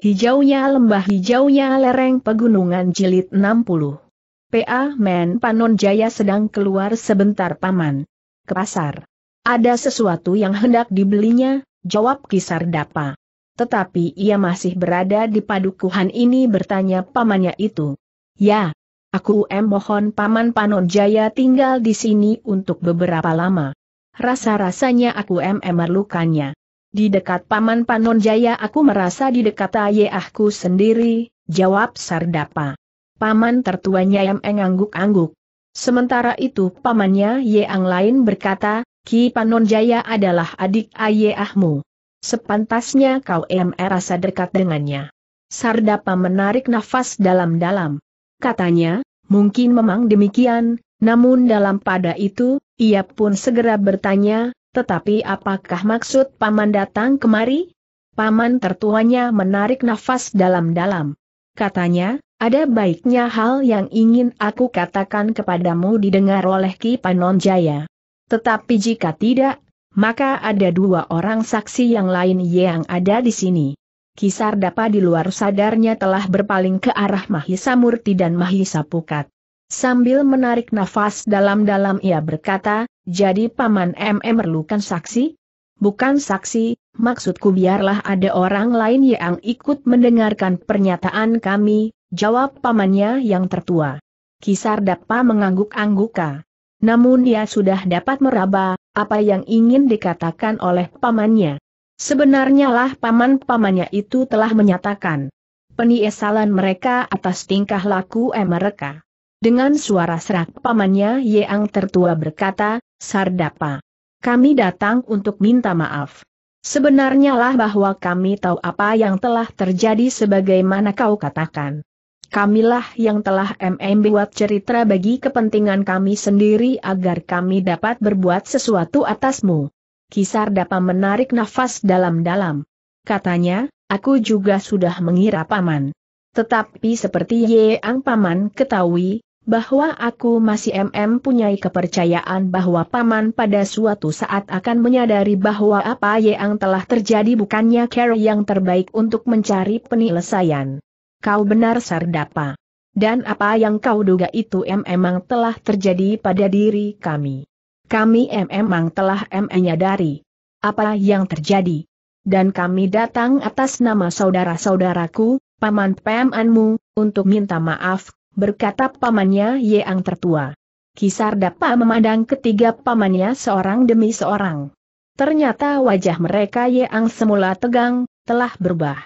Hijaunya lembah hijaunya lereng pegunungan jilid 60. PA Men Panon Jaya sedang keluar sebentar paman. Ke pasar. Ada sesuatu yang hendak dibelinya, jawab Kisar Dapa. Tetapi ia masih berada di padukuhan ini bertanya pamannya itu. Ya, aku em mohon paman Panon Jaya tinggal di sini untuk beberapa lama. Rasa-rasanya aku em emerlukannya. Di dekat Paman Panonjaya aku merasa di dekat ayahku sendiri, jawab Sardapa. Paman tertuanya yang ngangguk-angguk. Sementara itu pamannya Yang lain berkata, Ki Panonjaya adalah adik ayahmu. Sepantasnya kau em rasa dekat dengannya. Sardapa menarik nafas dalam-dalam. Katanya, mungkin memang demikian, namun dalam pada itu, ia pun segera bertanya, tetapi apakah maksud paman datang kemari? Paman tertuanya menarik nafas dalam-dalam. Katanya, ada baiknya hal yang ingin aku katakan kepadamu didengar oleh Ki Panonjaya. Tetapi jika tidak, maka ada dua orang saksi yang lain yang ada di sini. Kisar dapat di luar sadarnya telah berpaling ke arah Mahisa Murti dan Mahisa Pukat. Sambil menarik nafas dalam-dalam ia berkata, jadi Paman MM memerlukan saksi? Bukan saksi, maksudku biarlah ada orang lain yang ikut mendengarkan pernyataan kami, jawab pamannya yang tertua. Kisar Dapa mengangguk-angguka. Namun ia sudah dapat meraba, apa yang ingin dikatakan oleh pamannya. Sebenarnya lah paman-pamannya itu telah menyatakan penyesalan mereka atas tingkah laku mereka. Dengan suara serak pamannya Yeang tertua berkata, Sardapa. Kami datang untuk minta maaf. Sebenarnya lah bahwa kami tahu apa yang telah terjadi sebagaimana kau katakan. Kamilah yang telah MM buat cerita bagi kepentingan kami sendiri agar kami dapat berbuat sesuatu atasmu. Kisar dapat menarik nafas dalam-dalam. Katanya, aku juga sudah mengira paman. Tetapi seperti Yeang paman ketahui, bahwa aku masih MM punyai kepercayaan bahwa Paman pada suatu saat akan menyadari bahwa apa yang telah terjadi bukannya cara yang terbaik untuk mencari penyelesaian. Kau benar Sardapa. Dan apa yang kau duga itu memang telah terjadi pada diri kami. Kami memang telah menyadari apa yang terjadi. Dan kami datang atas nama saudara-saudaraku, paman-pamanmu, untuk minta maaf berkata pamannya Yeang tertua. Kisar dapat memandang ketiga pamannya seorang demi seorang. Ternyata wajah mereka Yeang semula tegang, telah berubah.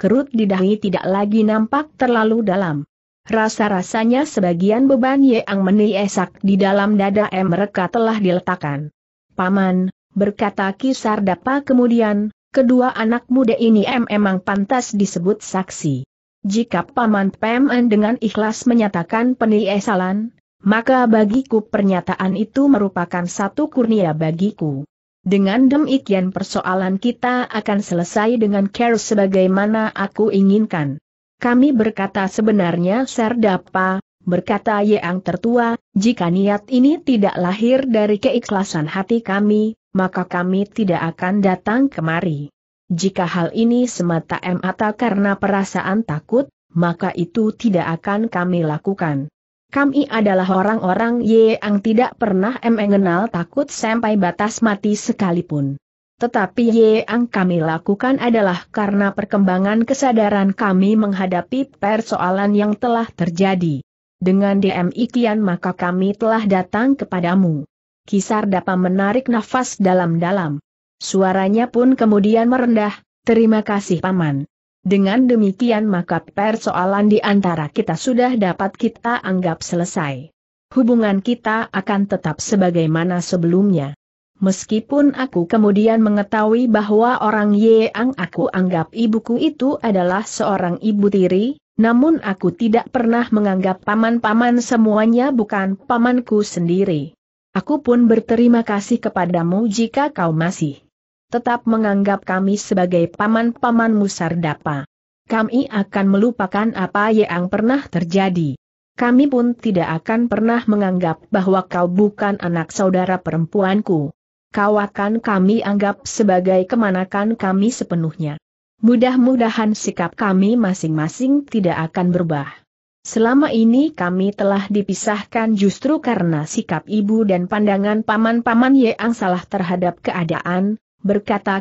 Kerut di dahi tidak lagi nampak terlalu dalam. Rasa-rasanya sebagian beban Yeang meniesak di dalam dada mereka telah diletakkan. Paman, berkata Kisar dapat kemudian, kedua anak muda ini emang pantas disebut saksi. Jika Paman Pemen dengan ikhlas menyatakan peniesalan, maka bagiku pernyataan itu merupakan satu kurnia bagiku. Dengan demikian persoalan kita akan selesai dengan care sebagaimana aku inginkan. Kami berkata sebenarnya Serdapa, berkata Yang tertua, jika niat ini tidak lahir dari keikhlasan hati kami, maka kami tidak akan datang kemari. Jika hal ini semata mata karena perasaan takut, maka itu tidak akan kami lakukan. Kami adalah orang-orang yang tidak pernah mengenal takut sampai batas mati sekalipun. Tetapi yang kami lakukan adalah karena perkembangan kesadaran kami menghadapi persoalan yang telah terjadi. Dengan DM Ikian maka kami telah datang kepadamu. Kisar dapat menarik nafas dalam-dalam. Suaranya pun kemudian merendah, terima kasih Paman. Dengan demikian maka persoalan di antara kita sudah dapat kita anggap selesai. Hubungan kita akan tetap sebagaimana sebelumnya. Meskipun aku kemudian mengetahui bahwa orang yang aku anggap ibuku itu adalah seorang ibu tiri, namun aku tidak pernah menganggap paman-paman semuanya bukan pamanku sendiri. Aku pun berterima kasih kepadamu jika kau masih tetap menganggap kami sebagai paman paman Musardapa. Kami akan melupakan apa yang pernah terjadi. Kami pun tidak akan pernah menganggap bahwa kau bukan anak saudara perempuanku. Kau akan kami anggap sebagai kemanakan kami sepenuhnya. Mudah-mudahan sikap kami masing-masing tidak akan berubah. Selama ini kami telah dipisahkan justru karena sikap ibu dan pandangan paman-paman Yeang salah terhadap keadaan, berkata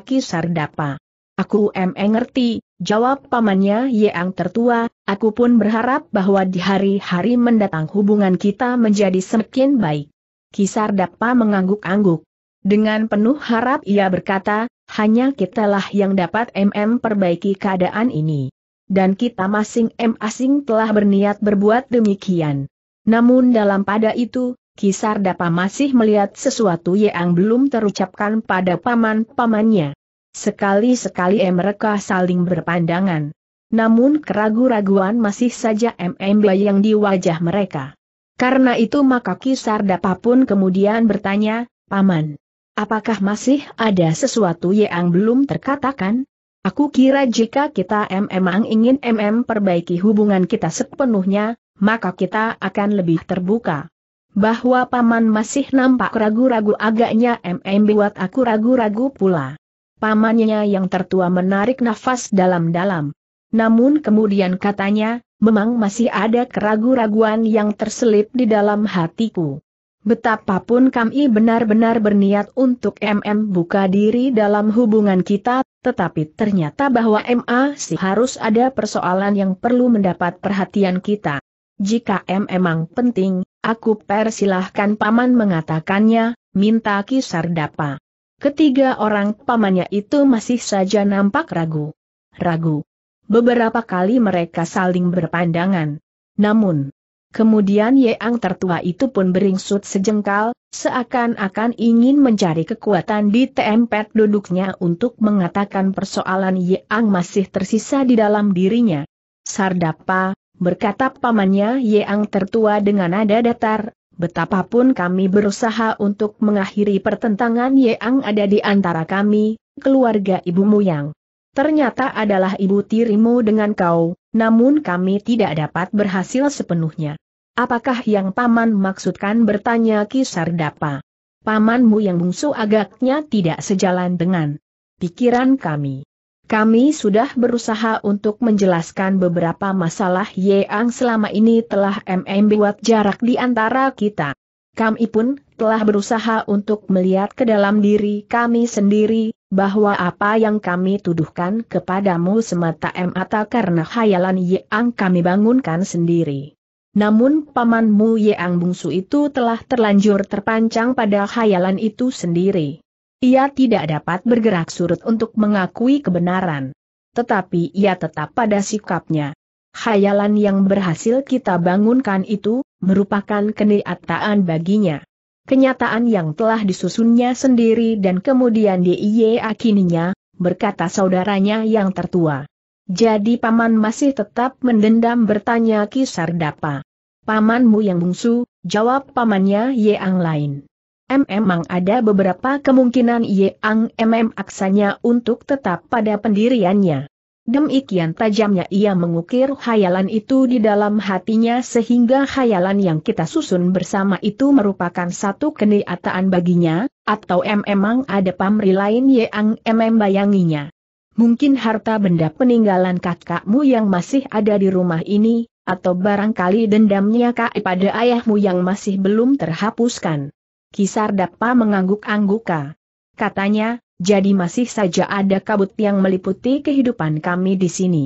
Dapa. Aku emang ngerti, jawab pamannya yang tertua, aku pun berharap bahwa di hari-hari mendatang hubungan kita menjadi semakin baik. Kisar Dapa mengangguk-angguk. Dengan penuh harap ia berkata, hanya kitalah yang dapat MM perbaiki keadaan ini. Dan kita masing-masing telah berniat berbuat demikian. Namun dalam pada itu, Kisar Dapa masih melihat sesuatu yang belum terucapkan pada paman-pamannya. Sekali-sekali mereka saling berpandangan. Namun keragu-raguan masih saja MM yang di wajah mereka. Karena itu maka Kisar Dapa pun kemudian bertanya, Paman, apakah masih ada sesuatu yang belum terkatakan? Aku kira jika kita memang ingin MM perbaiki hubungan kita sepenuhnya, maka kita akan lebih terbuka bahwa paman masih nampak ragu-ragu agaknya MM buat aku ragu-ragu pula. Pamannya yang tertua menarik nafas dalam-dalam. Namun kemudian katanya, memang masih ada keragu-raguan yang terselip di dalam hatiku. Betapapun kami benar-benar berniat untuk MM buka diri dalam hubungan kita, tetapi ternyata bahwa MA sih harus ada persoalan yang perlu mendapat perhatian kita. Jika M memang penting, Aku persilahkan paman mengatakannya, minta kisar dapa. Ketiga orang pamannya itu masih saja nampak ragu. Ragu. Beberapa kali mereka saling berpandangan. Namun, kemudian Yeang tertua itu pun beringsut sejengkal, seakan-akan ingin mencari kekuatan di tempat duduknya untuk mengatakan persoalan Yeang masih tersisa di dalam dirinya. Sardapa, berkata pamannya yang tertua dengan nada datar, betapapun kami berusaha untuk mengakhiri pertentangan yang ada di antara kami, keluarga ibumu yang ternyata adalah ibu tirimu dengan kau, namun kami tidak dapat berhasil sepenuhnya. Apakah yang paman maksudkan bertanya Kisar Dapa? Pamanmu yang bungsu agaknya tidak sejalan dengan pikiran kami. Kami sudah berusaha untuk menjelaskan beberapa masalah yang selama ini telah MM buat jarak di antara kita. Kami pun telah berusaha untuk melihat ke dalam diri kami sendiri, bahwa apa yang kami tuduhkan kepadamu semata-mata karena khayalan yang kami bangunkan sendiri. Namun pamanmu Yeang Bungsu itu telah terlanjur terpancang pada khayalan itu sendiri. Ia tidak dapat bergerak surut untuk mengakui kebenaran. Tetapi ia tetap pada sikapnya. Khayalan yang berhasil kita bangunkan itu, merupakan kenyataan baginya. Kenyataan yang telah disusunnya sendiri dan kemudian diiyakininya, berkata saudaranya yang tertua. Jadi paman masih tetap mendendam bertanya kisar dapa. Pamanmu yang bungsu, jawab pamannya yang lain. Memang ada beberapa kemungkinan Ye Ang MM aksanya untuk tetap pada pendiriannya. Demikian tajamnya ia mengukir khayalan itu di dalam hatinya sehingga khayalan yang kita susun bersama itu merupakan satu kenyataan baginya, atau memang ada pamri lain Ye Ang MM bayanginya. Mungkin harta benda peninggalan kakakmu yang masih ada di rumah ini, atau barangkali dendamnya kak pada ayahmu yang masih belum terhapuskan. Kisar Dapa mengangguk-angguka. Katanya, jadi masih saja ada kabut yang meliputi kehidupan kami di sini.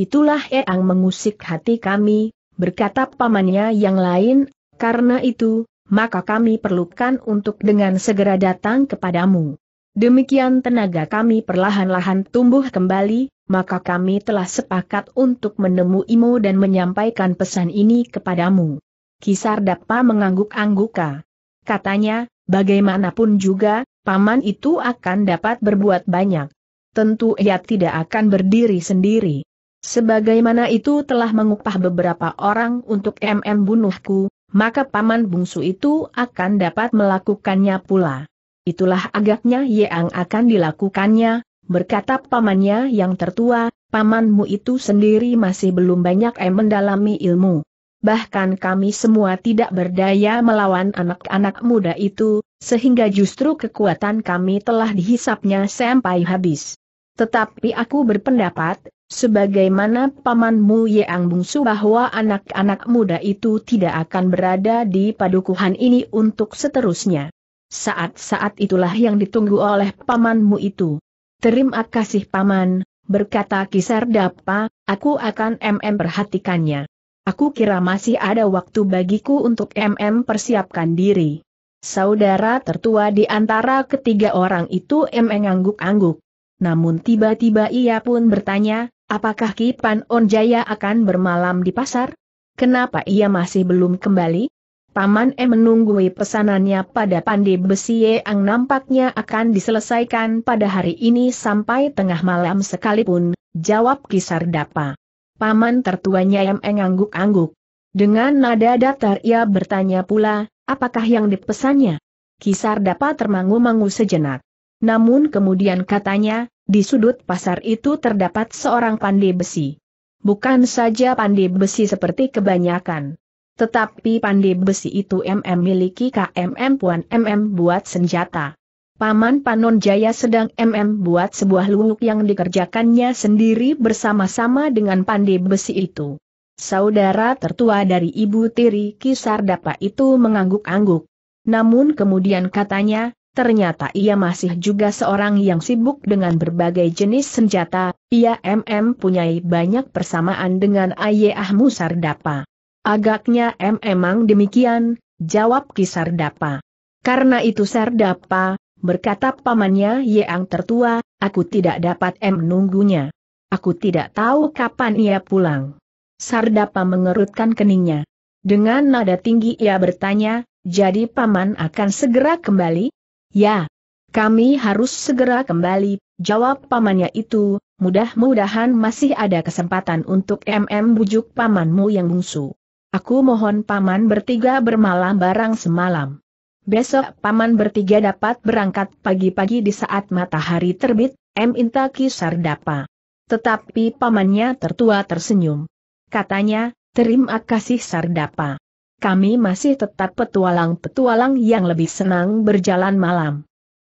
Itulah Eang mengusik hati kami, berkata pamannya yang lain, karena itu, maka kami perlukan untuk dengan segera datang kepadamu. Demikian tenaga kami perlahan-lahan tumbuh kembali, maka kami telah sepakat untuk menemuimu dan menyampaikan pesan ini kepadamu. Kisar Dapa mengangguk-angguka. Katanya, bagaimanapun juga, paman itu akan dapat berbuat banyak. Tentu ia tidak akan berdiri sendiri. Sebagaimana itu telah mengupah beberapa orang untuk MM bunuhku, maka paman bungsu itu akan dapat melakukannya pula. Itulah agaknya yang akan dilakukannya, berkata pamannya yang tertua, pamanmu itu sendiri masih belum banyak mendalami ilmu bahkan kami semua tidak berdaya melawan anak-anak muda itu, sehingga justru kekuatan kami telah dihisapnya sampai habis. Tetapi aku berpendapat, sebagaimana pamanmu Yeang Bungsu bahwa anak-anak muda itu tidak akan berada di padukuhan ini untuk seterusnya. Saat-saat itulah yang ditunggu oleh pamanmu itu. Terima kasih paman, berkata Kisar Dapa, aku akan mm perhatikannya. Aku kira masih ada waktu bagiku untuk MM persiapkan diri. Saudara tertua di antara ketiga orang itu MM angguk angguk Namun tiba-tiba ia pun bertanya, apakah Kipan Onjaya akan bermalam di pasar? Kenapa ia masih belum kembali? Paman M menunggui pesanannya pada Pandai Besi yang nampaknya akan diselesaikan pada hari ini sampai tengah malam sekalipun, jawab Kisar Dapa paman tertuanya Yang mengangguk-angguk. Dengan nada datar ia bertanya pula, apakah yang dipesannya? Kisar dapat termangu-mangu sejenak. Namun kemudian katanya, di sudut pasar itu terdapat seorang pandai besi. Bukan saja pandai besi seperti kebanyakan. Tetapi pandai besi itu MM miliki KMM Puan MM buat senjata. Paman Panon Jaya sedang MM buat sebuah luluk yang dikerjakannya sendiri bersama-sama dengan pandai besi itu. Saudara tertua dari ibu tiri kisar Dapa itu mengangguk-angguk. Namun kemudian katanya, ternyata ia masih juga seorang yang sibuk dengan berbagai jenis senjata, ia MM punyai banyak persamaan dengan Ayah ah Sardapa. Agaknya M emang demikian, jawab Kisar Dapa. Karena itu Sardapa, berkata pamannya yang tertua, aku tidak dapat em menunggunya. Aku tidak tahu kapan ia pulang. Sardapa mengerutkan keningnya. Dengan nada tinggi ia bertanya, jadi paman akan segera kembali? Ya, kami harus segera kembali, jawab pamannya itu, mudah-mudahan masih ada kesempatan untuk MM bujuk pamanmu yang bungsu. Aku mohon paman bertiga bermalam barang semalam. Besok paman bertiga dapat berangkat pagi-pagi di saat matahari terbit, M. Intaki Sardapa. Tetapi pamannya tertua tersenyum. Katanya, terima kasih Sardapa. Kami masih tetap petualang-petualang yang lebih senang berjalan malam.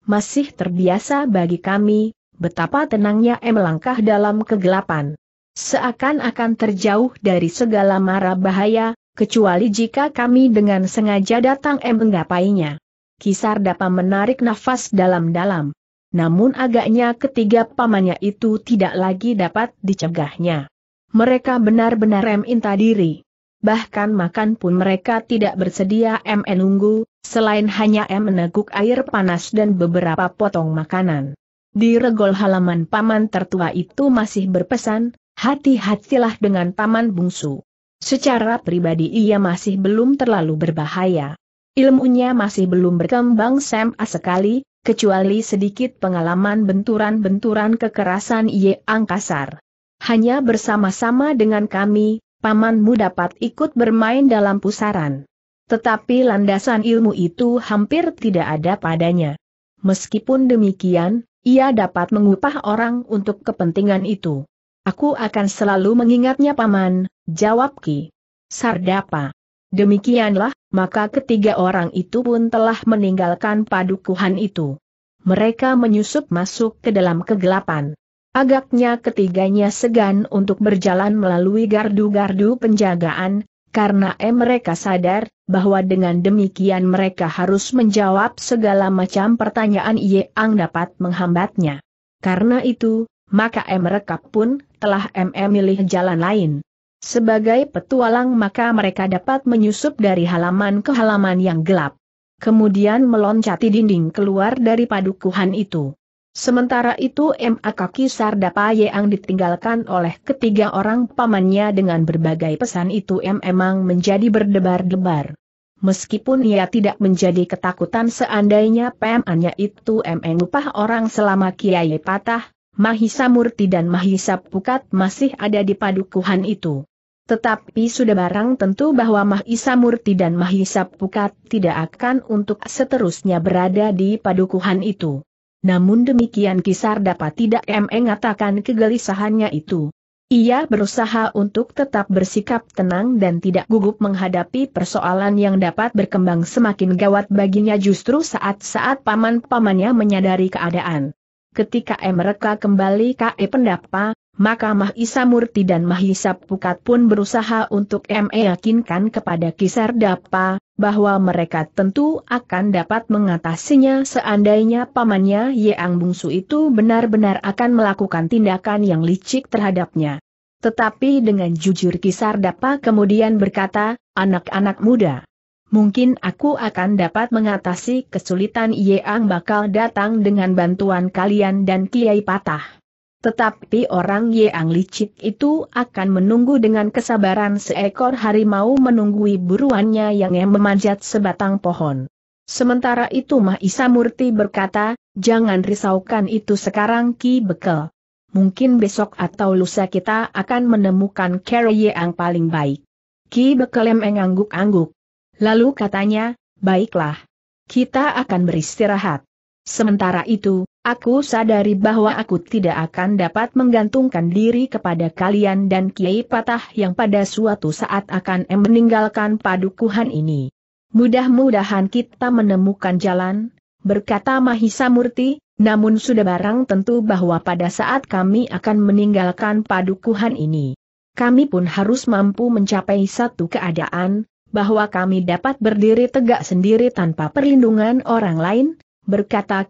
Masih terbiasa bagi kami, betapa tenangnya M langkah dalam kegelapan. Seakan-akan terjauh dari segala mara bahaya, kecuali jika kami dengan sengaja datang em menggapainya. Kisar dapat menarik nafas dalam-dalam. Namun agaknya ketiga pamannya itu tidak lagi dapat dicegahnya. Mereka benar-benar em inta diri. Bahkan makan pun mereka tidak bersedia em menunggu, selain hanya M meneguk air panas dan beberapa potong makanan. Di regol halaman paman tertua itu masih berpesan, hati-hatilah dengan paman bungsu. Secara pribadi ia masih belum terlalu berbahaya. Ilmunya masih belum berkembang sama sekali, kecuali sedikit pengalaman benturan-benturan kekerasan Ye Angkasar. Hanya bersama-sama dengan kami, pamanmu dapat ikut bermain dalam pusaran. Tetapi landasan ilmu itu hampir tidak ada padanya. Meskipun demikian, ia dapat mengupah orang untuk kepentingan itu. Aku akan selalu mengingatnya paman, jawab Ki. Sardapa. Demikianlah, maka ketiga orang itu pun telah meninggalkan padukuhan itu. Mereka menyusup masuk ke dalam kegelapan. Agaknya ketiganya segan untuk berjalan melalui gardu-gardu penjagaan, karena eh mereka sadar, bahwa dengan demikian mereka harus menjawab segala macam pertanyaan yang dapat menghambatnya. Karena itu, maka M mereka pun telah M memilih jalan lain. Sebagai petualang maka mereka dapat menyusup dari halaman ke halaman yang gelap. Kemudian meloncati dinding keluar dari padukuhan itu. Sementara itu M. Akaki Sardapa yang ditinggalkan oleh ketiga orang pamannya dengan berbagai pesan itu M. emang menjadi berdebar-debar. Meskipun ia tidak menjadi ketakutan seandainya pemannya itu M. mengupah orang selama Kiai patah, Mahisa Murti dan Mahisa Pukat masih ada di padukuhan itu. Tetapi sudah barang tentu bahwa Mahisa Murti dan Mahisa Pukat tidak akan untuk seterusnya berada di padukuhan itu. Namun demikian kisar dapat tidak mengatakan kegelisahannya itu. Ia berusaha untuk tetap bersikap tenang dan tidak gugup menghadapi persoalan yang dapat berkembang semakin gawat baginya justru saat-saat paman-pamannya menyadari keadaan ketika mereka kembali ke pendapa, maka Mahisa Murti dan Mahisa Pukat pun berusaha untuk meyakinkan kepada Kisar Dapa, bahwa mereka tentu akan dapat mengatasinya seandainya pamannya Yeang Bungsu itu benar-benar akan melakukan tindakan yang licik terhadapnya. Tetapi dengan jujur Kisar Dapa kemudian berkata, anak-anak muda. Mungkin aku akan dapat mengatasi kesulitan Yeang bakal datang dengan bantuan kalian dan Kiai Patah. Tetapi orang Yeang licik itu akan menunggu dengan kesabaran seekor harimau menunggui buruannya yang memanjat sebatang pohon. Sementara itu Mahisa Murti berkata, jangan risaukan itu sekarang Ki Bekel. Mungkin besok atau lusa kita akan menemukan cara Yeang paling baik. Ki Bekel mengangguk-angguk. Lalu katanya, baiklah. Kita akan beristirahat. Sementara itu, aku sadari bahwa aku tidak akan dapat menggantungkan diri kepada kalian dan Kiai Patah yang pada suatu saat akan meninggalkan padukuhan ini. Mudah-mudahan kita menemukan jalan, berkata Mahisa Murti, namun sudah barang tentu bahwa pada saat kami akan meninggalkan padukuhan ini. Kami pun harus mampu mencapai satu keadaan, bahwa kami dapat berdiri tegak sendiri tanpa perlindungan orang lain, berkata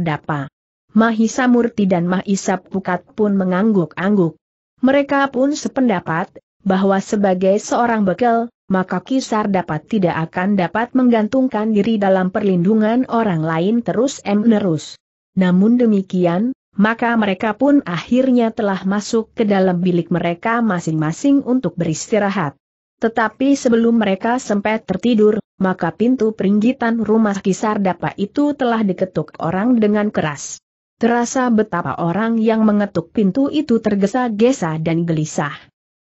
Dapa. Mahisa Murti dan Mahisa Pukat pun mengangguk-angguk. Mereka pun sependapat, bahwa sebagai seorang bekel, maka Kisar dapat tidak akan dapat menggantungkan diri dalam perlindungan orang lain terus menerus. Namun demikian, maka mereka pun akhirnya telah masuk ke dalam bilik mereka masing-masing untuk beristirahat. Tetapi sebelum mereka sempat tertidur, maka pintu peringgitan rumah kisar dapa itu telah diketuk orang dengan keras. Terasa betapa orang yang mengetuk pintu itu tergesa-gesa dan gelisah.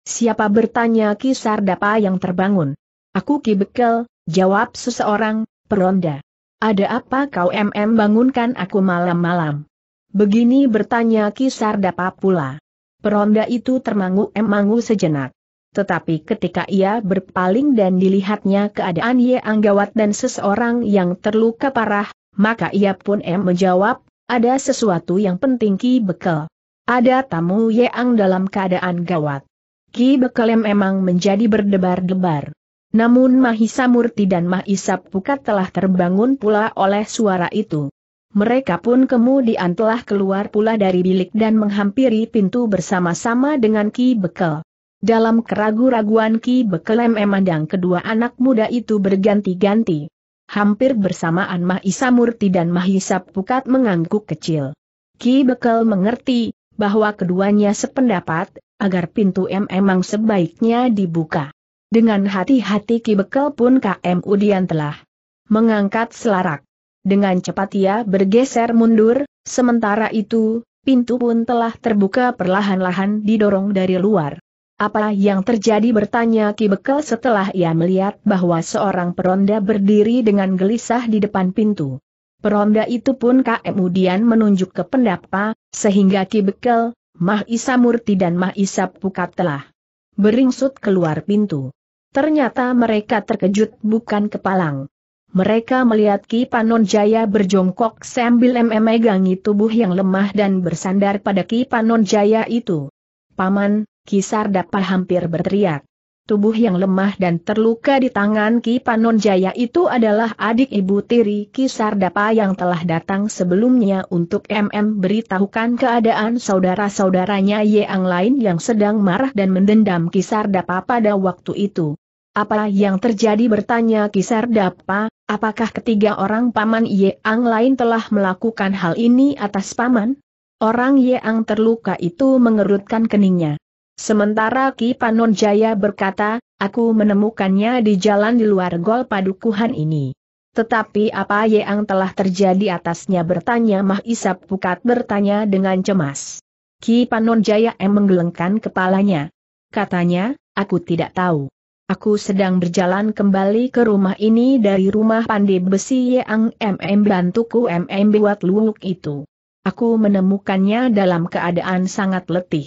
Siapa bertanya kisar dapa yang terbangun? Aku Kibekel, jawab seseorang, peronda. Ada apa kau MM bangunkan aku malam-malam? Begini bertanya kisar dapa pula. Peronda itu termangu-emangu sejenak. Tetapi ketika ia berpaling dan dilihatnya keadaan yang gawat dan seseorang yang terluka parah, maka ia pun M menjawab, ada sesuatu yang penting Ki Bekel. Ada tamu yang dalam keadaan gawat. Ki Bekel emang menjadi berdebar-debar. Namun Mahisa Murti dan Mahisa Pukat telah terbangun pula oleh suara itu. Mereka pun kemudian telah keluar pula dari bilik dan menghampiri pintu bersama-sama dengan Ki Bekel. Dalam keragu-raguan Ki Bekelem memandang kedua anak muda itu berganti-ganti. Hampir bersamaan Mahisa Murti dan Mahisa Pukat mengangguk kecil. Ki Bekel mengerti, bahwa keduanya sependapat, agar pintu M emang sebaiknya dibuka. Dengan hati-hati Ki Bekel pun KM Udian telah mengangkat selarak. Dengan cepat ia bergeser mundur, sementara itu, pintu pun telah terbuka perlahan-lahan didorong dari luar. Apa yang terjadi bertanya Ki Bekel setelah ia melihat bahwa seorang peronda berdiri dengan gelisah di depan pintu. Peronda itu pun kemudian menunjuk ke pendapa, sehingga Ki Bekel, Mah Isa Murti dan Mah Isa Pukat telah beringsut keluar pintu. Ternyata mereka terkejut bukan kepalang. Mereka melihat Ki Panon Jaya berjongkok sambil memegangi tubuh yang lemah dan bersandar pada Ki Panon Jaya itu. Paman, Kisar Dapa hampir berteriak. Tubuh yang lemah dan terluka di tangan Ki Panon itu adalah adik ibu tiri Ki Sardapa yang telah datang sebelumnya untuk MM beritahukan keadaan saudara-saudaranya yang lain yang sedang marah dan mendendam Ki Sardapa pada waktu itu. Apa yang terjadi bertanya Ki Sardapa, apakah ketiga orang paman yang lain telah melakukan hal ini atas paman? Orang yang terluka itu mengerutkan keningnya. Sementara Ki Panon berkata, aku menemukannya di jalan di luar gol padukuhan ini. Tetapi apa yang telah terjadi atasnya bertanya Mahisa Pukat bertanya dengan cemas. Ki Panon Jaya M menggelengkan kepalanya. Katanya, aku tidak tahu. Aku sedang berjalan kembali ke rumah ini dari rumah pandai besi yang MM bantuku MM buat luwuk itu. Aku menemukannya dalam keadaan sangat letih.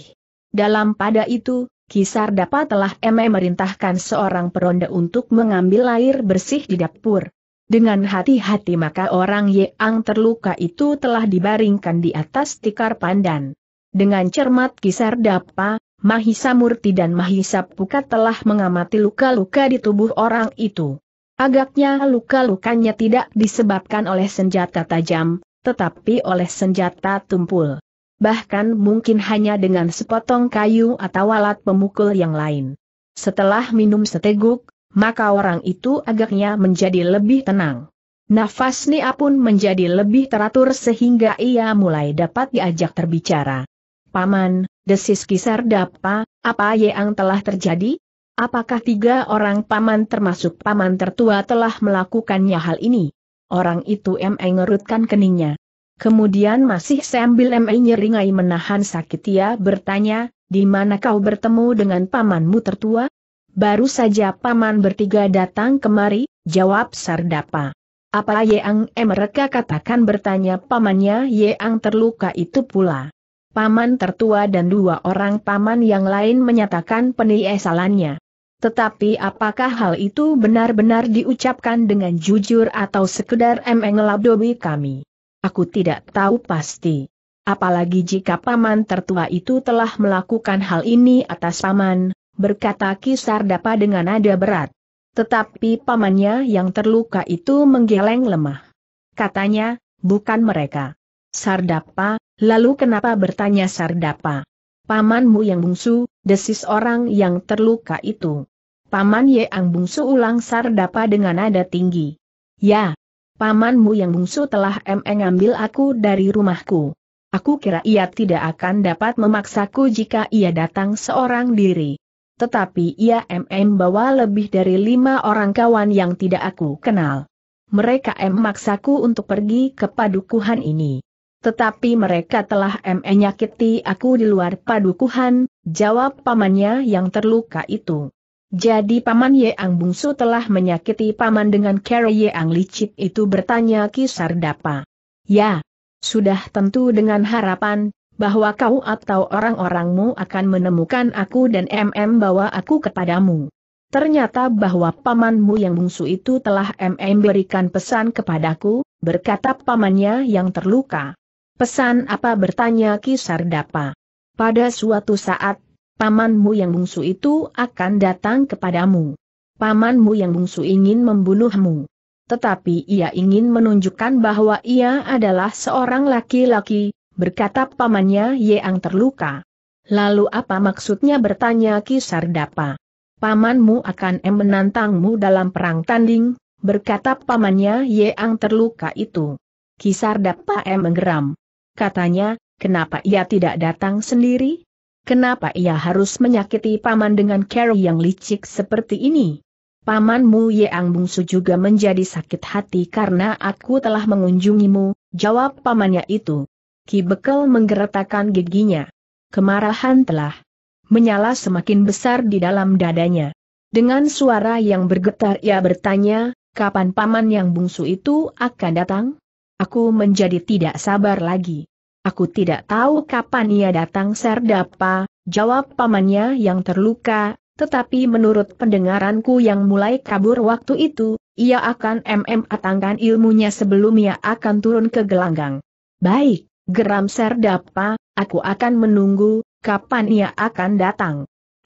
Dalam pada itu, Kisar dapat telah Eme merintahkan seorang peronda untuk mengambil air bersih di dapur. Dengan hati-hati maka orang Yang terluka itu telah dibaringkan di atas tikar pandan. Dengan cermat Kisar Dapa, Mahisa Murti dan Mahisa Pukat telah mengamati luka-luka di tubuh orang itu. Agaknya luka-lukanya tidak disebabkan oleh senjata tajam, tetapi oleh senjata tumpul bahkan mungkin hanya dengan sepotong kayu atau alat pemukul yang lain. Setelah minum seteguk, maka orang itu agaknya menjadi lebih tenang. Nafas Nia pun menjadi lebih teratur sehingga ia mulai dapat diajak terbicara. Paman, desis kisar dapa, apa yang telah terjadi? Apakah tiga orang paman termasuk paman tertua telah melakukannya hal ini? Orang itu mengerutkan keningnya. Kemudian masih sambil nyeringai menahan sakit ia bertanya, di mana kau bertemu dengan pamanmu tertua? Baru saja paman bertiga datang kemari, jawab Sardapa. Apa M. mereka katakan bertanya pamannya Yeang terluka itu pula. Paman tertua dan dua orang paman yang lain menyatakan peniesalannya. Tetapi apakah hal itu benar-benar diucapkan dengan jujur atau sekedar ngelabdobi kami? Aku tidak tahu pasti. Apalagi jika paman tertua itu telah melakukan hal ini atas paman, berkata Kisar Dapa dengan nada berat. Tetapi pamannya yang terluka itu menggeleng lemah. Katanya, bukan mereka. Sardapa, lalu kenapa bertanya Sardapa? Pamanmu yang bungsu, desis orang yang terluka itu. Paman Yeang bungsu ulang Sardapa dengan nada tinggi. Ya, pamanmu yang bungsu telah mengambil aku dari rumahku. Aku kira ia tidak akan dapat memaksaku jika ia datang seorang diri. Tetapi ia MM bawa lebih dari lima orang kawan yang tidak aku kenal. Mereka M maksaku untuk pergi ke padukuhan ini. Tetapi mereka telah M menyakiti aku di luar padukuhan, jawab pamannya yang terluka itu. Jadi Paman Yeang Bungsu telah menyakiti Paman dengan cara Yeang licik itu bertanya Kisar Dapa. Ya, sudah tentu dengan harapan, bahwa kau atau orang-orangmu akan menemukan aku dan MM bawa aku kepadamu. Ternyata bahwa pamanmu yang bungsu itu telah MM berikan pesan kepadaku, berkata pamannya yang terluka. Pesan apa bertanya Kisar Dapa. Pada suatu saat pamanmu yang bungsu itu akan datang kepadamu. Pamanmu yang bungsu ingin membunuhmu. Tetapi ia ingin menunjukkan bahwa ia adalah seorang laki-laki, berkata pamannya Yeang terluka. Lalu apa maksudnya bertanya Kisar Dapa? Pamanmu akan em menantangmu dalam perang tanding, berkata pamannya Yeang terluka itu. Dapa em menggeram. Katanya, kenapa ia tidak datang sendiri? Kenapa ia harus menyakiti paman dengan cara yang licik seperti ini? Pamanmu Yeang Bungsu juga menjadi sakit hati karena aku telah mengunjungimu, jawab pamannya itu. Ki Bekel menggeretakkan giginya. Kemarahan telah menyala semakin besar di dalam dadanya. Dengan suara yang bergetar ia bertanya, kapan paman yang bungsu itu akan datang? Aku menjadi tidak sabar lagi. Aku tidak tahu kapan ia datang Serdapa, jawab pamannya yang terluka, tetapi menurut pendengaranku yang mulai kabur waktu itu, ia akan MM atangkan ilmunya sebelum ia akan turun ke gelanggang. Baik, geram Serdapa, aku akan menunggu, kapan ia akan datang.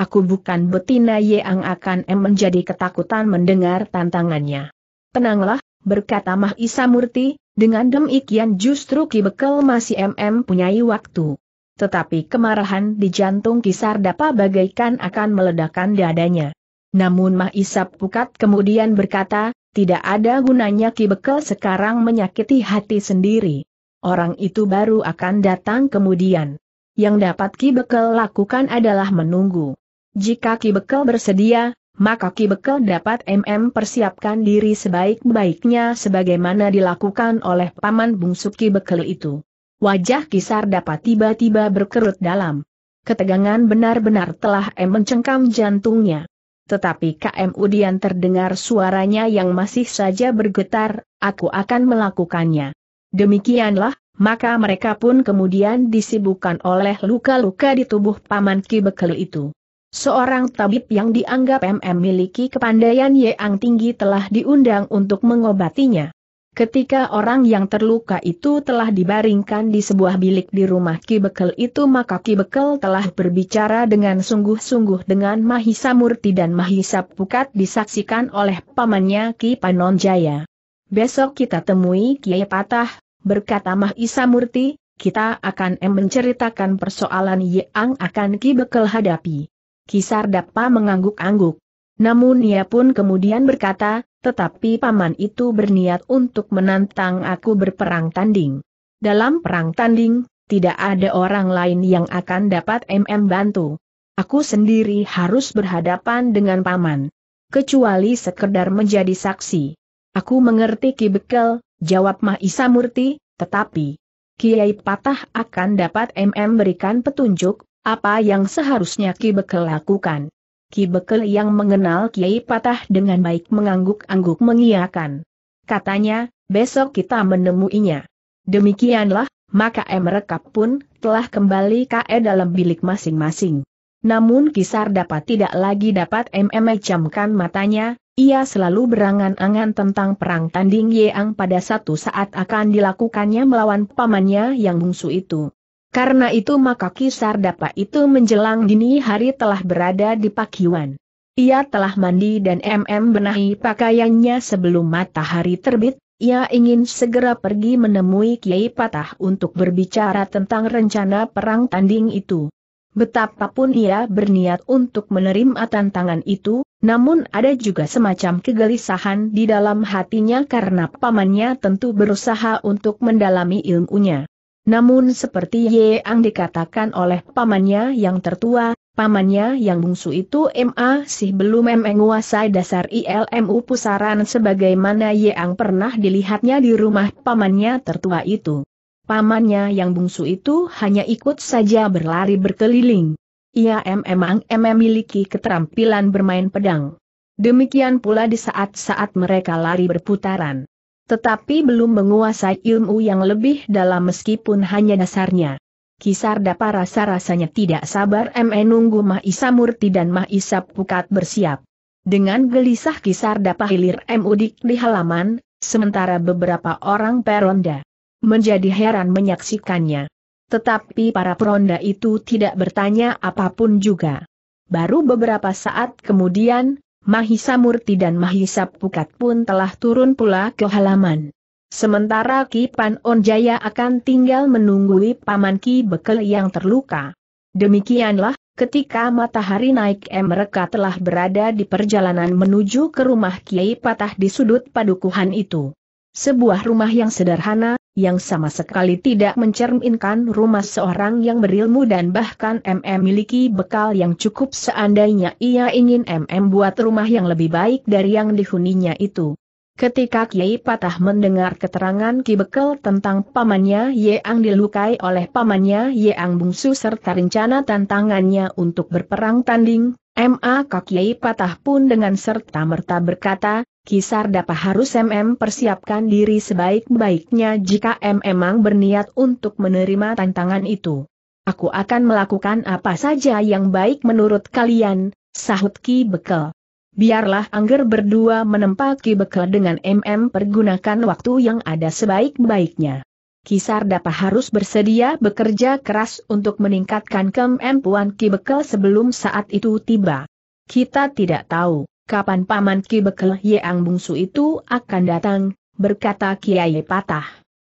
Aku bukan betina yang akan em menjadi ketakutan mendengar tantangannya. Tenanglah, berkata Mahisa Murti, dengan demikian justru Ki Bekel masih MM punyai waktu. Tetapi kemarahan di jantung kisar dapat bagaikan akan meledakkan dadanya. Namun Mah Isap Pukat kemudian berkata, tidak ada gunanya Ki Bekel sekarang menyakiti hati sendiri. Orang itu baru akan datang kemudian. Yang dapat Ki Bekel lakukan adalah menunggu. Jika Ki Bekel bersedia, maka Ki Bekel dapat MM persiapkan diri sebaik-baiknya sebagaimana dilakukan oleh paman bungsu Ki Bekel itu. Wajah Kisar dapat tiba-tiba berkerut dalam. Ketegangan benar-benar telah M mencengkam jantungnya. Tetapi KM Udian terdengar suaranya yang masih saja bergetar, aku akan melakukannya. Demikianlah, maka mereka pun kemudian disibukkan oleh luka-luka di tubuh paman Ki Bekel itu. Seorang tabib yang dianggap MM memiliki kepandaian yang tinggi telah diundang untuk mengobatinya. Ketika orang yang terluka itu telah dibaringkan di sebuah bilik di rumah Ki Bekel itu maka Ki Bekel telah berbicara dengan sungguh-sungguh dengan Mahisa Murti dan Mahisa Pukat disaksikan oleh pamannya Ki Panonjaya. Besok kita temui Kiai Patah, berkata Mahisa Murti, kita akan menceritakan persoalan yang akan Ki Bekel hadapi. Kisar Dapa mengangguk-angguk. Namun ia pun kemudian berkata, tetapi paman itu berniat untuk menantang aku berperang tanding. Dalam perang tanding, tidak ada orang lain yang akan dapat MM bantu. Aku sendiri harus berhadapan dengan paman. Kecuali sekedar menjadi saksi. Aku mengerti Ki Bekel, jawab Mahisa Murti, tetapi Kiai Patah akan dapat MM berikan petunjuk, apa yang seharusnya Ki Bekel lakukan? Ki Bekel yang mengenal Kiai Patah dengan baik mengangguk-angguk mengiakan. Katanya, besok kita menemuinya. Demikianlah, maka Rekap pun telah kembali ke e dalam bilik masing-masing. Namun Kisar dapat tidak lagi dapat MM camkan matanya, ia selalu berangan-angan tentang perang tanding Yeang pada satu saat akan dilakukannya melawan pamannya yang bungsu itu. Karena itu maka kisar dapat itu menjelang dini hari telah berada di Pakiwan. Ia telah mandi dan MM benahi pakaiannya sebelum matahari terbit, ia ingin segera pergi menemui Kiai Patah untuk berbicara tentang rencana perang tanding itu. Betapapun ia berniat untuk menerima tantangan itu, namun ada juga semacam kegelisahan di dalam hatinya karena pamannya tentu berusaha untuk mendalami ilmunya. Namun seperti yang dikatakan oleh pamannya yang tertua, pamannya yang bungsu itu Ma sih belum menguasai dasar ilmu pusaran sebagaimana Ang pernah dilihatnya di rumah pamannya tertua itu. Pamannya yang bungsu itu hanya ikut saja berlari berkeliling. Ia memang memiliki keterampilan bermain pedang. Demikian pula di saat-saat mereka lari berputaran. Tetapi belum menguasai ilmu yang lebih dalam meskipun hanya dasarnya. Kisar dapat rasa-rasanya tidak sabar menunggu Mahisa Murti dan Mahisa Pukat bersiap. Dengan gelisah Kisar dapat hilir Mudik di halaman, sementara beberapa orang peronda menjadi heran menyaksikannya. Tetapi para peronda itu tidak bertanya apapun juga. Baru beberapa saat kemudian, Mahisa Murti dan Mahisa Pukat pun telah turun pula ke halaman. Sementara Ki Pan Onjaya akan tinggal menunggui Paman Ki Bekel yang terluka. Demikianlah, ketika matahari naik mereka telah berada di perjalanan menuju ke rumah Kiai Patah di sudut padukuhan itu. Sebuah rumah yang sederhana, yang sama sekali tidak mencerminkan rumah seorang yang berilmu dan bahkan MM miliki bekal yang cukup seandainya ia ingin MM buat rumah yang lebih baik dari yang dihuninya itu. Ketika Kiai Patah mendengar keterangan Ki Bekel tentang pamannya Yeang dilukai oleh pamannya Yeang bungsu serta rencana tantangannya untuk berperang tanding, MA Kiai Patah pun dengan serta merta berkata, Kisar dapat harus MM persiapkan diri sebaik-baiknya jika MM memang berniat untuk menerima tantangan itu. Aku akan melakukan apa saja yang baik menurut kalian, sahut Ki Bekel. Biarlah Angger berdua menempa Ki Bekel dengan MM pergunakan waktu yang ada sebaik-baiknya. Kisar dapat harus bersedia bekerja keras untuk meningkatkan kemampuan Ki Bekel sebelum saat itu tiba. Kita tidak tahu kapan Paman Ki Bekel Yeang Bungsu itu akan datang, berkata Kiai Patah.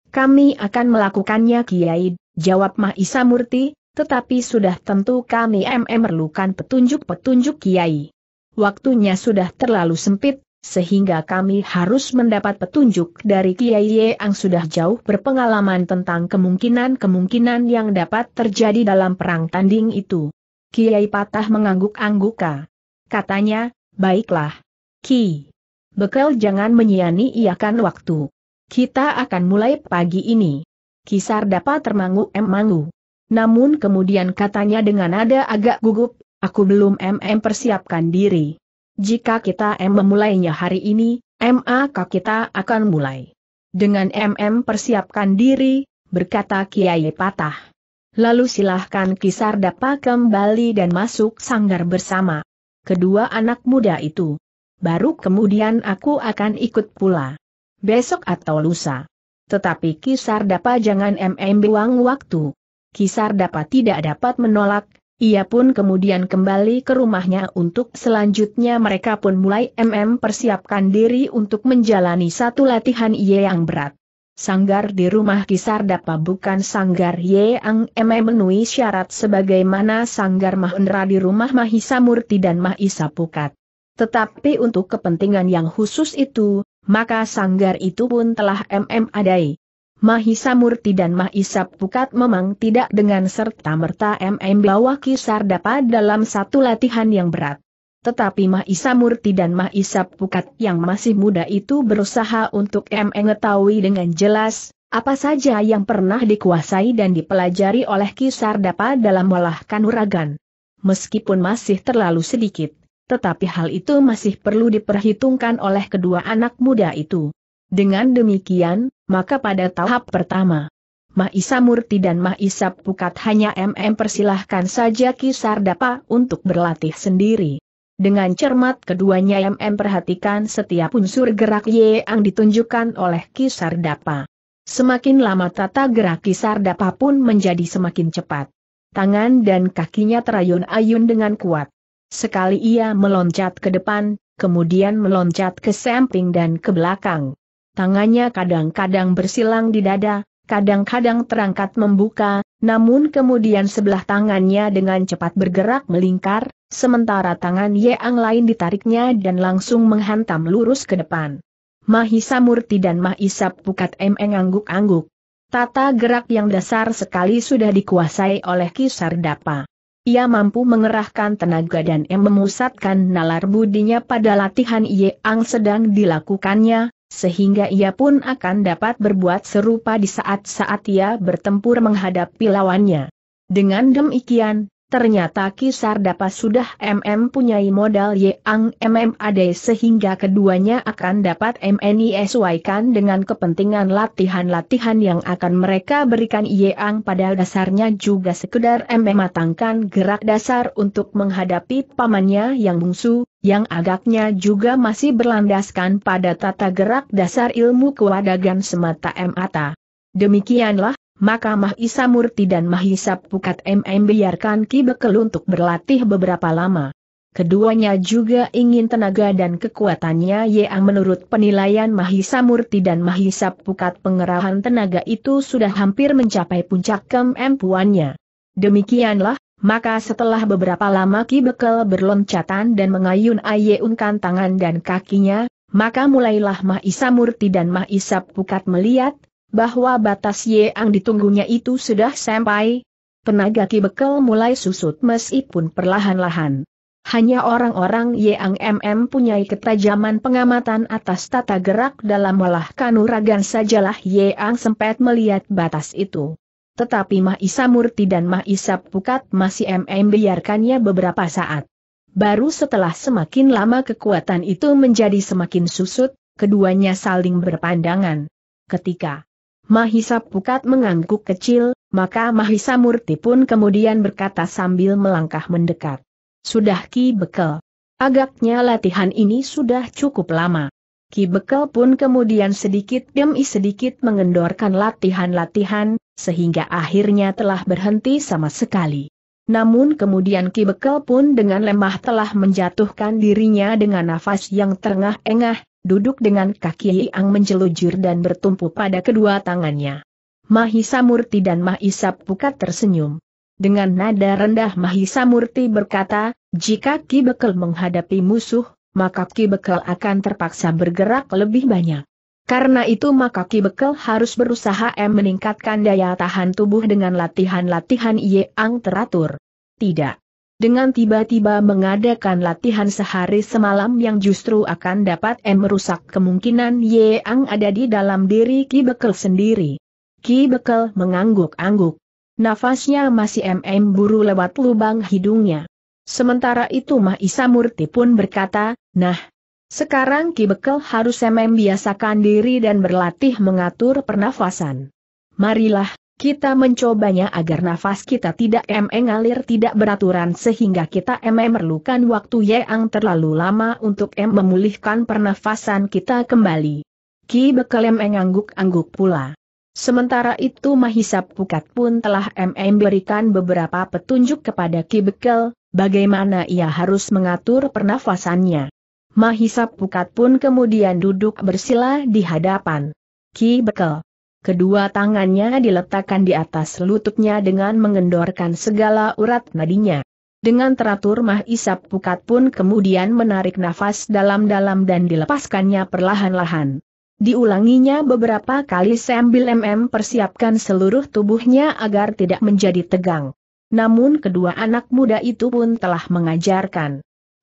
Kami akan melakukannya Kiai, jawab Mahisa Murti, tetapi sudah tentu kami MM memerlukan petunjuk-petunjuk Kiai. Waktunya sudah terlalu sempit, sehingga kami harus mendapat petunjuk dari Kiai yang sudah jauh berpengalaman tentang kemungkinan-kemungkinan yang dapat terjadi dalam perang tanding itu. Kiai Patah mengangguk-angguka. Katanya, Baiklah. Ki. Bekal jangan menyia-nyiakan waktu. Kita akan mulai pagi ini. Kisar dapat termangu-emangu. Namun kemudian katanya dengan nada agak gugup, aku belum MM persiapkan diri. Jika kita M memulainya hari ini, MAK kita akan mulai. Dengan MM persiapkan diri, berkata Kiai Patah. Lalu silahkan Kisar dapat kembali dan masuk sanggar bersama kedua anak muda itu. Baru kemudian aku akan ikut pula. Besok atau lusa. Tetapi Kisar dapat jangan MM buang waktu. Kisar dapat tidak dapat menolak, ia pun kemudian kembali ke rumahnya untuk selanjutnya mereka pun mulai MM persiapkan diri untuk menjalani satu latihan ia yang berat sanggar di rumah kisar dapat bukan sanggar Eme memenuhi syarat sebagaimana sanggar Mahendra di rumah Mahisa Murti dan Mahisa Pukat. Tetapi untuk kepentingan yang khusus itu, maka sanggar itu pun telah MM adai. Mahisa Murti dan Mahisa Pukat memang tidak dengan serta-merta MM kisar dapat dalam satu latihan yang berat tetapi Mahisa Murti dan Mahisa Pukat yang masih muda itu berusaha untuk mengetahui dengan jelas, apa saja yang pernah dikuasai dan dipelajari oleh Kisar dapat dalam olah kanuragan. Meskipun masih terlalu sedikit, tetapi hal itu masih perlu diperhitungkan oleh kedua anak muda itu. Dengan demikian, maka pada tahap pertama, Mahisa Murti dan Mahisa Pukat hanya MM persilahkan saja Kisar dapat untuk berlatih sendiri. Dengan cermat keduanya MM perhatikan setiap unsur gerak Yeang yang ditunjukkan oleh Kisar Dapa. Semakin lama tata gerak Kisar Dapa pun menjadi semakin cepat. Tangan dan kakinya terayun-ayun dengan kuat. Sekali ia meloncat ke depan, kemudian meloncat ke samping dan ke belakang. Tangannya kadang-kadang bersilang di dada, kadang-kadang terangkat membuka, namun kemudian sebelah tangannya dengan cepat bergerak melingkar, sementara tangan Ye Ang lain ditariknya dan langsung menghantam lurus ke depan. Mahisa Murti dan Mahisa Pukat Emeng angguk-angguk. Tata gerak yang dasar sekali sudah dikuasai oleh Kisar Dapa. Ia mampu mengerahkan tenaga dan memusatkan nalar budinya pada latihan Ye Yang sedang dilakukannya, sehingga ia pun akan dapat berbuat serupa di saat-saat ia bertempur menghadapi lawannya. Dengan demikian, Ternyata Kisar dapat sudah MM punyai modal yang MMAD sehingga keduanya akan dapat mnisy sesuaikan dengan kepentingan latihan-latihan yang akan mereka berikan yang pada dasarnya juga sekedar MM matangkan gerak dasar untuk menghadapi pamannya yang bungsu, yang agaknya juga masih berlandaskan pada tata gerak dasar ilmu kewadagan semata MATA. Demikianlah maka Mahisa Murti dan Mahisa Pukat MM biarkan Ki Bekel untuk berlatih beberapa lama. Keduanya juga ingin tenaga dan kekuatannya YA menurut penilaian Mahisa Murti dan Mahisa Pukat pengerahan tenaga itu sudah hampir mencapai puncak kemampuannya. Demikianlah, maka setelah beberapa lama Ki Bekel berloncatan dan mengayun ayunkan tangan dan kakinya, maka mulailah Mahisa Murti dan Mahisa Pukat melihat, bahwa batas Yeang yang ditunggunya itu sudah sampai. Tenaga Ki Bekel mulai susut meskipun perlahan-lahan. Hanya orang-orang yang MM punyai ketajaman pengamatan atas tata gerak dalam olah kanuragan sajalah yang sempat melihat batas itu. Tetapi Isa Murti dan Mah Isa Pukat masih MM biarkannya beberapa saat. Baru setelah semakin lama kekuatan itu menjadi semakin susut, keduanya saling berpandangan. Ketika Mahisa Pukat mengangguk kecil, maka Mahisa Murti pun kemudian berkata sambil melangkah mendekat. Sudah Ki Bekel. Agaknya latihan ini sudah cukup lama. Ki Bekel pun kemudian sedikit demi sedikit mengendorkan latihan-latihan, sehingga akhirnya telah berhenti sama sekali. Namun kemudian Ki Bekel pun dengan lemah telah menjatuhkan dirinya dengan nafas yang terengah-engah, duduk dengan kaki yang menjelujur dan bertumpu pada kedua tangannya. Mahisa Murti dan Mahisa Pukat tersenyum. Dengan nada rendah Mahisa Murti berkata, jika Ki Bekel menghadapi musuh, maka Ki Bekel akan terpaksa bergerak lebih banyak. Karena itu maka Ki Bekel harus berusaha M meningkatkan daya tahan tubuh dengan latihan-latihan yang teratur. Tidak dengan tiba-tiba mengadakan latihan sehari semalam yang justru akan dapat M merusak kemungkinan Yeang ada di dalam diri Ki Bekel sendiri. Ki Bekel mengangguk-angguk. Nafasnya masih MM buru lewat lubang hidungnya. Sementara itu Mahisa Murti pun berkata, nah, sekarang Ki Bekel harus MM biasakan diri dan berlatih mengatur pernafasan. Marilah, kita mencobanya agar nafas kita tidak mengalir tidak beraturan sehingga kita e memerlukan waktu yang terlalu lama untuk em memulihkan pernafasan kita kembali. Ki Bekelem mengangguk angguk pula. Sementara itu Mahisa Pukat pun telah e memberikan beberapa petunjuk kepada Ki Bekel, bagaimana ia harus mengatur pernafasannya. Mahisa Pukat pun kemudian duduk bersila di hadapan Ki Bekel. Kedua tangannya diletakkan di atas lututnya dengan mengendorkan segala urat nadinya. Dengan teratur Mah Isap Pukat pun kemudian menarik nafas dalam-dalam dan dilepaskannya perlahan-lahan. Diulanginya beberapa kali sambil MM persiapkan seluruh tubuhnya agar tidak menjadi tegang. Namun kedua anak muda itu pun telah mengajarkan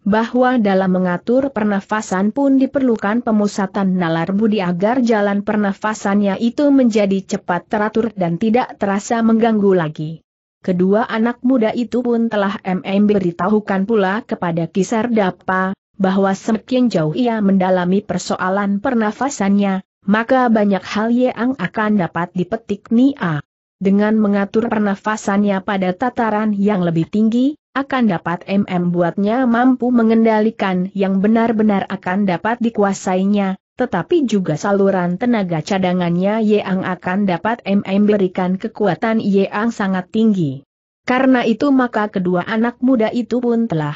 bahwa dalam mengatur pernafasan pun diperlukan pemusatan nalar budi agar jalan pernafasannya itu menjadi cepat teratur dan tidak terasa mengganggu lagi. Kedua anak muda itu pun telah MM beritahukan pula kepada Kisar Dapa, bahwa semakin jauh ia mendalami persoalan pernafasannya, maka banyak hal yang akan dapat dipetik Nia. Dengan mengatur pernafasannya pada tataran yang lebih tinggi, akan dapat MM buatnya mampu mengendalikan yang benar-benar akan dapat dikuasainya, tetapi juga saluran tenaga cadangannya yang akan dapat MM berikan kekuatan yang sangat tinggi. Karena itu maka kedua anak muda itu pun telah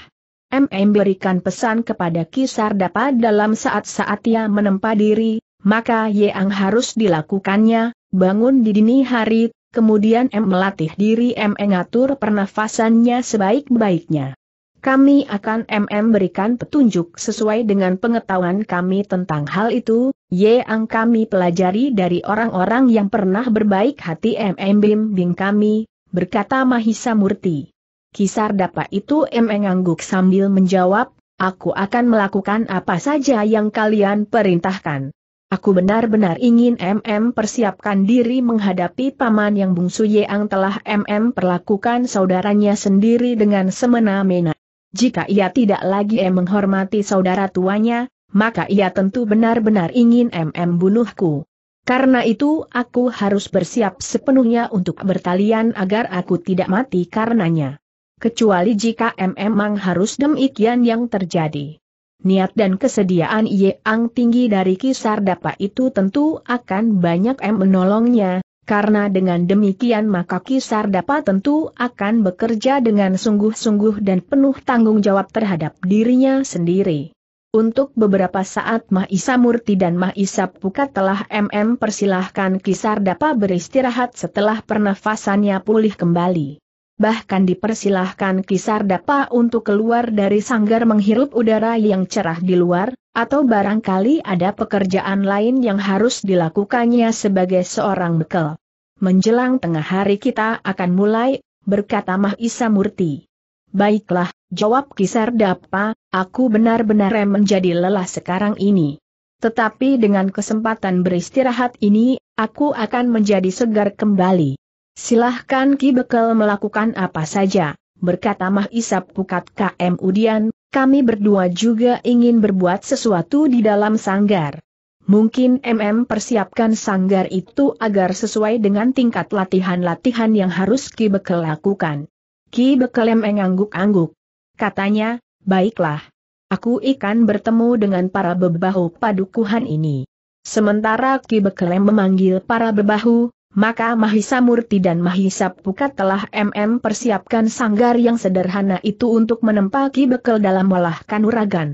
MM berikan pesan kepada Kisar dapat dalam saat-saat ia menempa diri, maka yang harus dilakukannya, bangun di dini hari, kemudian M melatih diri M mengatur pernafasannya sebaik-baiknya. Kami akan MM berikan petunjuk sesuai dengan pengetahuan kami tentang hal itu, yang kami pelajari dari orang-orang yang pernah berbaik hati MM bimbing kami, berkata Mahisa Murti. Kisar dapat itu M mengangguk sambil menjawab, aku akan melakukan apa saja yang kalian perintahkan. Aku benar-benar ingin MM persiapkan diri menghadapi paman yang bungsu Yeang telah MM perlakukan saudaranya sendiri dengan semena-mena. Jika ia tidak lagi menghormati saudara tuanya, maka ia tentu benar-benar ingin MM bunuhku. Karena itu aku harus bersiap sepenuhnya untuk bertalian agar aku tidak mati karenanya. Kecuali jika MM memang harus demikian yang terjadi niat dan kesediaan Ye Ang tinggi dari kisar dapa itu tentu akan banyak M menolongnya, karena dengan demikian maka kisar dapa tentu akan bekerja dengan sungguh-sungguh dan penuh tanggung jawab terhadap dirinya sendiri. Untuk beberapa saat Mahisa Murti dan Mahisa Pukat telah MM persilahkan Kisar Dapa beristirahat setelah pernafasannya pulih kembali bahkan dipersilahkan kisar dapa untuk keluar dari sanggar menghirup udara yang cerah di luar, atau barangkali ada pekerjaan lain yang harus dilakukannya sebagai seorang bekel. Menjelang tengah hari kita akan mulai, berkata Mahisa Murti. Baiklah, jawab kisar dapa, aku benar-benar menjadi lelah sekarang ini. Tetapi dengan kesempatan beristirahat ini, aku akan menjadi segar kembali. Silahkan Ki Bekel melakukan apa saja, berkata Mah Isap Pukat KM Udian, kami berdua juga ingin berbuat sesuatu di dalam sanggar. Mungkin MM persiapkan sanggar itu agar sesuai dengan tingkat latihan-latihan yang harus Ki Bekel lakukan. Ki Bekel mengangguk ngangguk-angguk. Katanya, baiklah. Aku ikan bertemu dengan para bebahu padukuhan ini. Sementara Ki Bekelem memanggil para bebahu, maka Mahisa Murti dan Mahisa Pukat telah MM persiapkan sanggar yang sederhana itu untuk menempa bekal dalam melahkan Kanuragan.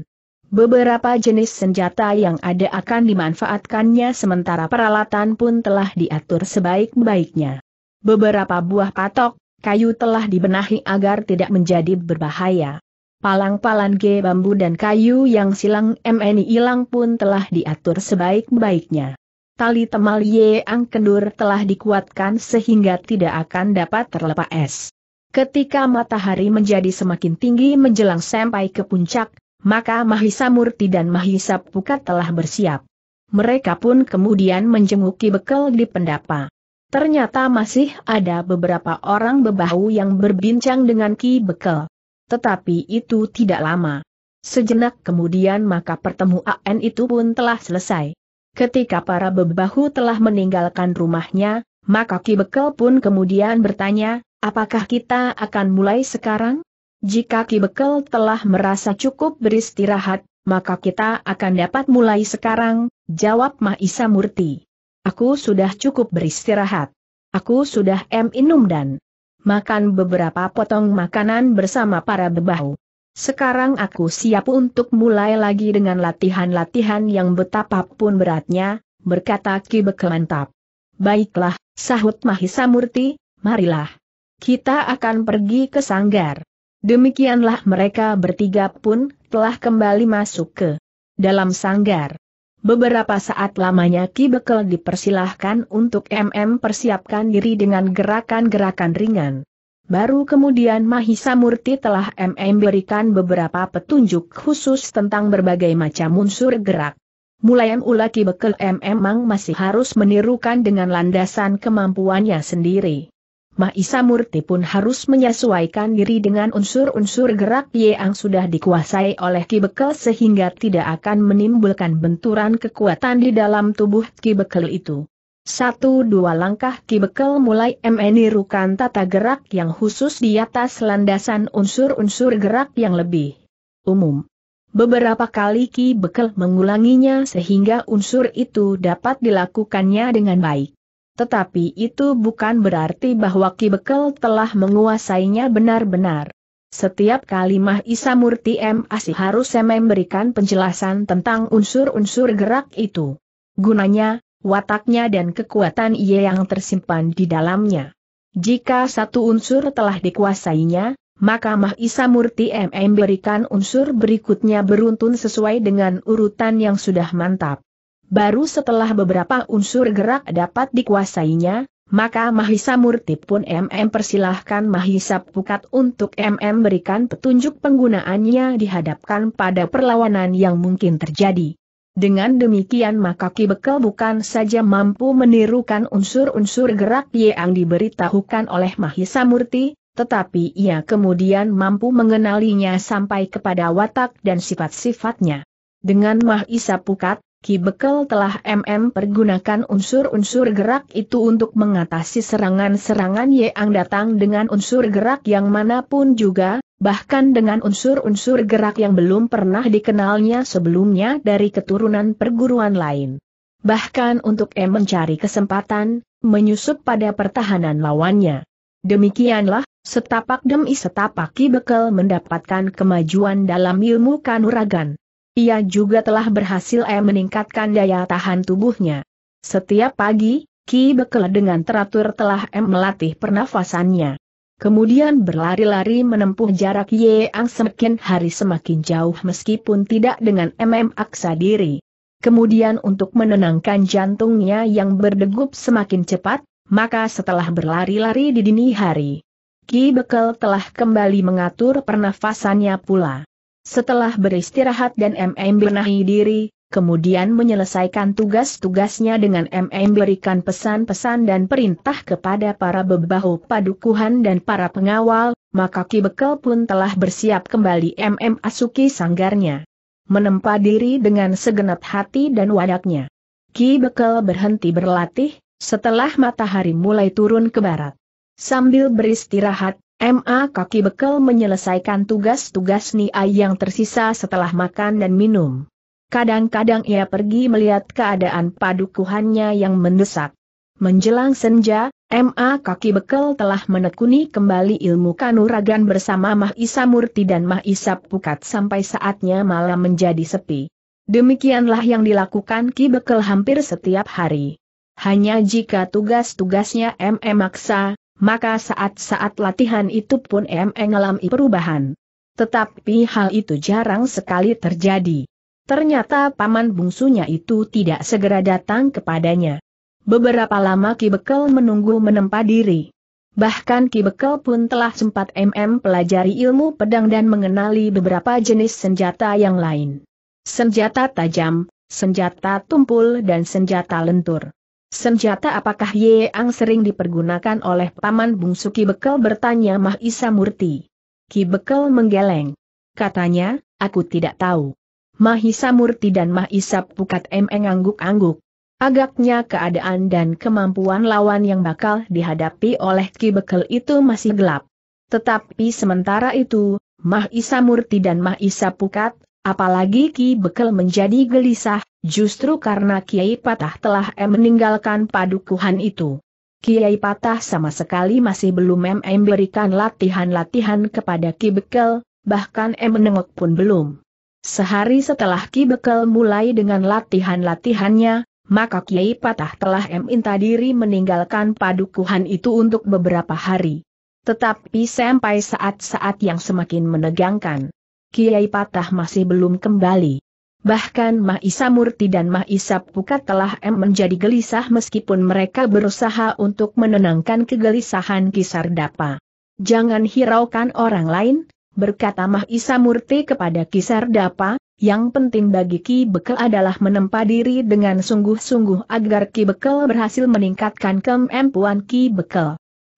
Beberapa jenis senjata yang ada akan dimanfaatkannya sementara peralatan pun telah diatur sebaik-baiknya. Beberapa buah patok, kayu telah dibenahi agar tidak menjadi berbahaya. palang palang ge bambu dan kayu yang silang MNI hilang pun telah diatur sebaik-baiknya tali temal Yeang Kendur telah dikuatkan sehingga tidak akan dapat terlepas. Ketika matahari menjadi semakin tinggi menjelang sampai ke puncak, maka Mahisa Murti dan Mahisa Pukat telah bersiap. Mereka pun kemudian menjenguki bekal di pendapa. Ternyata masih ada beberapa orang bebahu yang berbincang dengan Ki Bekel. Tetapi itu tidak lama. Sejenak kemudian maka pertemuan itu pun telah selesai. Ketika para bebahu telah meninggalkan rumahnya, maka Ki Bekel pun kemudian bertanya, apakah kita akan mulai sekarang? Jika Ki Bekel telah merasa cukup beristirahat, maka kita akan dapat mulai sekarang, jawab Mahisa Murti. Aku sudah cukup beristirahat. Aku sudah M minum dan makan beberapa potong makanan bersama para bebahu sekarang aku siap untuk mulai lagi dengan latihan-latihan yang betapapun beratnya, berkata Ki Bekelantap. Baiklah, sahut Mahisa Murti, marilah. Kita akan pergi ke sanggar. Demikianlah mereka bertiga pun telah kembali masuk ke dalam sanggar. Beberapa saat lamanya Ki Bekel dipersilahkan untuk MM persiapkan diri dengan gerakan-gerakan ringan. Baru kemudian Mahisa Murti telah MM berikan beberapa petunjuk khusus tentang berbagai macam unsur gerak. Mulaian ulaki bekel MM Mang masih harus menirukan dengan landasan kemampuannya sendiri. Mahisa Murti pun harus menyesuaikan diri dengan unsur-unsur gerak yang sudah dikuasai oleh Ki sehingga tidak akan menimbulkan benturan kekuatan di dalam tubuh Ki itu. Satu dua langkah kibekel mulai menirukan tata gerak yang khusus di atas landasan unsur-unsur gerak yang lebih umum. Beberapa kali Ki Bekel mengulanginya sehingga unsur itu dapat dilakukannya dengan baik. Tetapi itu bukan berarti bahwa Ki Bekel telah menguasainya benar-benar. Setiap Isa Murti M. Asih harus memberikan penjelasan tentang unsur-unsur gerak itu. Gunanya, wataknya dan kekuatan ia yang tersimpan di dalamnya. Jika satu unsur telah dikuasainya, maka Mahisa Murti MM berikan unsur berikutnya beruntun sesuai dengan urutan yang sudah mantap. Baru setelah beberapa unsur gerak dapat dikuasainya, maka Mahisa Murti pun MM persilahkan Mahisa Pukat untuk MM berikan petunjuk penggunaannya dihadapkan pada perlawanan yang mungkin terjadi. Dengan demikian maka Ki Bekel bukan saja mampu menirukan unsur-unsur gerak yang diberitahukan oleh Mahisa Murti, tetapi ia kemudian mampu mengenalinya sampai kepada watak dan sifat-sifatnya. Dengan Mahisa Pukat, Ki Bekel telah MM pergunakan unsur-unsur gerak itu untuk mengatasi serangan-serangan yang datang dengan unsur gerak yang manapun juga, bahkan dengan unsur-unsur gerak yang belum pernah dikenalnya sebelumnya dari keturunan perguruan lain. Bahkan untuk M mencari kesempatan, menyusup pada pertahanan lawannya. Demikianlah, setapak demi setapak Ki Bekel mendapatkan kemajuan dalam ilmu kanuragan. Ia juga telah berhasil M meningkatkan daya tahan tubuhnya. Setiap pagi, Ki Bekel dengan teratur telah M melatih pernafasannya. Kemudian berlari-lari menempuh jarak Yeang semakin hari semakin jauh meskipun tidak dengan MM aksa diri. Kemudian untuk menenangkan jantungnya yang berdegup semakin cepat, maka setelah berlari-lari di dini hari, Ki Bekel telah kembali mengatur pernafasannya pula. Setelah beristirahat dan MM benahi diri, kemudian menyelesaikan tugas-tugasnya dengan MM berikan pesan-pesan dan perintah kepada para bebahu padukuhan dan para pengawal, maka Ki Bekel pun telah bersiap kembali MM Asuki sanggarnya. Menempa diri dengan segenap hati dan wadaknya. Ki Bekel berhenti berlatih, setelah matahari mulai turun ke barat. Sambil beristirahat, MA Kaki Bekel menyelesaikan tugas-tugas Nia yang tersisa setelah makan dan minum. Kadang-kadang ia pergi melihat keadaan padukuhannya yang mendesak. Menjelang senja, MA Kaki Bekel telah menekuni kembali ilmu kanuragan bersama Mahisa Murti dan Mahisa Pukat sampai saatnya malam menjadi sepi. Demikianlah yang dilakukan Ki Bekel hampir setiap hari. Hanya jika tugas-tugasnya ME maksa, maka saat-saat latihan itu pun ME ngalami perubahan. Tetapi hal itu jarang sekali terjadi. Ternyata paman bungsunya itu tidak segera datang kepadanya. Beberapa lama Ki Bekel menunggu menempa diri. Bahkan Ki Bekel pun telah sempat MM pelajari ilmu pedang dan mengenali beberapa jenis senjata yang lain. Senjata tajam, senjata tumpul dan senjata lentur. Senjata apakah Yeang sering dipergunakan oleh paman bungsu Ki Bekel bertanya Mahisa Murti. Ki Bekel menggeleng. Katanya, aku tidak tahu. Mahisa Murti dan Mahisa Pukat M angguk-angguk. Agaknya keadaan dan kemampuan lawan yang bakal dihadapi oleh Ki Bekel itu masih gelap. Tetapi sementara itu, Mahisa Murti dan Mahisa Pukat, apalagi Ki Bekel menjadi gelisah, justru karena Kiai Patah telah meninggalkan padukuhan itu. Kiai Patah sama sekali masih belum memberikan latihan-latihan kepada Ki Bekel, bahkan menengok pun belum. Sehari setelah Ki Bekel mulai dengan latihan-latihannya, maka Kiai Patah telah meminta diri meninggalkan padukuhan itu untuk beberapa hari. Tetapi sampai saat-saat yang semakin menegangkan, Kiai Patah masih belum kembali. Bahkan Mahisa Murti dan Mahisa Pukat telah M menjadi gelisah meskipun mereka berusaha untuk menenangkan kegelisahan Kisar Dapa. Jangan hiraukan orang lain, berkata Isa Murti kepada Kisar Dapa, yang penting bagi Ki Bekel adalah menempa diri dengan sungguh-sungguh agar Ki Bekel berhasil meningkatkan kemampuan Ki Bekel.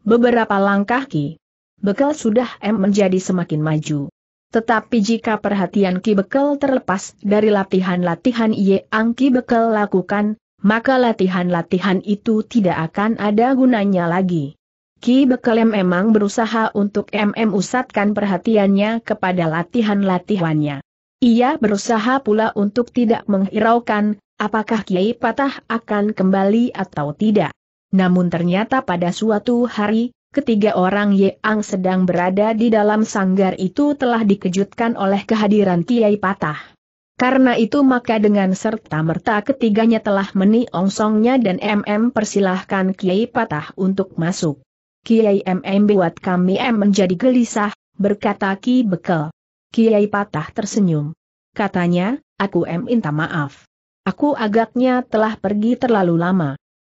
Beberapa langkah Ki Bekel sudah M menjadi semakin maju. Tetapi jika perhatian Ki Bekel terlepas dari latihan-latihan yang Ki Bekel lakukan, maka latihan-latihan itu tidak akan ada gunanya lagi. Ki Bekelem memang berusaha untuk MM usatkan perhatiannya kepada latihan-latihannya. Ia berusaha pula untuk tidak menghiraukan, apakah Kiai Patah akan kembali atau tidak. Namun ternyata pada suatu hari, ketiga orang yang sedang berada di dalam sanggar itu telah dikejutkan oleh kehadiran Kiai Patah. Karena itu maka dengan serta-merta ketiganya telah meniongsongnya dan MM persilahkan Kiai Patah untuk masuk. Kiai MM buat kami M menjadi gelisah, berkata Ki Bekel. Kiai patah tersenyum. Katanya, aku M minta maaf. Aku agaknya telah pergi terlalu lama.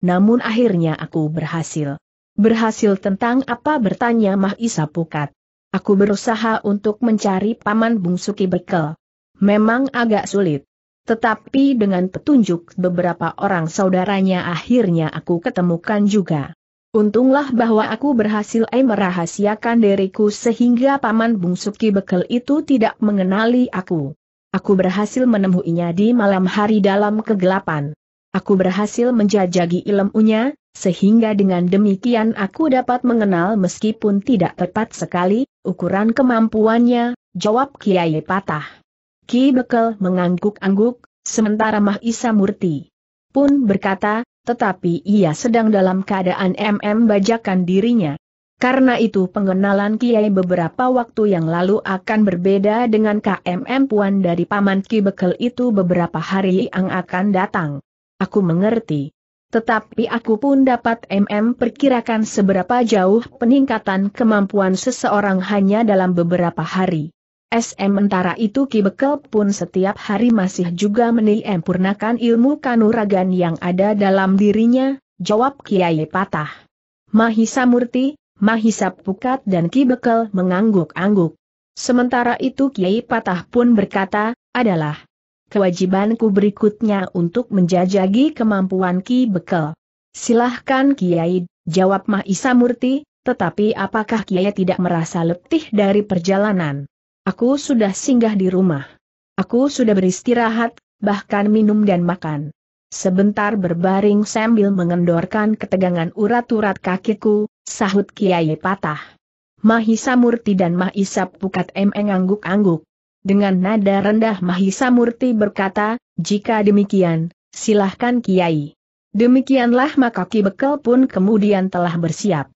Namun akhirnya aku berhasil. Berhasil tentang apa bertanya Mah Isa Pukat. Aku berusaha untuk mencari paman bungsu Ki Bekel. Memang agak sulit. Tetapi dengan petunjuk beberapa orang saudaranya akhirnya aku ketemukan juga. Untunglah bahwa aku berhasil eh, merahasiakan diriku sehingga Paman Bungsuki Bekel itu tidak mengenali aku. Aku berhasil menemuinya di malam hari dalam kegelapan. Aku berhasil menjajagi ilmunya, sehingga dengan demikian aku dapat mengenal meskipun tidak tepat sekali, ukuran kemampuannya, jawab Kiai Patah. Ki Bekel mengangguk-angguk, sementara Mahisa Murti pun berkata, tetapi ia sedang dalam keadaan MM bajakan dirinya. Karena itu pengenalan Kiai beberapa waktu yang lalu akan berbeda dengan KMM Puan dari Paman Ki Bekel itu beberapa hari yang akan datang. Aku mengerti. Tetapi aku pun dapat MM perkirakan seberapa jauh peningkatan kemampuan seseorang hanya dalam beberapa hari. Sementara itu Ki Bekel pun setiap hari masih juga meniempurnakan ilmu kanuragan yang ada dalam dirinya, jawab Kiai Patah. Mahisa Murti, Mahisa Pukat dan Ki Bekel mengangguk-angguk. Sementara itu Kiai Patah pun berkata, adalah kewajibanku berikutnya untuk menjajagi kemampuan Ki Bekel. Silahkan Kiai, jawab Mahisa Murti, tetapi apakah Kiai tidak merasa letih dari perjalanan? Aku sudah singgah di rumah. Aku sudah beristirahat, bahkan minum dan makan. Sebentar berbaring sambil mengendorkan ketegangan urat-urat kakiku, sahut Kiai patah. Mahisa Murti dan Mahisa Pukat Emeng angguk-angguk. Dengan nada rendah Mahisa Murti berkata, jika demikian, silahkan Kiai. Demikianlah maka Ki bekel pun kemudian telah bersiap.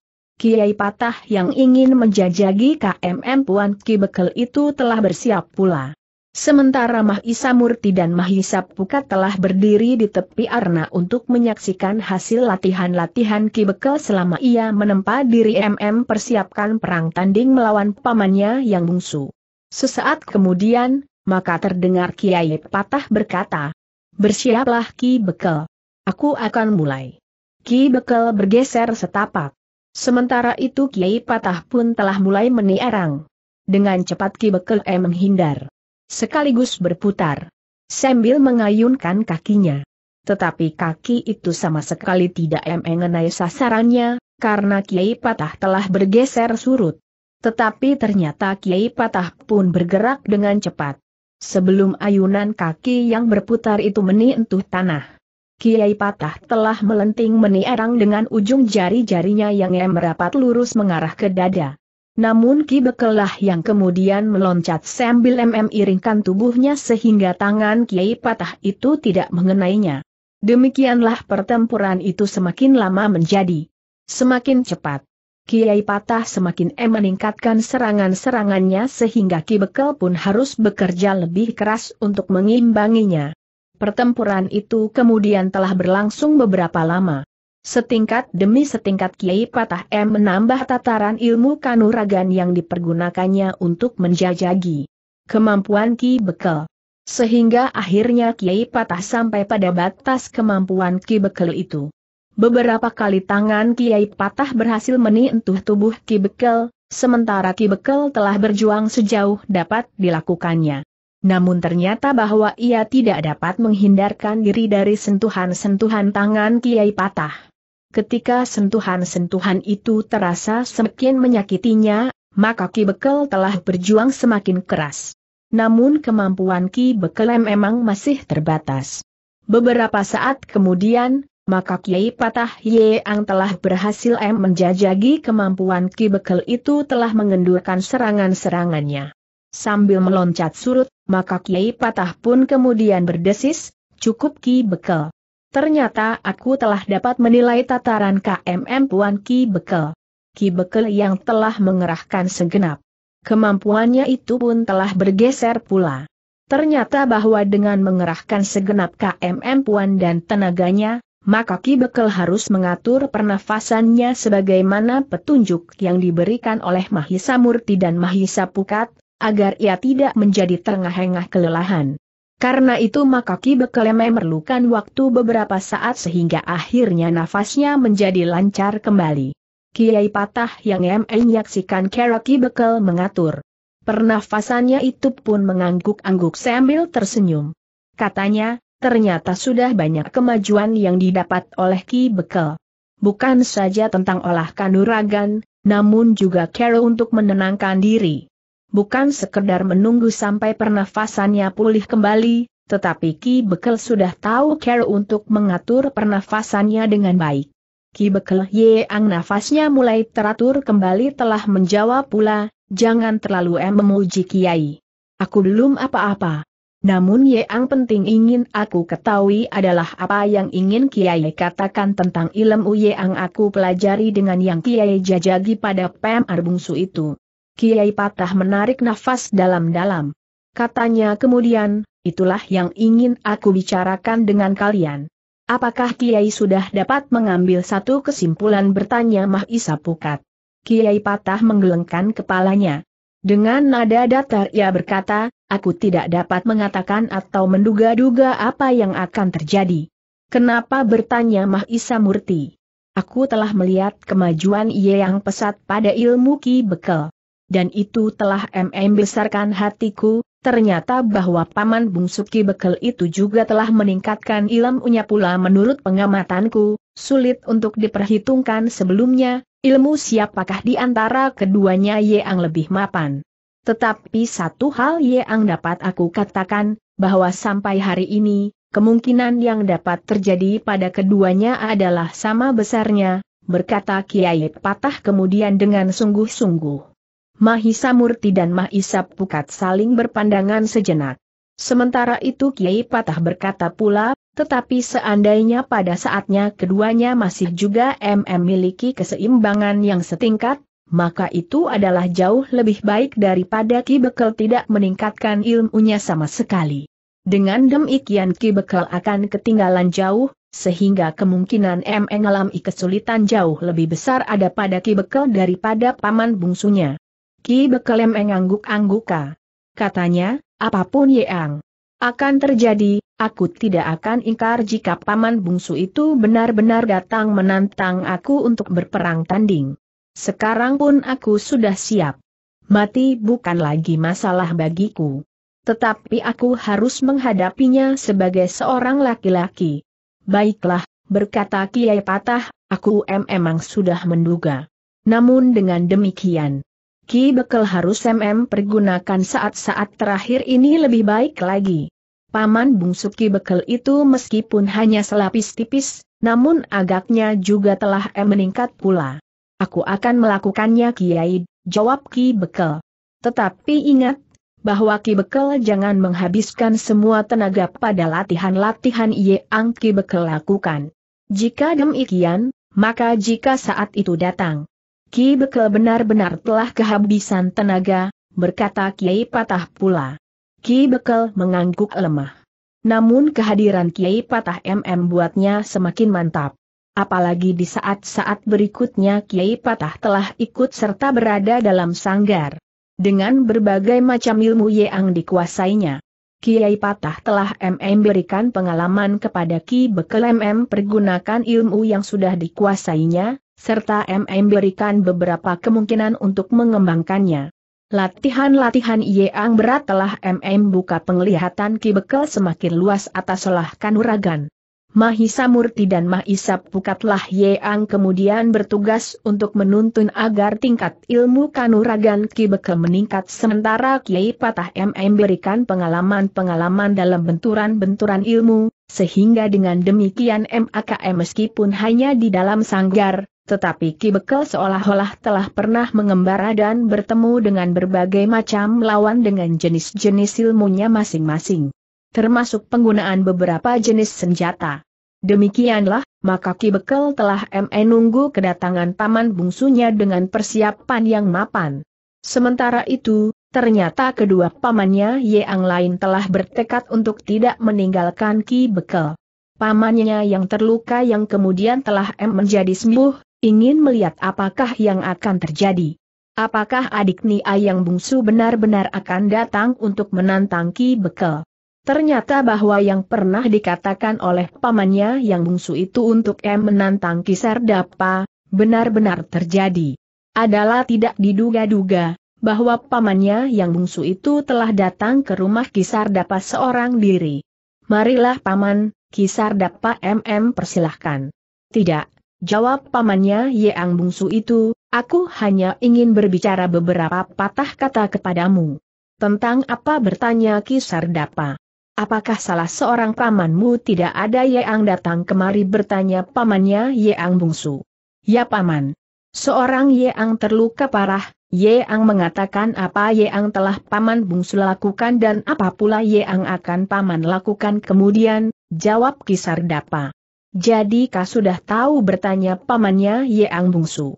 Kiai Patah yang ingin menjajagi KMM Puan Ki Bekel itu telah bersiap pula. Sementara Mahisa Murti dan Mahisa Pukat telah berdiri di tepi arna untuk menyaksikan hasil latihan-latihan Ki Bekel selama ia menempa diri MM persiapkan perang tanding melawan pamannya yang bungsu. Sesaat kemudian, maka terdengar Kiai Patah berkata, Bersiaplah Ki Bekel. Aku akan mulai. Ki Bekel bergeser setapak. Sementara itu Kiai Patah pun telah mulai meniarang. Dengan cepat Ki Bekel E menghindar. Sekaligus berputar. Sambil mengayunkan kakinya. Tetapi kaki itu sama sekali tidak mengenai sasarannya, karena Kiai Patah telah bergeser surut. Tetapi ternyata Kiai Patah pun bergerak dengan cepat. Sebelum ayunan kaki yang berputar itu menyentuh tanah Kiai Patah telah melenting menierang dengan ujung jari-jarinya yang merapat lurus mengarah ke dada. Namun Ki Bekelah yang kemudian meloncat sambil memiringkan tubuhnya sehingga tangan Kiai Patah itu tidak mengenainya. Demikianlah pertempuran itu semakin lama menjadi semakin cepat. Kiai Patah semakin em meningkatkan serangan-serangannya sehingga Ki Bekel pun harus bekerja lebih keras untuk mengimbanginya. Pertempuran itu kemudian telah berlangsung beberapa lama. Setingkat demi setingkat Kiai Patah M menambah tataran ilmu kanuragan yang dipergunakannya untuk menjajagi kemampuan Ki Bekel. Sehingga akhirnya Kiai Patah sampai pada batas kemampuan Ki Bekel itu. Beberapa kali tangan Kiai Patah berhasil menyentuh tubuh Ki Bekel, sementara Ki Bekel telah berjuang sejauh dapat dilakukannya. Namun ternyata bahwa ia tidak dapat menghindarkan diri dari sentuhan-sentuhan tangan Kiai Patah. Ketika sentuhan-sentuhan itu terasa semakin menyakitinya, maka Ki Bekel telah berjuang semakin keras. Namun kemampuan Ki Bekel memang masih terbatas. Beberapa saat kemudian, maka Kiai Patah Yeang telah berhasil M menjajagi kemampuan Ki Bekel itu telah mengendurkan serangan-serangannya. Sambil meloncat surut, maka Kiai Patah pun kemudian berdesis, cukup Ki Bekel. Ternyata aku telah dapat menilai tataran KMM Puan Ki Bekel. Ki Bekel yang telah mengerahkan segenap. Kemampuannya itu pun telah bergeser pula. Ternyata bahwa dengan mengerahkan segenap KMM Puan dan tenaganya, maka Ki Bekel harus mengatur pernafasannya sebagaimana petunjuk yang diberikan oleh Mahisa Murti dan Mahisa Pukat, agar ia tidak menjadi terengah-engah kelelahan. Karena itu maka Ki Bekele memerlukan waktu beberapa saat sehingga akhirnya nafasnya menjadi lancar kembali. Kiai Patah yang menyaksikan cara Ki Bekel mengatur. Pernafasannya itu pun mengangguk-angguk sambil tersenyum. Katanya, ternyata sudah banyak kemajuan yang didapat oleh Ki Bekel. Bukan saja tentang olah kanuragan, namun juga cara untuk menenangkan diri bukan sekedar menunggu sampai pernafasannya pulih kembali, tetapi Ki Bekel sudah tahu cara untuk mengatur pernafasannya dengan baik. Ki Bekel Yeang nafasnya mulai teratur kembali telah menjawab pula, jangan terlalu em memuji Kiai. Aku belum apa-apa. Namun Yeang penting ingin aku ketahui adalah apa yang ingin Kiai katakan tentang ilmu Yeang aku pelajari dengan yang Kiai jajagi pada Pem Arbungsu itu. Kiai Patah menarik nafas dalam-dalam. Katanya kemudian, itulah yang ingin aku bicarakan dengan kalian. Apakah Kiai sudah dapat mengambil satu kesimpulan bertanya Mahisa Pukat? Kiai Patah menggelengkan kepalanya. Dengan nada datar ia berkata, aku tidak dapat mengatakan atau menduga-duga apa yang akan terjadi. Kenapa bertanya Mahisa Murti? Aku telah melihat kemajuan ia yang pesat pada ilmu Ki Bekel dan itu telah MM besarkan hatiku, ternyata bahwa Paman Bung Suki Bekel itu juga telah meningkatkan ilmunya pula menurut pengamatanku, sulit untuk diperhitungkan sebelumnya, ilmu siapakah di antara keduanya yang lebih mapan. Tetapi satu hal yang dapat aku katakan, bahwa sampai hari ini, kemungkinan yang dapat terjadi pada keduanya adalah sama besarnya, berkata Kiai Patah kemudian dengan sungguh-sungguh. Mahisa Murti dan Mahisa Pukat saling berpandangan sejenak. Sementara itu Kiai Patah berkata pula, tetapi seandainya pada saatnya keduanya masih juga MM miliki keseimbangan yang setingkat, maka itu adalah jauh lebih baik daripada Ki Bekel tidak meningkatkan ilmunya sama sekali. Dengan demikian Ki Bekel akan ketinggalan jauh, sehingga kemungkinan M mengalami kesulitan jauh lebih besar ada pada Ki Bekel daripada paman bungsunya. Ki Bekelem angguk-angguka. Katanya, apapun Yeang akan terjadi, aku tidak akan ingkar jika paman bungsu itu benar-benar datang menantang aku untuk berperang tanding. Sekarang pun aku sudah siap. Mati bukan lagi masalah bagiku. Tetapi aku harus menghadapinya sebagai seorang laki-laki. Baiklah, berkata Kiai Patah, aku memang sudah menduga. Namun dengan demikian Ki Bekel harus MM pergunakan saat-saat terakhir ini lebih baik lagi. Paman bungsu Ki Bekel itu meskipun hanya selapis tipis, namun agaknya juga telah M meningkat pula. Aku akan melakukannya Kiai, jawab Ki Bekel. Tetapi ingat, bahwa Ki Bekel jangan menghabiskan semua tenaga pada latihan-latihan yang Ki Bekel lakukan. Jika demikian, maka jika saat itu datang, Ki Bekel benar-benar telah kehabisan tenaga, berkata Kiai Patah pula. Ki Bekel mengangguk lemah. Namun kehadiran Kiai Patah MM buatnya semakin mantap. Apalagi di saat-saat berikutnya Kiai Patah telah ikut serta berada dalam sanggar. Dengan berbagai macam ilmu yang dikuasainya. Kiai Patah telah MM berikan pengalaman kepada Ki Bekel MM pergunakan ilmu yang sudah dikuasainya, serta MM berikan beberapa kemungkinan untuk mengembangkannya. Latihan-latihan yang berat telah MM buka penglihatan Ki Bekel semakin luas atas olah kanuragan. Mahisa Murti dan Mahisa Pukatlah Yang kemudian bertugas untuk menuntun agar tingkat ilmu kanuragan Ki Bekel meningkat sementara Kiai Patah MM berikan pengalaman-pengalaman dalam benturan-benturan ilmu, sehingga dengan demikian MAKM meskipun hanya di dalam sanggar, tetapi Ki Bekel seolah-olah telah pernah mengembara dan bertemu dengan berbagai macam lawan dengan jenis-jenis ilmunya masing-masing. Termasuk penggunaan beberapa jenis senjata. Demikianlah, maka Ki Bekel telah menunggu kedatangan paman bungsunya dengan persiapan yang mapan. Sementara itu, ternyata kedua pamannya yang lain telah bertekad untuk tidak meninggalkan Ki Bekel pamannya yang terluka yang kemudian telah menjadi sembuh, ingin melihat apakah yang akan terjadi. Apakah adik Nia yang bungsu benar-benar akan datang untuk menantang Ki Bekel? Ternyata bahwa yang pernah dikatakan oleh pamannya yang bungsu itu untuk M menantang Ki Dapa benar-benar terjadi. Adalah tidak diduga-duga, bahwa pamannya yang bungsu itu telah datang ke rumah Ki Dapa seorang diri. Marilah paman, Ki Kisardapa MM persilahkan. Tidak, Jawab pamannya Ye Ang Bungsu itu, aku hanya ingin berbicara beberapa patah kata kepadamu. Tentang apa bertanya Kisar Dapa. Apakah salah seorang pamanmu tidak ada Ye Ang datang kemari bertanya pamannya Ye Ang Bungsu? Ya paman. Seorang Ye Ang terluka parah, Ye Ang mengatakan apa Ye Ang telah paman Bungsu lakukan dan apa pula Ye Ang akan paman lakukan kemudian, jawab Kisar Dapa. Jadi kau sudah tahu bertanya pamannya Yeang Bungsu.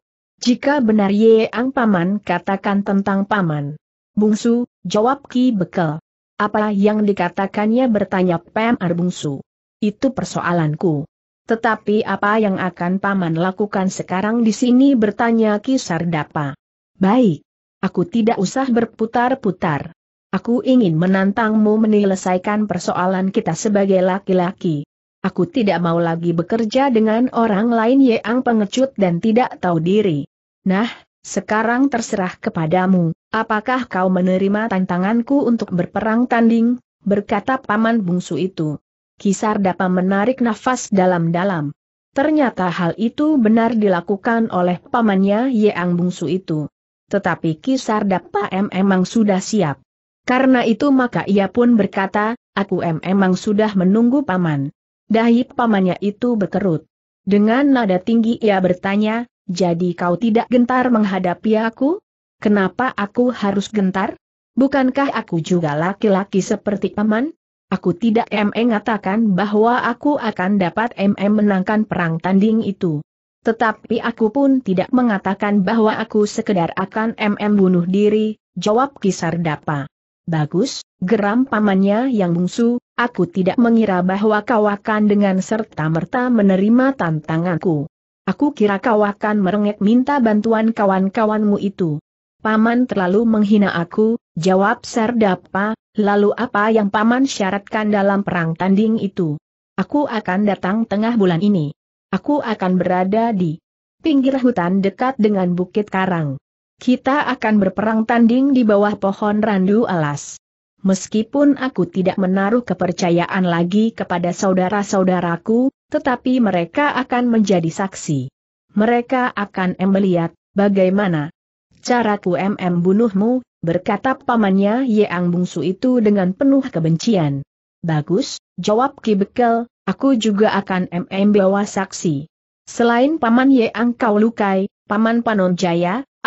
Jika benar Yeang Paman katakan tentang Paman. Bungsu, jawab Ki Bekel. Apa yang dikatakannya bertanya Pem Bungsu. Itu persoalanku. Tetapi apa yang akan Paman lakukan sekarang di sini bertanya Ki Sardapa. Baik. Aku tidak usah berputar-putar. Aku ingin menantangmu menyelesaikan persoalan kita sebagai laki-laki. Aku tidak mau lagi bekerja dengan orang lain yang pengecut dan tidak tahu diri. Nah, sekarang terserah kepadamu, apakah kau menerima tantanganku untuk berperang tanding, berkata paman bungsu itu. Kisar dapat menarik nafas dalam-dalam. Ternyata hal itu benar dilakukan oleh pamannya Yeang bungsu itu. Tetapi Kisar dapat emang sudah siap. Karena itu maka ia pun berkata, aku emang sudah menunggu paman. Dahi pamannya itu berkerut. Dengan nada tinggi ia bertanya, jadi kau tidak gentar menghadapi aku? Kenapa aku harus gentar? Bukankah aku juga laki-laki seperti paman? Aku tidak MM mengatakan bahwa aku akan dapat MM menangkan perang tanding itu. Tetapi aku pun tidak mengatakan bahwa aku sekedar akan MM bunuh diri, jawab Kisar Dapa. Bagus, geram pamannya yang bungsu, Aku tidak mengira bahwa kau akan dengan serta-merta menerima tantanganku. Aku kira kau akan merengek minta bantuan kawan-kawanmu itu. Paman terlalu menghina aku, jawab Serdapa, lalu apa yang Paman syaratkan dalam perang tanding itu? Aku akan datang tengah bulan ini. Aku akan berada di pinggir hutan dekat dengan Bukit Karang. Kita akan berperang tanding di bawah pohon randu alas. Meskipun aku tidak menaruh kepercayaan lagi kepada saudara-saudaraku, tetapi mereka akan menjadi saksi. Mereka akan melihat bagaimana caraku MM bunuhmu, berkata pamannya Yeang Bungsu itu dengan penuh kebencian. Bagus, jawab Ki Bekel, aku juga akan MM bawa saksi. Selain paman Yeang kau lukai, paman Panon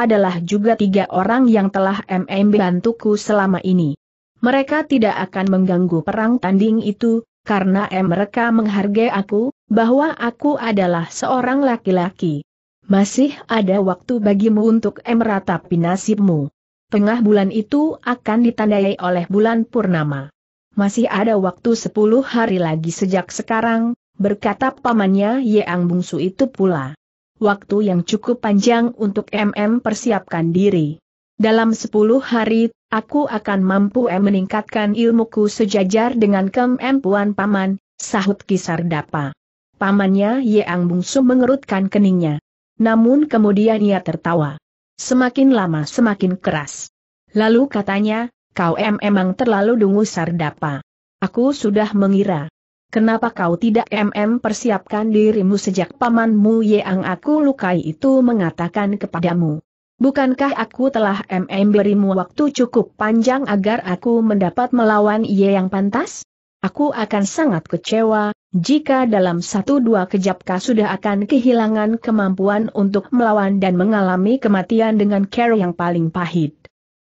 adalah juga tiga orang yang telah MM bantuku selama ini. Mereka tidak akan mengganggu perang tanding itu, karena em eh, mereka menghargai aku, bahwa aku adalah seorang laki-laki. Masih ada waktu bagimu untuk em eh, meratapi nasibmu. Tengah bulan itu akan ditandai oleh bulan purnama. Masih ada waktu sepuluh hari lagi sejak sekarang, berkata pamannya Ye Ang Bungsu itu pula. Waktu yang cukup panjang untuk MM persiapkan diri. Dalam sepuluh hari Aku akan mampu eh, meningkatkan ilmuku sejajar dengan kemampuan paman, sahut Kisar Dapa. Pamannya Yeang Bungsu mengerutkan keningnya. Namun kemudian ia tertawa. Semakin lama semakin keras. Lalu katanya, kau em emang terlalu dungu Sardapa. Aku sudah mengira. Kenapa kau tidak mm persiapkan dirimu sejak pamanmu yang aku lukai itu mengatakan kepadamu. Bukankah aku telah MM berimu waktu cukup panjang agar aku mendapat melawan ia yang pantas? Aku akan sangat kecewa, jika dalam satu dua kejap kau sudah akan kehilangan kemampuan untuk melawan dan mengalami kematian dengan care yang paling pahit.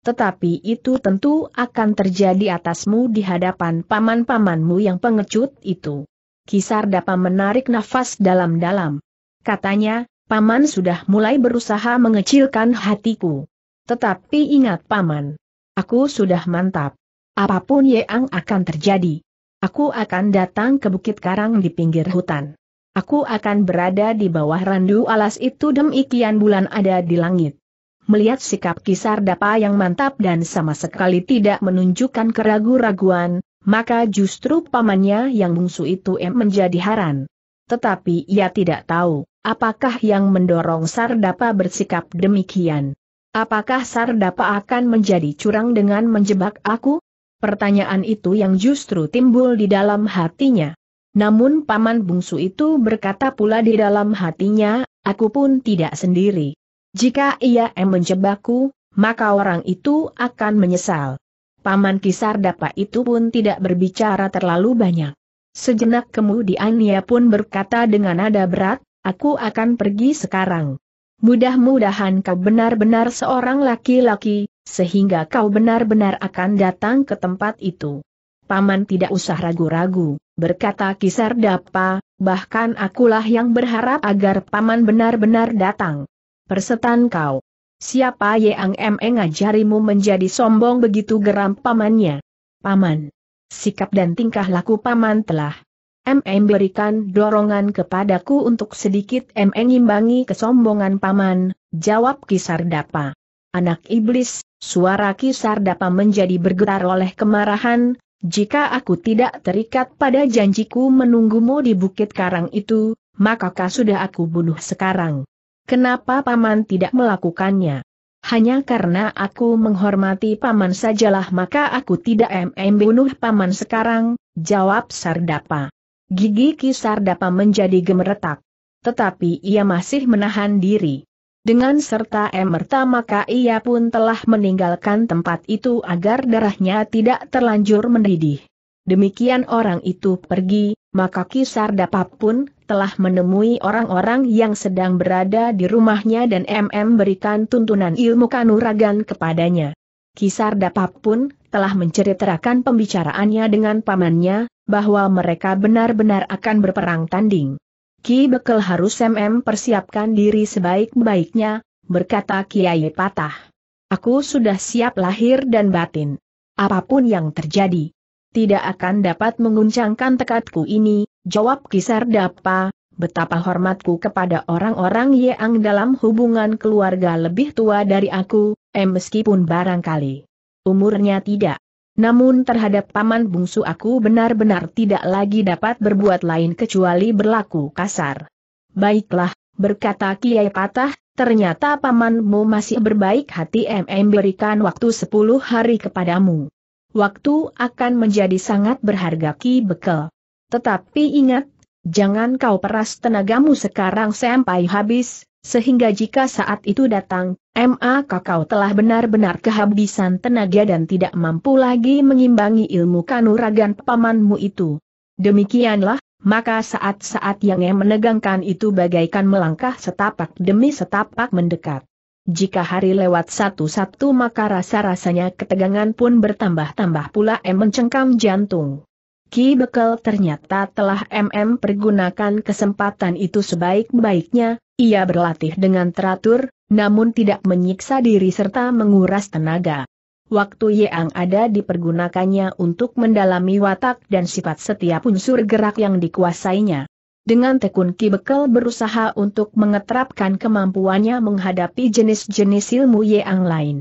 Tetapi itu tentu akan terjadi atasmu di hadapan paman-pamanmu yang pengecut itu. Kisar dapat menarik nafas dalam-dalam. Katanya, Paman sudah mulai berusaha mengecilkan hatiku. Tetapi ingat Paman. Aku sudah mantap. Apapun yang akan terjadi. Aku akan datang ke Bukit Karang di pinggir hutan. Aku akan berada di bawah randu alas itu demikian bulan ada di langit. Melihat sikap kisar dapa yang mantap dan sama sekali tidak menunjukkan keragu-raguan, maka justru pamannya yang bungsu itu em menjadi haran. Tetapi ia tidak tahu. Apakah yang mendorong Sardapa bersikap demikian? Apakah Sardapa akan menjadi curang dengan menjebak aku? Pertanyaan itu yang justru timbul di dalam hatinya. Namun paman bungsu itu berkata pula di dalam hatinya, aku pun tidak sendiri. Jika ia em menjebakku, maka orang itu akan menyesal. Paman Kisar dapat itu pun tidak berbicara terlalu banyak. Sejenak kemudian ia pun berkata dengan nada berat, Aku akan pergi sekarang. Mudah-mudahan kau benar-benar seorang laki-laki, sehingga kau benar-benar akan datang ke tempat itu. Paman tidak usah ragu-ragu, berkata Kisar Dapa. bahkan akulah yang berharap agar Paman benar-benar datang. Persetan kau. Siapa yang M.E. ngajarimu menjadi sombong begitu geram pamannya? Paman. Sikap dan tingkah laku paman telah MM berikan dorongan kepadaku untuk sedikit MM imbangi kesombongan paman, jawab Kisar Kisardapa. Anak iblis, suara Kisar Kisardapa menjadi bergetar oleh kemarahan, jika aku tidak terikat pada janjiku menunggumu di bukit karang itu, maka sudah aku bunuh sekarang. Kenapa paman tidak melakukannya? Hanya karena aku menghormati paman sajalah maka aku tidak MM bunuh paman sekarang, jawab Sardapa. Gigi kisar dapat menjadi gemeretak. Tetapi ia masih menahan diri. Dengan serta emerta maka ia pun telah meninggalkan tempat itu agar darahnya tidak terlanjur mendidih. Demikian orang itu pergi, maka Kisar dapat pun telah menemui orang-orang yang sedang berada di rumahnya dan MM berikan tuntunan ilmu kanuragan kepadanya. Kisar dapat pun telah menceritakan pembicaraannya dengan pamannya, bahwa mereka benar-benar akan berperang tanding. Ki Bekel harus MM persiapkan diri sebaik-baiknya, berkata Kiai Patah. Aku sudah siap lahir dan batin. Apapun yang terjadi, tidak akan dapat menguncangkan tekadku ini, jawab Kisar Dapa, betapa hormatku kepada orang-orang yang dalam hubungan keluarga lebih tua dari aku, eh meskipun barangkali umurnya tidak namun terhadap paman bungsu aku benar-benar tidak lagi dapat berbuat lain kecuali berlaku kasar. Baiklah, berkata Kiai Patah, ternyata pamanmu masih berbaik hati MM berikan waktu 10 hari kepadamu. Waktu akan menjadi sangat berharga Ki Bekel. Tetapi ingat, jangan kau peras tenagamu sekarang sampai habis, sehingga jika saat itu datang, MA Kakao telah benar-benar kehabisan tenaga dan tidak mampu lagi mengimbangi ilmu kanuragan pamanmu itu. Demikianlah, maka saat-saat yang menegangkan itu bagaikan melangkah setapak demi setapak mendekat. Jika hari lewat satu-satu maka rasa-rasanya ketegangan pun bertambah-tambah pula M mencengkam jantung. Ki Bekel ternyata telah MM pergunakan kesempatan itu sebaik-baiknya, ia berlatih dengan teratur, namun tidak menyiksa diri serta menguras tenaga. Waktu Yeang ada dipergunakannya untuk mendalami watak dan sifat setiap unsur gerak yang dikuasainya. Dengan tekun Ki Bekel berusaha untuk mengetrapkan kemampuannya menghadapi jenis-jenis ilmu Yeang lain.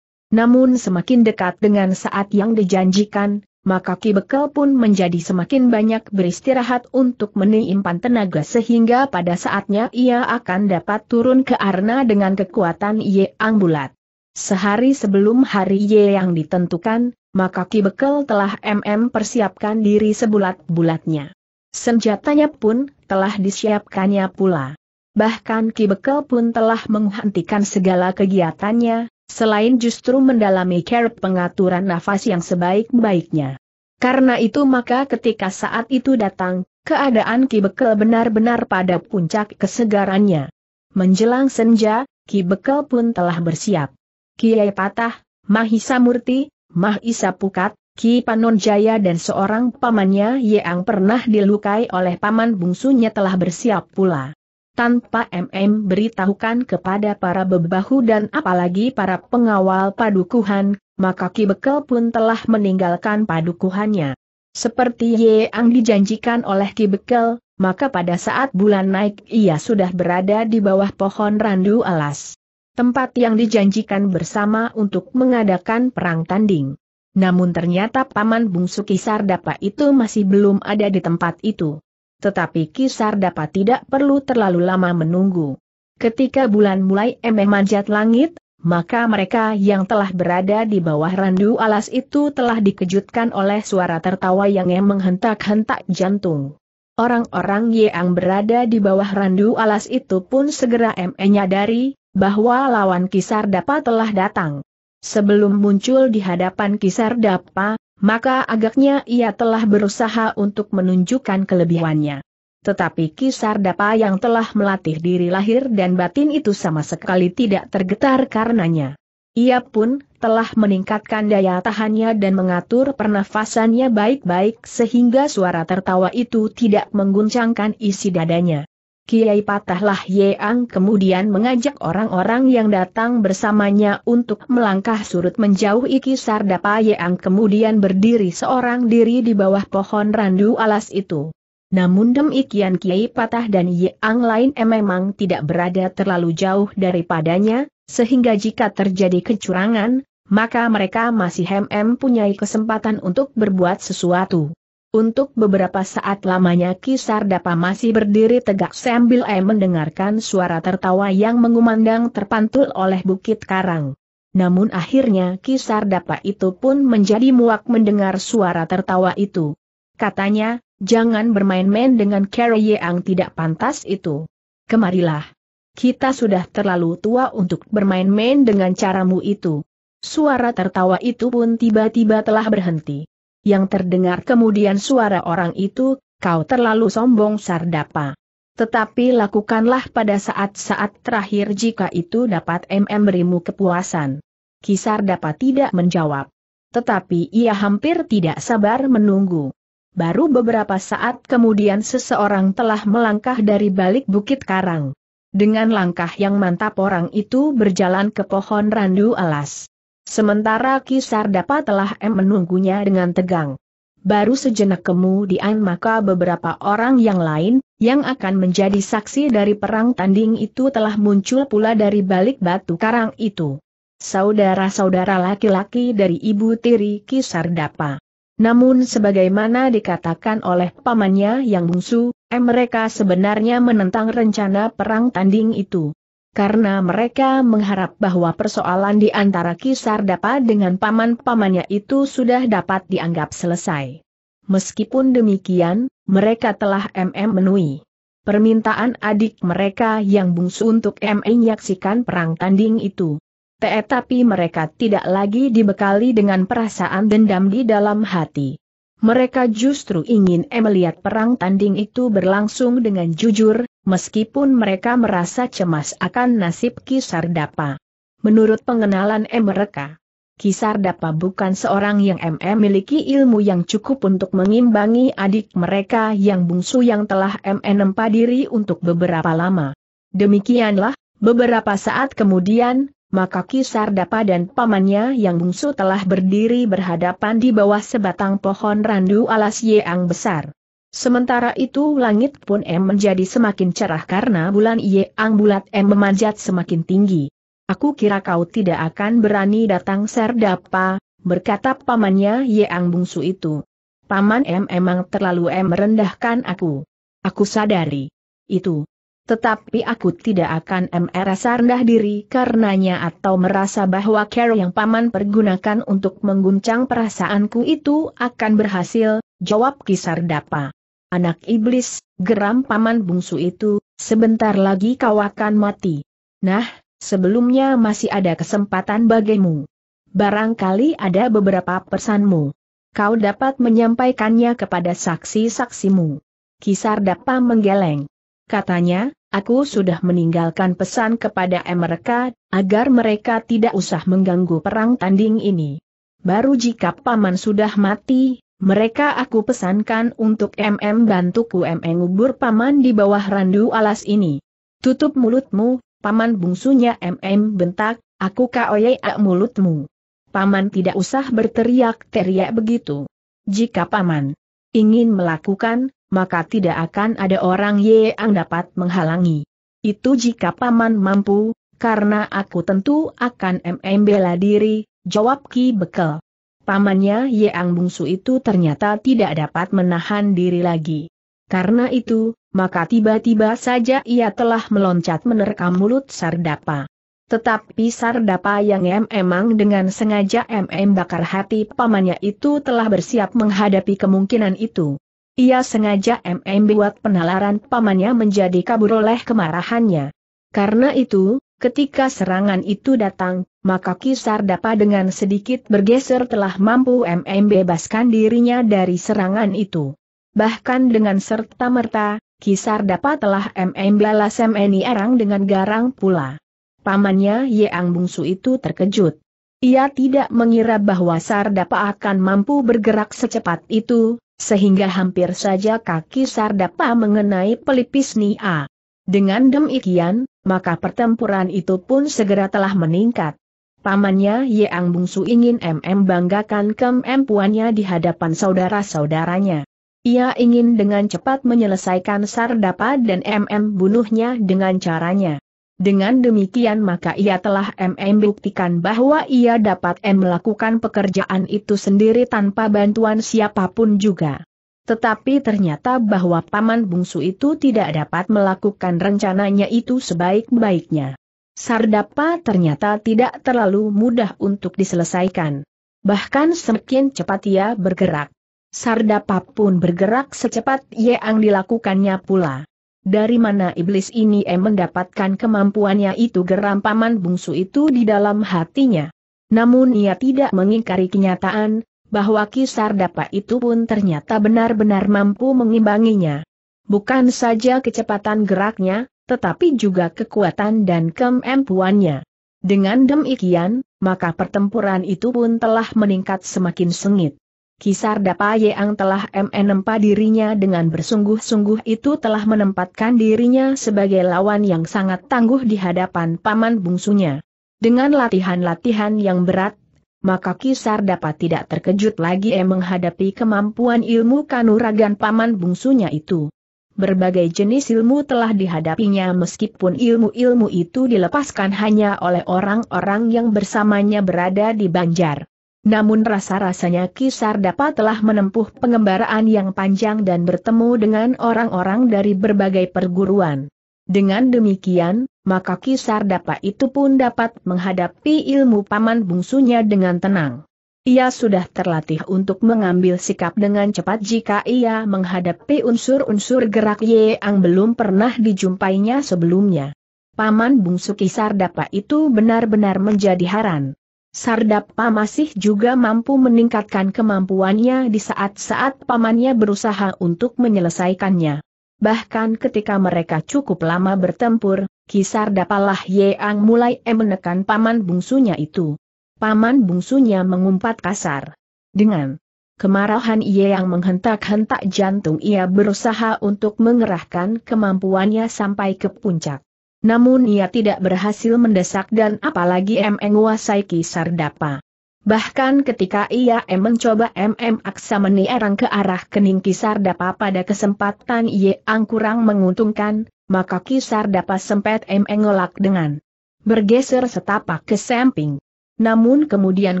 Namun semakin dekat dengan saat yang dijanjikan, maka Ki Bekel pun menjadi semakin banyak beristirahat untuk menimpan tenaga sehingga pada saatnya ia akan dapat turun ke arena dengan kekuatan Ye Ang Bulat. Sehari sebelum hari Ye yang ditentukan, maka Ki Bekel telah MM persiapkan diri sebulat-bulatnya. Senjatanya pun telah disiapkannya pula. Bahkan Ki Bekel pun telah menghentikan segala kegiatannya, selain justru mendalami care pengaturan nafas yang sebaik-baiknya. Karena itu maka ketika saat itu datang, keadaan Ki Bekel benar-benar pada puncak kesegarannya. Menjelang senja, Ki Bekel pun telah bersiap. Kiai Patah, Mahisa Murti, Mahisa Pukat, Ki Panon dan seorang pamannya yang pernah dilukai oleh paman bungsunya telah bersiap pula tanpa MM beritahukan kepada para bebahu dan apalagi para pengawal padukuhan, maka Ki Bekel pun telah meninggalkan padukuhannya. Seperti yang dijanjikan oleh Ki Bekel, maka pada saat bulan naik ia sudah berada di bawah pohon randu alas. Tempat yang dijanjikan bersama untuk mengadakan perang tanding. Namun ternyata Paman Bungsu Kisar Dapa itu masih belum ada di tempat itu tetapi Kisar dapat tidak perlu terlalu lama menunggu. Ketika bulan mulai emeh manjat langit, maka mereka yang telah berada di bawah randu alas itu telah dikejutkan oleh suara tertawa yang menghentak-hentak jantung. Orang-orang yang berada di bawah randu alas itu pun segera menyadari bahwa lawan Kisar dapat telah datang. Sebelum muncul di hadapan Kisar Dapa, maka agaknya ia telah berusaha untuk menunjukkan kelebihannya. Tetapi Kisar Dapa yang telah melatih diri lahir dan batin itu sama sekali tidak tergetar karenanya. Ia pun telah meningkatkan daya tahannya dan mengatur pernafasannya baik-baik sehingga suara tertawa itu tidak mengguncangkan isi dadanya. Kiai Patahlah Yeang kemudian mengajak orang-orang yang datang bersamanya untuk melangkah surut menjauh kisar Sardapa Yeang kemudian berdiri seorang diri di bawah pohon randu alas itu. Namun demikian Kiai Patah dan Yeang lain memang tidak berada terlalu jauh daripadanya, sehingga jika terjadi kecurangan, maka mereka masih MM punyai kesempatan untuk berbuat sesuatu. Untuk beberapa saat lamanya Kisar dapat masih berdiri tegak sambil E mendengarkan suara tertawa yang mengumandang terpantul oleh bukit karang. Namun akhirnya Kisar dapat itu pun menjadi muak mendengar suara tertawa itu. Katanya, jangan bermain-main dengan Carrie yang tidak pantas itu. Kemarilah. Kita sudah terlalu tua untuk bermain-main dengan caramu itu. Suara tertawa itu pun tiba-tiba telah berhenti. Yang terdengar kemudian suara orang itu, kau terlalu sombong sardapa. Tetapi lakukanlah pada saat-saat terakhir jika itu dapat MM berimu kepuasan. Kisar dapat tidak menjawab. Tetapi ia hampir tidak sabar menunggu. Baru beberapa saat kemudian seseorang telah melangkah dari balik bukit karang. Dengan langkah yang mantap orang itu berjalan ke pohon randu alas. Sementara Kisar dapat telah M menunggunya dengan tegang. Baru sejenak kemudian maka beberapa orang yang lain, yang akan menjadi saksi dari perang tanding itu telah muncul pula dari balik batu karang itu. Saudara-saudara laki-laki dari ibu tiri Kisar Dapa. Namun sebagaimana dikatakan oleh pamannya yang bungsu, eh mereka sebenarnya menentang rencana perang tanding itu karena mereka mengharap bahwa persoalan di antara Kisar dapat dengan paman-pamannya itu sudah dapat dianggap selesai. Meskipun demikian, mereka telah MM menui permintaan adik mereka yang bungsu untuk menyaksikan perang tanding itu. Tetapi mereka tidak lagi dibekali dengan perasaan dendam di dalam hati. Mereka justru ingin melihat perang tanding itu berlangsung dengan jujur, meskipun mereka merasa cemas akan nasib Kisar Dapa. Menurut pengenalan M mereka, Kisar Dapa bukan seorang yang M memiliki ilmu yang cukup untuk mengimbangi adik mereka yang bungsu yang telah M nempa diri untuk beberapa lama. Demikianlah, beberapa saat kemudian, maka Kisar Dapa dan pamannya yang bungsu telah berdiri berhadapan di bawah sebatang pohon randu alas yang besar. Sementara itu langit pun M menjadi semakin cerah karena bulan yang bulat M memanjat semakin tinggi. Aku kira kau tidak akan berani datang Serdapa, berkata pamannya yang bungsu itu. Paman M emang terlalu M merendahkan aku. Aku sadari. Itu. Tetapi aku tidak akan merasa rendah diri karenanya atau merasa bahwa care yang paman pergunakan untuk mengguncang perasaanku itu akan berhasil, jawab kisar Kisardapa. Anak iblis, geram paman bungsu itu, sebentar lagi kau akan mati. Nah, sebelumnya masih ada kesempatan bagimu. Barangkali ada beberapa pesanmu. Kau dapat menyampaikannya kepada saksi-saksimu. Kisar Kisardapa menggeleng. Katanya, Aku sudah meninggalkan pesan kepada mereka, agar mereka tidak usah mengganggu perang tanding ini. Baru jika paman sudah mati, mereka aku pesankan untuk MM bantuku MM ngubur paman di bawah randu alas ini. Tutup mulutmu, paman bungsunya MM bentak, aku koyak mulutmu. Paman tidak usah berteriak-teriak begitu. Jika paman ingin melakukan, maka tidak akan ada orang yang dapat menghalangi. Itu jika paman mampu, karena aku tentu akan membela diri, jawab Ki Bekel. Pamannya Yang Bungsu itu ternyata tidak dapat menahan diri lagi. Karena itu, maka tiba-tiba saja ia telah meloncat menerkam mulut Sardapa. Tetapi Sardapa yang emang dengan sengaja MM bakar hati pamannya itu telah bersiap menghadapi kemungkinan itu. Ia sengaja MM buat penalaran pamannya menjadi kabur oleh kemarahannya. Karena itu, ketika serangan itu datang, maka Kisar dapat dengan sedikit bergeser telah mampu MM bebaskan dirinya dari serangan itu. Bahkan dengan serta-merta, Kisar dapat telah MM balas MNI erang dengan garang pula. Pamannya Yeang Bungsu itu terkejut. Ia tidak mengira bahwa Sardapa akan mampu bergerak secepat itu, sehingga hampir saja kaki Sardapa mengenai pelipis Nia. Dengan demikian, maka pertempuran itu pun segera telah meningkat. Pamannya Yeang Bungsu ingin MM banggakan kemampuannya di hadapan saudara-saudaranya. Ia ingin dengan cepat menyelesaikan Sardapa dan MM bunuhnya dengan caranya. Dengan demikian maka ia telah MM buktikan bahwa ia dapat M melakukan pekerjaan itu sendiri tanpa bantuan siapapun juga. Tetapi ternyata bahwa paman bungsu itu tidak dapat melakukan rencananya itu sebaik-baiknya. Sardapa ternyata tidak terlalu mudah untuk diselesaikan. Bahkan semakin cepat ia bergerak. Sardapa pun bergerak secepat yang dilakukannya pula. Dari mana iblis ini em mendapatkan kemampuannya itu geram paman bungsu itu di dalam hatinya. Namun ia tidak mengingkari kenyataan, bahwa kisar dapat itu pun ternyata benar-benar mampu mengimbanginya. Bukan saja kecepatan geraknya, tetapi juga kekuatan dan kemampuannya. Dengan demikian, maka pertempuran itu pun telah meningkat semakin sengit. Kisar Dapa yang telah menempa dirinya dengan bersungguh-sungguh itu telah menempatkan dirinya sebagai lawan yang sangat tangguh di hadapan paman bungsunya. Dengan latihan-latihan yang berat, maka Kisar Dapa tidak terkejut lagi menghadapi kemampuan ilmu kanuragan paman bungsunya itu. Berbagai jenis ilmu telah dihadapinya meskipun ilmu-ilmu itu dilepaskan hanya oleh orang-orang yang bersamanya berada di Banjar. Namun rasa-rasanya Kisar dapat telah menempuh pengembaraan yang panjang dan bertemu dengan orang-orang dari berbagai perguruan. Dengan demikian, maka Kisar dapat itu pun dapat menghadapi ilmu paman bungsunya dengan tenang. Ia sudah terlatih untuk mengambil sikap dengan cepat jika ia menghadapi unsur-unsur gerak yang belum pernah dijumpainya sebelumnya. Paman bungsu Kisar dapat itu benar-benar menjadi haran. Sardapa masih juga mampu meningkatkan kemampuannya di saat-saat pamannya berusaha untuk menyelesaikannya. Bahkan ketika mereka cukup lama bertempur, kisar dapalah Yeang mulai menekan paman bungsunya itu. Paman bungsunya mengumpat kasar. Dengan kemarahan Yeang menghentak-hentak jantung ia berusaha untuk mengerahkan kemampuannya sampai ke puncak. Namun ia tidak berhasil mendesak dan apalagi M menguasai kisar dapa. Bahkan ketika ia M mencoba MM aksa menierang ke arah kening kisar dapa pada kesempatan yang kurang menguntungkan, maka kisar dapa sempat M ngolak dengan bergeser setapak ke samping. Namun kemudian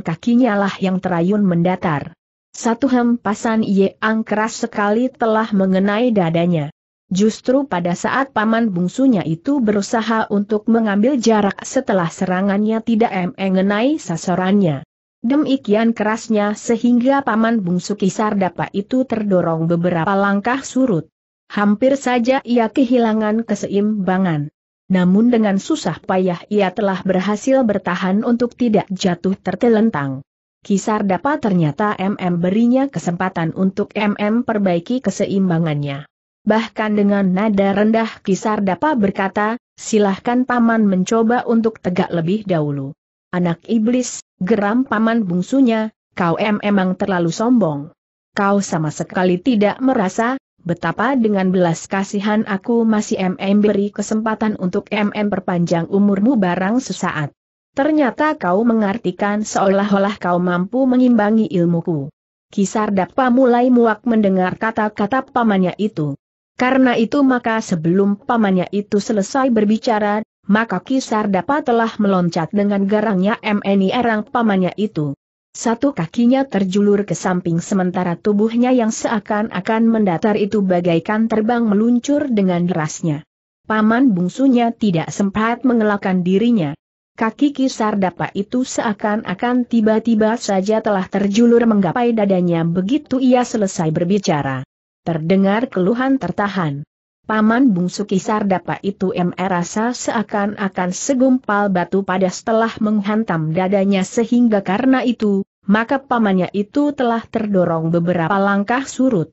kakinya lah yang terayun mendatar. Satu hempasan yang keras sekali telah mengenai dadanya. Justru pada saat paman bungsunya itu berusaha untuk mengambil jarak setelah serangannya tidak mengenai sasarannya. Demikian kerasnya sehingga paman bungsu Kisar dapat itu terdorong beberapa langkah surut. Hampir saja ia kehilangan keseimbangan. Namun dengan susah payah ia telah berhasil bertahan untuk tidak jatuh tertelentang. Kisar dapat ternyata MM berinya kesempatan untuk MM perbaiki keseimbangannya bahkan dengan nada rendah kisar dapat berkata, silahkan paman mencoba untuk tegak lebih dahulu. Anak iblis, geram paman bungsunya, kau em emang terlalu sombong. Kau sama sekali tidak merasa, betapa dengan belas kasihan aku masih MM beri kesempatan untuk MM perpanjang umurmu barang sesaat. Ternyata kau mengartikan seolah-olah kau mampu mengimbangi ilmuku. Kisar Dapa mulai muak mendengar kata-kata pamannya itu. Karena itu maka sebelum pamannya itu selesai berbicara, maka Kisar dapat telah meloncat dengan garangnya MNI erang pamannya itu. Satu kakinya terjulur ke samping sementara tubuhnya yang seakan-akan mendatar itu bagaikan terbang meluncur dengan derasnya. Paman bungsunya tidak sempat mengelakkan dirinya. Kaki kisar dapat itu seakan-akan tiba-tiba saja telah terjulur menggapai dadanya begitu ia selesai berbicara. Terdengar keluhan tertahan. Paman bungsu Kisar dapat itu M.E. rasa seakan-akan segumpal batu pada setelah menghantam dadanya sehingga karena itu, maka pamannya itu telah terdorong beberapa langkah surut.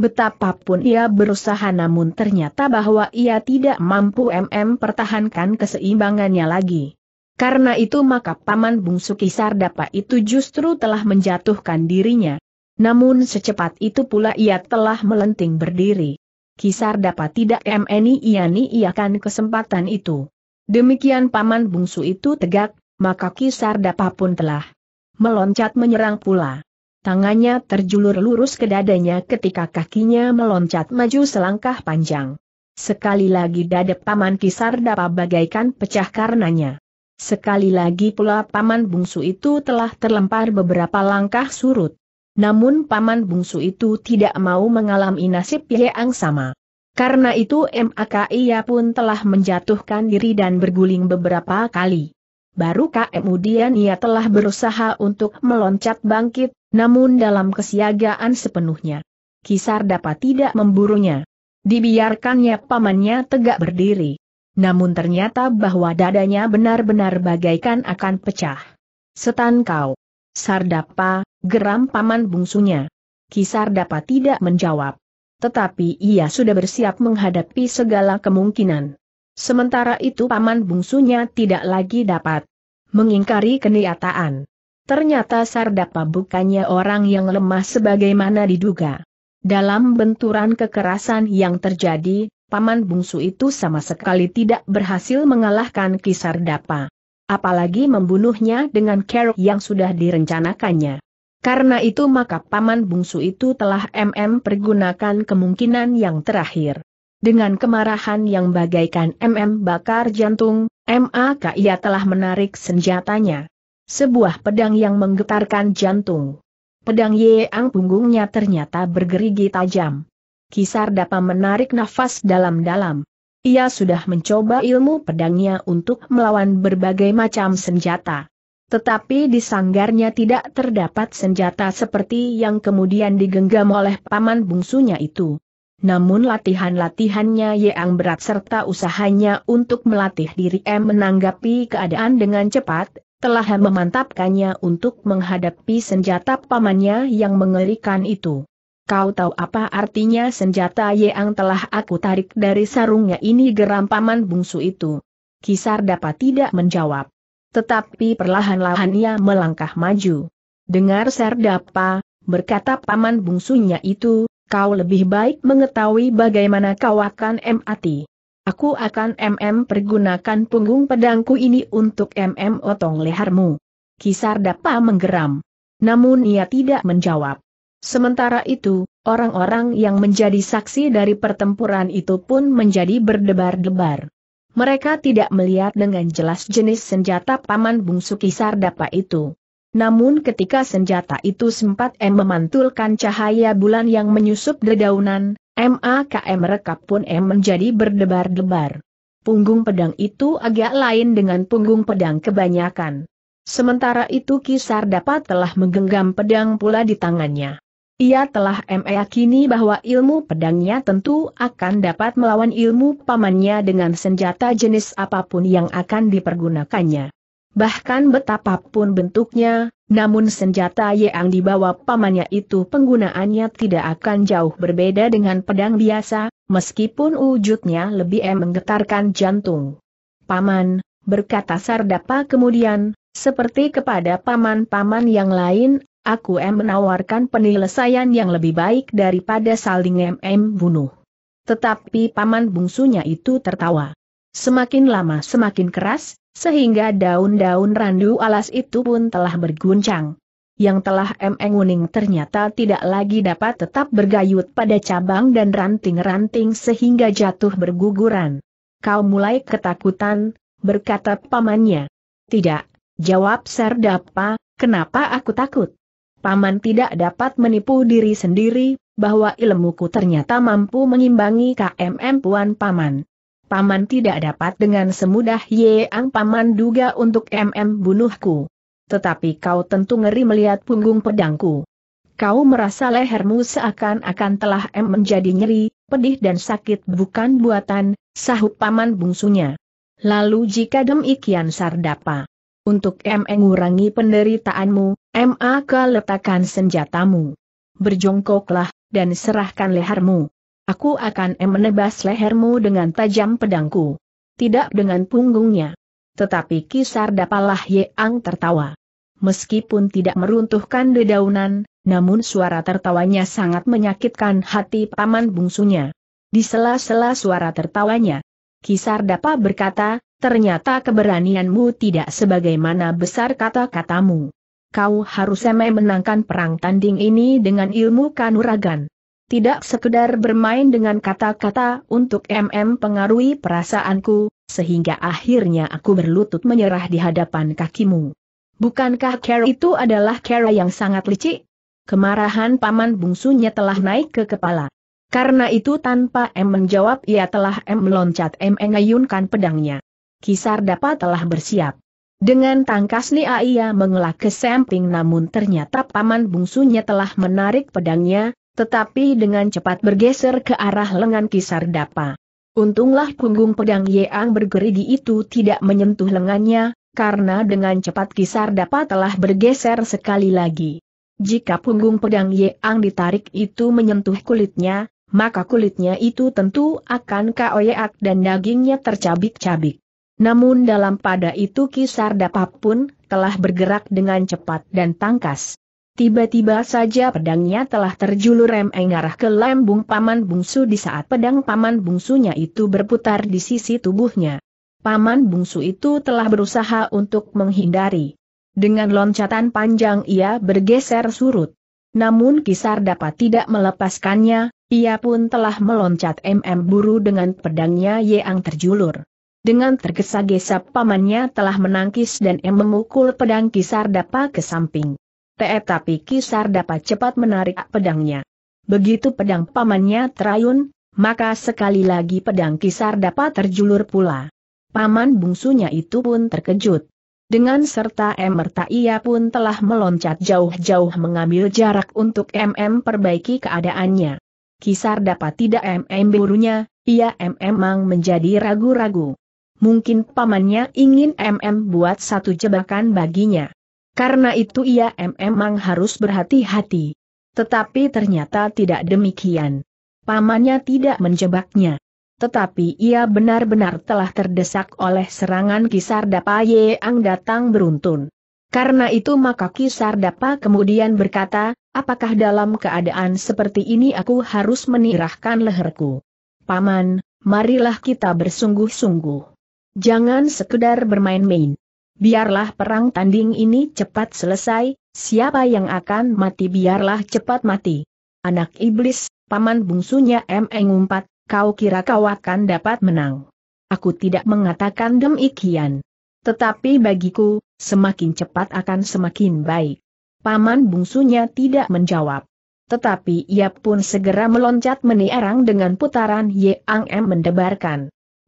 Betapapun ia berusaha namun ternyata bahwa ia tidak mampu MM pertahankan keseimbangannya lagi. Karena itu maka paman bungsu Kisar dapat itu justru telah menjatuhkan dirinya, namun secepat itu pula ia telah melenting berdiri. Kisar dapat tidak MNI iani iakan kesempatan itu. Demikian paman bungsu itu tegak, maka kisar dapat pun telah meloncat menyerang pula. Tangannya terjulur lurus ke dadanya ketika kakinya meloncat maju selangkah panjang. Sekali lagi dada paman kisar dapat bagaikan pecah karenanya. Sekali lagi pula paman bungsu itu telah terlempar beberapa langkah surut. Namun paman bungsu itu tidak mau mengalami nasib yang sama. Karena itu maka ia ya pun telah menjatuhkan diri dan berguling beberapa kali. Baru kemudian ia telah berusaha untuk meloncat bangkit, namun dalam kesiagaan sepenuhnya. Kisar dapat tidak memburunya. Dibiarkannya pamannya tegak berdiri. Namun ternyata bahwa dadanya benar-benar bagaikan akan pecah. Setan kau. Sardapa, Geram paman bungsunya. Kisar dapat tidak menjawab. Tetapi ia sudah bersiap menghadapi segala kemungkinan. Sementara itu paman bungsunya tidak lagi dapat mengingkari kenyataan. Ternyata Sardapa bukannya orang yang lemah sebagaimana diduga. Dalam benturan kekerasan yang terjadi, paman bungsu itu sama sekali tidak berhasil mengalahkan Kisardapa apalagi membunuhnya dengan kerok yang sudah direncanakannya. Karena itu maka paman bungsu itu telah MM pergunakan kemungkinan yang terakhir. Dengan kemarahan yang bagaikan MM bakar jantung, MAK ia telah menarik senjatanya. Sebuah pedang yang menggetarkan jantung. Pedang Yeang punggungnya ternyata bergerigi tajam. Kisar dapat menarik nafas dalam-dalam. Ia sudah mencoba ilmu pedangnya untuk melawan berbagai macam senjata. Tetapi di sanggarnya tidak terdapat senjata seperti yang kemudian digenggam oleh paman bungsunya itu. Namun latihan-latihannya yang berat serta usahanya untuk melatih diri M menanggapi keadaan dengan cepat, telah memantapkannya untuk menghadapi senjata pamannya yang mengerikan itu. Kau tahu apa artinya senjata yang telah aku tarik dari sarungnya ini geram paman bungsu itu? Kisar dapat tidak menjawab. Tetapi perlahan-lahan ia melangkah maju. Dengar Serdapa, berkata paman bungsunya itu, kau lebih baik mengetahui bagaimana kau akan mati. Aku akan MM pergunakan punggung pedangku ini untuk MM otong lehermu. Kisar Dapa menggeram. Namun ia tidak menjawab. Sementara itu, orang-orang yang menjadi saksi dari pertempuran itu pun menjadi berdebar-debar mereka tidak melihat dengan jelas jenis senjata paman bungsu kisar dapa itu. Namun ketika senjata itu sempat M memantulkan cahaya bulan yang menyusup dedaunan, MAKM mereka pun M menjadi berdebar-debar. Punggung pedang itu agak lain dengan punggung pedang kebanyakan. Sementara itu Kisar Dapat telah menggenggam pedang pula di tangannya. Ia telah meyakini bahwa ilmu pedangnya tentu akan dapat melawan ilmu pamannya dengan senjata jenis apapun yang akan dipergunakannya. Bahkan betapapun bentuknya, namun senjata yang dibawa pamannya itu penggunaannya tidak akan jauh berbeda dengan pedang biasa, meskipun wujudnya lebih menggetarkan jantung. Paman, berkata Sardapa kemudian, seperti kepada paman-paman yang lain, aku em menawarkan penyelesaian yang lebih baik daripada saling em bunuh. Tetapi paman bungsunya itu tertawa. Semakin lama semakin keras, sehingga daun-daun randu alas itu pun telah berguncang. Yang telah menguning ternyata tidak lagi dapat tetap bergayut pada cabang dan ranting-ranting sehingga jatuh berguguran. Kau mulai ketakutan, berkata pamannya. Tidak, jawab Serdapa, kenapa aku takut? Paman tidak dapat menipu diri sendiri, bahwa ilmuku ternyata mampu mengimbangi KMM Puan Paman. Paman tidak dapat dengan semudah Yeang Paman duga untuk MM bunuhku. Tetapi kau tentu ngeri melihat punggung pedangku. Kau merasa lehermu seakan-akan telah M menjadi nyeri, pedih dan sakit bukan buatan, sahut paman bungsunya. Lalu jika demikian Sardapa, untuk M mengurangi penderitaanmu, MAK letakkan senjatamu. Berjongkoklah, dan serahkan lehermu. Aku akan M menebas lehermu dengan tajam pedangku. Tidak dengan punggungnya. Tetapi kisar dapalah Yeang tertawa. Meskipun tidak meruntuhkan dedaunan, namun suara tertawanya sangat menyakitkan hati paman bungsunya. Di sela-sela suara tertawanya, Kisar dapat berkata, ternyata keberanianmu tidak sebagaimana besar kata-katamu. Kau harus menangkan perang tanding ini dengan ilmu kanuragan. Tidak sekedar bermain dengan kata-kata untuk MM pengaruhi perasaanku, sehingga akhirnya aku berlutut menyerah di hadapan kakimu. Bukankah Kera itu adalah Kera yang sangat licik? Kemarahan paman bungsunya telah naik ke kepala. Karena itu tanpa M menjawab ia telah M meloncat M mengayunkan pedangnya. Kisar dapat telah bersiap. Dengan tangkas Nia ia mengelak ke samping namun ternyata paman bungsunya telah menarik pedangnya, tetapi dengan cepat bergeser ke arah lengan Kisar Dapa. Untunglah punggung pedang Yeang bergerigi itu tidak menyentuh lengannya, karena dengan cepat Kisar Dapa telah bergeser sekali lagi. Jika punggung pedang Yeang ditarik itu menyentuh kulitnya, maka kulitnya itu tentu akan koyak dan dagingnya tercabik-cabik. Namun dalam pada itu kisar dapap pun telah bergerak dengan cepat dan tangkas. Tiba-tiba saja pedangnya telah terjulur rem ke lambung paman bungsu di saat pedang paman bungsunya itu berputar di sisi tubuhnya. Paman bungsu itu telah berusaha untuk menghindari. Dengan loncatan panjang ia bergeser surut. Namun Kisar dapat tidak melepaskannya, ia pun telah meloncat MM buru dengan pedangnya yang terjulur. Dengan tergesa-gesa pamannya telah menangkis dan em memukul pedang kisar dapat ke samping. Tetapi kisar dapat cepat menarik pedangnya. Begitu pedang pamannya terayun, maka sekali lagi pedang kisar dapat terjulur pula. Paman bungsunya itu pun terkejut. Dengan serta emerta ia pun telah meloncat jauh-jauh mengambil jarak untuk MM perbaiki keadaannya. Kisar dapat tidak MM burunya, ia MM memang menjadi ragu-ragu. Mungkin pamannya ingin MM buat satu jebakan baginya. Karena itu ia memang harus berhati-hati. Tetapi ternyata tidak demikian. Pamannya tidak menjebaknya. Tetapi ia benar-benar telah terdesak oleh serangan Kisar Dapa yang datang beruntun. Karena itu maka Kisar Dapa kemudian berkata, apakah dalam keadaan seperti ini aku harus menirahkan leherku? Paman, marilah kita bersungguh-sungguh. Jangan sekedar bermain-main. Biarlah perang tanding ini cepat selesai, siapa yang akan mati biarlah cepat mati. Anak iblis, paman bungsunya M.E. ngumpat, kau kira kau akan dapat menang. Aku tidak mengatakan demikian. Tetapi bagiku, semakin cepat akan semakin baik. Paman bungsunya tidak menjawab. Tetapi ia pun segera meloncat meniarang dengan putaran Yang M mendebarkan.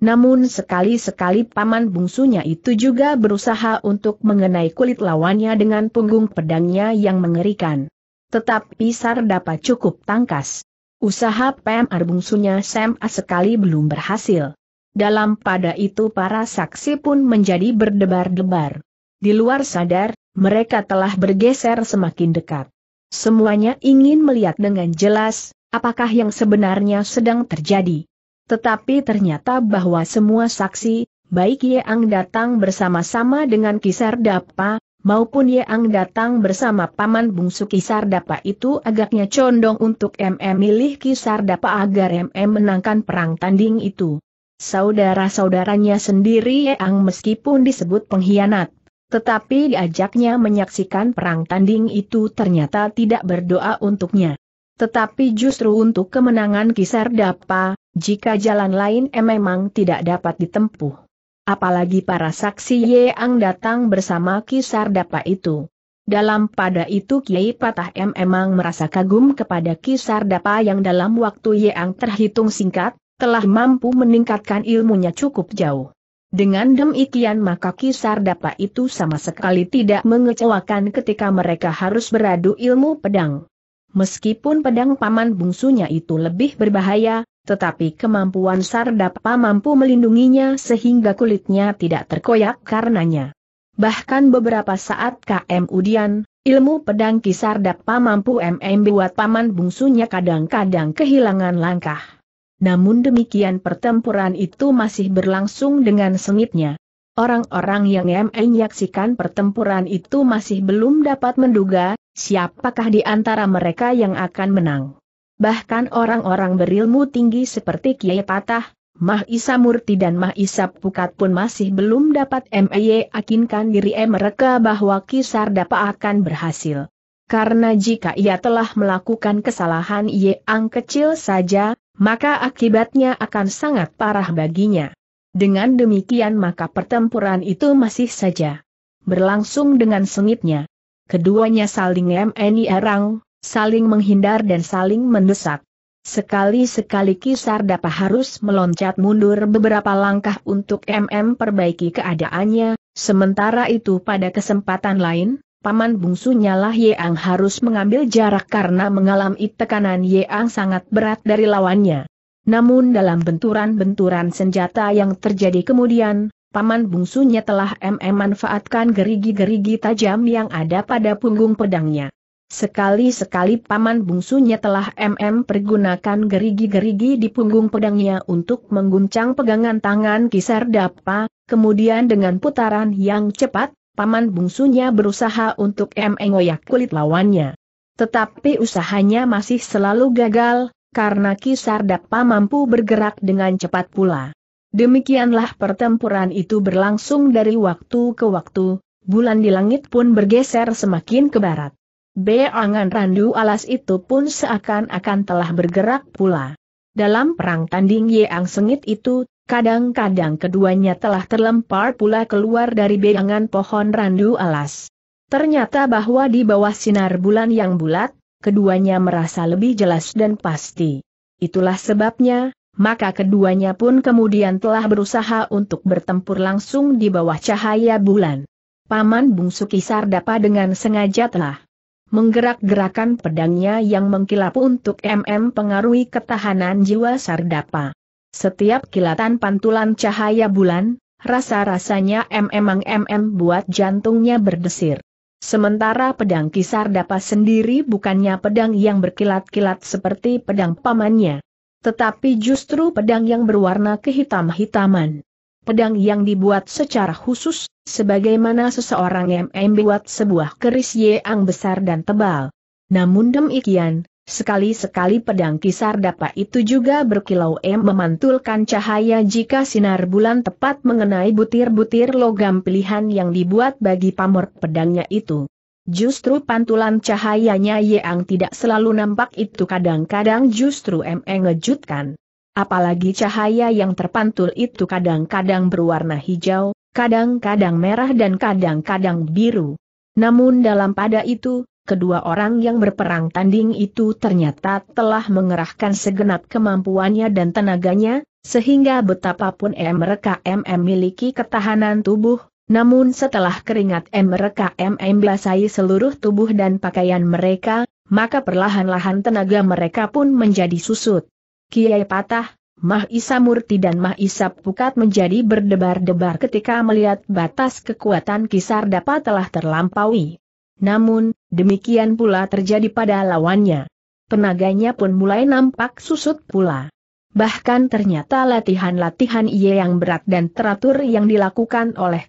Namun sekali-sekali paman bungsunya itu juga berusaha untuk mengenai kulit lawannya dengan punggung pedangnya yang mengerikan. Tetapi dapat cukup tangkas. Usaha PMR bungsunya Sam sekali belum berhasil. Dalam pada itu para saksi pun menjadi berdebar-debar. Di luar sadar, mereka telah bergeser semakin dekat. Semuanya ingin melihat dengan jelas, apakah yang sebenarnya sedang terjadi. Tetapi ternyata bahwa semua saksi, baik Yeang datang bersama-sama dengan Kisar Dapa, maupun Yeang datang bersama paman bungsu Kisar Dapa itu agaknya condong untuk MM milih Kisar Dapa agar MM menangkan perang tanding itu. Saudara-saudaranya sendiri Yeang meskipun disebut pengkhianat, tetapi diajaknya menyaksikan perang tanding itu ternyata tidak berdoa untuknya. Tetapi justru untuk kemenangan Kisar Dapa, jika jalan lain memang tidak dapat ditempuh. Apalagi para saksi Ye Ang datang bersama Kisar Dapa itu. Dalam pada itu Kiai Patah M memang merasa kagum kepada Kisar Dapa yang dalam waktu Ye Ang terhitung singkat, telah mampu meningkatkan ilmunya cukup jauh. Dengan demikian maka kisar Dapa itu sama sekali tidak mengecewakan ketika mereka harus beradu ilmu pedang. Meskipun pedang paman bungsunya itu lebih berbahaya, tetapi kemampuan Sardapa mampu melindunginya sehingga kulitnya tidak terkoyak karenanya. Bahkan beberapa saat KM Udian, ilmu pedang Kisardapa mampu MM buat paman bungsunya kadang-kadang kehilangan langkah. Namun demikian pertempuran itu masih berlangsung dengan sengitnya. Orang-orang yang menyaksikan pertempuran itu masih belum dapat menduga, siapakah di antara mereka yang akan menang. Bahkan orang-orang berilmu tinggi seperti Kiai Patah, Mah Isa Murti dan Mah Isa Pukat pun masih belum dapat meyakinkan diri mereka bahwa kisar dapat akan berhasil. Karena jika ia telah melakukan kesalahan yang kecil saja, maka akibatnya akan sangat parah baginya. Dengan demikian maka pertempuran itu masih saja berlangsung dengan sengitnya. Keduanya saling MNI erang, saling menghindar dan saling mendesak. Sekali-sekali Kisar dapat harus meloncat mundur beberapa langkah untuk MM perbaiki keadaannya, sementara itu pada kesempatan lain, paman bungsunya lah Yeang harus mengambil jarak karena mengalami tekanan Yeang sangat berat dari lawannya. Namun dalam benturan-benturan senjata yang terjadi kemudian, paman bungsunya telah MM manfaatkan gerigi-gerigi tajam yang ada pada punggung pedangnya. Sekali-sekali paman bungsunya telah MM pergunakan gerigi-gerigi di punggung pedangnya untuk mengguncang pegangan tangan kisar dapa, kemudian dengan putaran yang cepat, paman bungsunya berusaha untuk MM ngoyak kulit lawannya. Tetapi usahanya masih selalu gagal, karena dapat mampu bergerak dengan cepat pula. Demikianlah pertempuran itu berlangsung dari waktu ke waktu, bulan di langit pun bergeser semakin ke barat. Beangan randu alas itu pun seakan-akan telah bergerak pula. Dalam perang tanding Yang Sengit itu, kadang-kadang keduanya telah terlempar pula keluar dari beangan pohon randu alas. Ternyata bahwa di bawah sinar bulan yang bulat, keduanya merasa lebih jelas dan pasti. Itulah sebabnya, maka keduanya pun kemudian telah berusaha untuk bertempur langsung di bawah cahaya bulan. Paman Bungsu Kisar dapat dengan sengaja telah menggerak-gerakan pedangnya yang mengkilap untuk MM pengaruhi ketahanan jiwa Sardapa. Setiap kilatan pantulan cahaya bulan, rasa-rasanya MM-MM buat jantungnya berdesir. Sementara pedang kisar dapat sendiri bukannya pedang yang berkilat-kilat seperti pedang pamannya. Tetapi justru pedang yang berwarna kehitam-hitaman. Pedang yang dibuat secara khusus, sebagaimana seseorang MM buat sebuah keris yang besar dan tebal. Namun demikian, Sekali-sekali pedang kisar dapat itu juga berkilau M memantulkan cahaya jika sinar bulan tepat mengenai butir-butir logam pilihan yang dibuat bagi pamor pedangnya itu. Justru pantulan cahayanya yang tidak selalu nampak itu kadang-kadang justru M mengejutkan. Apalagi cahaya yang terpantul itu kadang-kadang berwarna hijau, kadang-kadang merah dan kadang-kadang biru. Namun dalam pada itu, kedua orang yang berperang tanding itu ternyata telah mengerahkan segenap kemampuannya dan tenaganya, sehingga betapapun mereka memiliki miliki ketahanan tubuh, namun setelah keringat mereka MM seluruh tubuh dan pakaian mereka, maka perlahan-lahan tenaga mereka pun menjadi susut. Kiai patah, Mah Isa Murti dan Mah Isa Pukat menjadi berdebar-debar ketika melihat batas kekuatan Kisar dapat telah terlampaui. Namun, Demikian pula terjadi pada lawannya. Tenaganya pun mulai nampak susut pula. Bahkan ternyata latihan-latihan ia yang berat dan teratur yang dilakukan oleh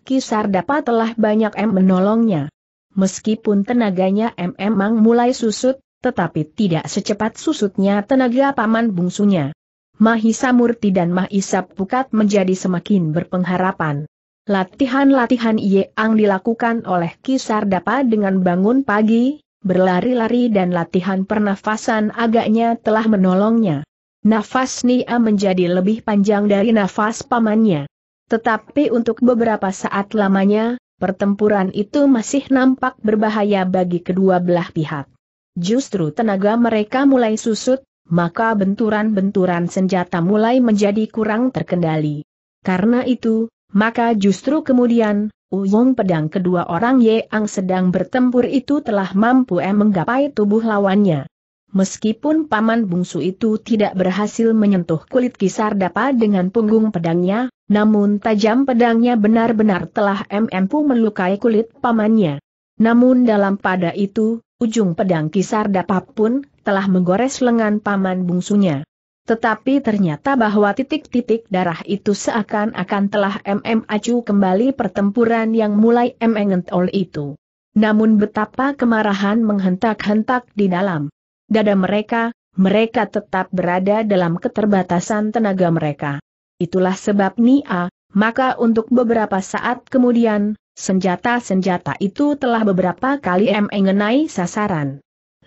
dapat telah banyak M menolongnya. Meskipun tenaganya M emang mulai susut, tetapi tidak secepat susutnya tenaga paman bungsunya. Mahisa Murti dan Mahisa Pukat menjadi semakin berpengharapan. Latihan-latihan Ye Ang dilakukan oleh dapat dengan bangun pagi, berlari-lari dan latihan pernafasan agaknya telah menolongnya. Nafas Nia menjadi lebih panjang dari nafas pamannya. Tetapi untuk beberapa saat lamanya, pertempuran itu masih nampak berbahaya bagi kedua belah pihak. Justru tenaga mereka mulai susut, maka benturan-benturan senjata mulai menjadi kurang terkendali. Karena itu, maka justru kemudian, ujung pedang kedua orang yang sedang bertempur itu telah mampu menggapai tubuh lawannya. Meskipun paman bungsu itu tidak berhasil menyentuh kulit kisar dapat dengan punggung pedangnya, namun tajam pedangnya benar-benar telah mampu melukai kulit pamannya. Namun dalam pada itu, ujung pedang kisar dapat pun telah menggores lengan paman bungsunya. Tetapi ternyata bahwa titik-titik darah itu seakan-akan telah MM acu kembali pertempuran yang mulai emengentol itu. Namun betapa kemarahan menghentak-hentak di dalam dada mereka, mereka tetap berada dalam keterbatasan tenaga mereka. Itulah sebab Nia, maka untuk beberapa saat kemudian, senjata-senjata itu telah beberapa kali mengenai sasaran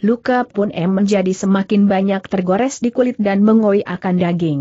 luka pun M menjadi semakin banyak tergores di kulit dan mengoi akan daging.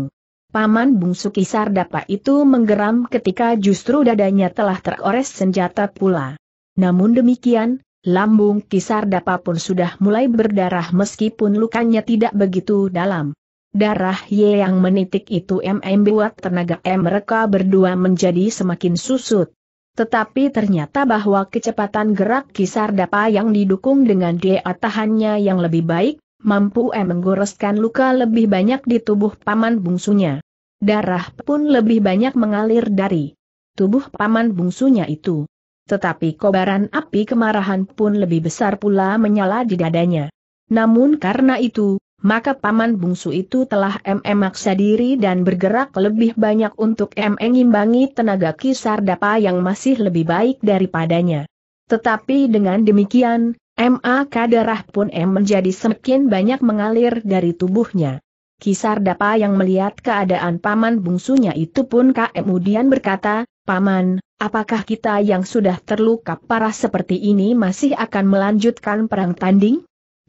Paman bungsu kisar Dapa itu menggeram ketika justru dadanya telah tergores senjata pula. Namun demikian, lambung kisar Dapa pun sudah mulai berdarah meskipun lukanya tidak begitu dalam. Darah Y yang menitik itu MM buat tenaga M mereka berdua menjadi semakin susut. Tetapi ternyata bahwa kecepatan gerak kisar dapa yang didukung dengan dia tahannya yang lebih baik, mampu menggoreskan luka lebih banyak di tubuh paman bungsunya. Darah pun lebih banyak mengalir dari tubuh paman bungsunya itu. Tetapi kobaran api kemarahan pun lebih besar pula menyala di dadanya. Namun karena itu, maka paman bungsu itu telah MM diri dan bergerak lebih banyak untuk mengimbangi tenaga kisar dapa yang masih lebih baik daripadanya. Tetapi dengan demikian, MA darah pun M menjadi semakin banyak mengalir dari tubuhnya. Kisar dapa yang melihat keadaan paman bungsunya itu pun kemudian berkata, Paman, apakah kita yang sudah terluka parah seperti ini masih akan melanjutkan perang tanding?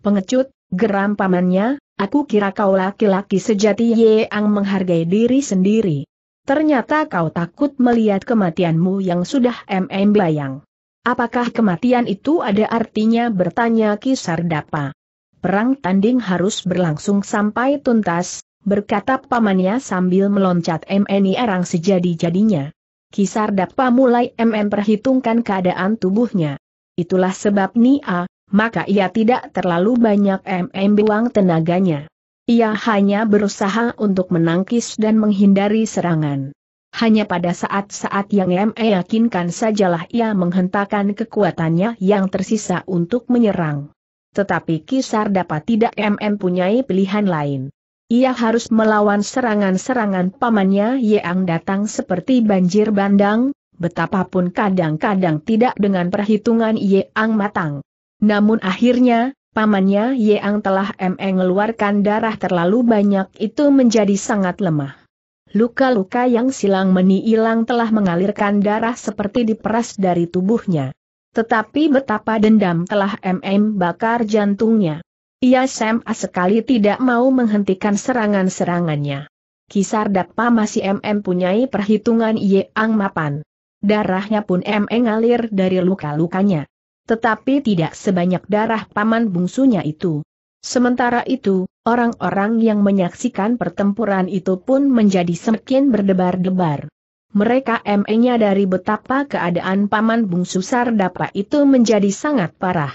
Pengecut, Geram pamannya, aku kira kau laki-laki sejati yang menghargai diri sendiri. Ternyata kau takut melihat kematianmu yang sudah mm bayang. Apakah kematian itu ada artinya bertanya kisar dapa? Perang tanding harus berlangsung sampai tuntas, berkata pamannya sambil meloncat MNI arang sejadi-jadinya. Kisar dapa mulai MM perhitungkan keadaan tubuhnya. Itulah sebab Nia, maka ia tidak terlalu banyak MM buang tenaganya. Ia hanya berusaha untuk menangkis dan menghindari serangan. Hanya pada saat-saat yang ME yakinkan sajalah ia menghentakkan kekuatannya yang tersisa untuk menyerang. Tetapi Kisar dapat tidak MM punyai pilihan lain. Ia harus melawan serangan-serangan pamannya yang datang seperti banjir bandang, betapapun kadang-kadang tidak dengan perhitungan yang matang. Namun akhirnya, pamannya Yeang telah e. mengeluarkan darah terlalu banyak itu menjadi sangat lemah. Luka-luka yang silang meni hilang telah mengalirkan darah seperti diperas dari tubuhnya. Tetapi betapa dendam telah MM e. bakar jantungnya. Ia sama sekali tidak mau menghentikan serangan-serangannya. Kisar Dapa masih MM e punyai perhitungan Yeang mapan. Darahnya pun MM ngalir dari luka-lukanya tetapi tidak sebanyak darah paman bungsunya itu. Sementara itu, orang-orang yang menyaksikan pertempuran itu pun menjadi semakin berdebar-debar. Mereka dari betapa keadaan paman bungsu Sardapa itu menjadi sangat parah.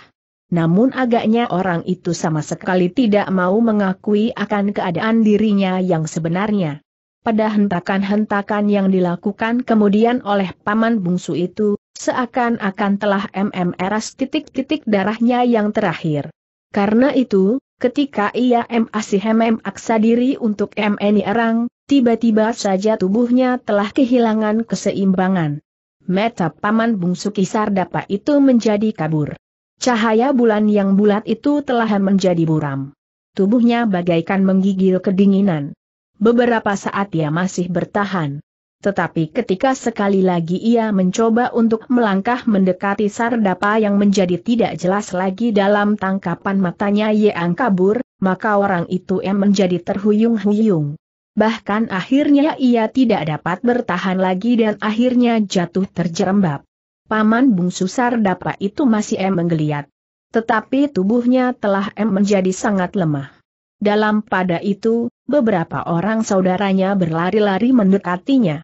Namun agaknya orang itu sama sekali tidak mau mengakui akan keadaan dirinya yang sebenarnya. Pada hentakan-hentakan yang dilakukan kemudian oleh paman bungsu itu, seakan-akan telah MMRS titik-titik darahnya yang terakhir. Karena itu, ketika ia masih aksa diri untuk MNI erang, tiba-tiba saja tubuhnya telah kehilangan keseimbangan. Meta paman bungsu kisar dapat itu menjadi kabur. Cahaya bulan yang bulat itu telah menjadi buram. Tubuhnya bagaikan menggigil kedinginan. Beberapa saat ia masih bertahan. Tetapi ketika sekali lagi ia mencoba untuk melangkah mendekati Sardapa yang menjadi tidak jelas lagi dalam tangkapan matanya Yang kabur, maka orang itu yang menjadi terhuyung-huyung. Bahkan akhirnya ia tidak dapat bertahan lagi dan akhirnya jatuh terjerembab. Paman bungsu Sardapa itu masih em menggeliat. Tetapi tubuhnya telah em menjadi sangat lemah. Dalam pada itu, beberapa orang saudaranya berlari-lari mendekatinya.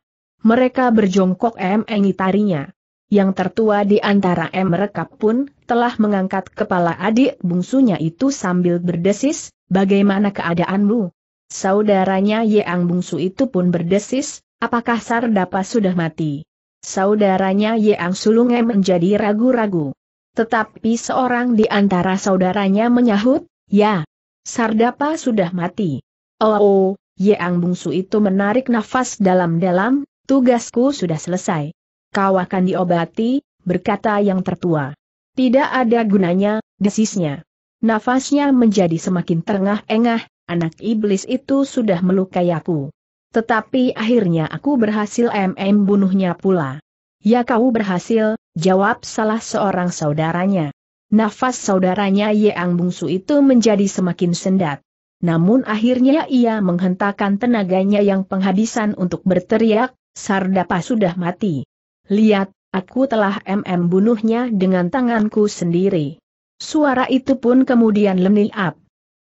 Mereka berjongkok emengi tarinya. Yang tertua di antara mereka pun telah mengangkat kepala adik bungsunya itu sambil berdesis, bagaimana keadaanmu? Saudaranya Yang bungsu itu pun berdesis, apakah Sardapa sudah mati? Saudaranya Yang M menjadi ragu-ragu. Tetapi seorang di antara saudaranya menyahut, ya, Sardapa sudah mati. Oh, oh Yang bungsu itu menarik nafas dalam-dalam, Tugasku sudah selesai. Kau akan diobati, berkata yang tertua. Tidak ada gunanya, desisnya. Nafasnya menjadi semakin terengah-engah, anak iblis itu sudah melukai aku. Tetapi akhirnya aku berhasil MM bunuhnya pula. Ya kau berhasil, jawab salah seorang saudaranya. Nafas saudaranya Yeang Bungsu itu menjadi semakin sendat. Namun akhirnya ia menghentakkan tenaganya yang penghabisan untuk berteriak, Sardapa sudah mati. Lihat, aku telah MM bunuhnya dengan tanganku sendiri. Suara itu pun kemudian lenil up.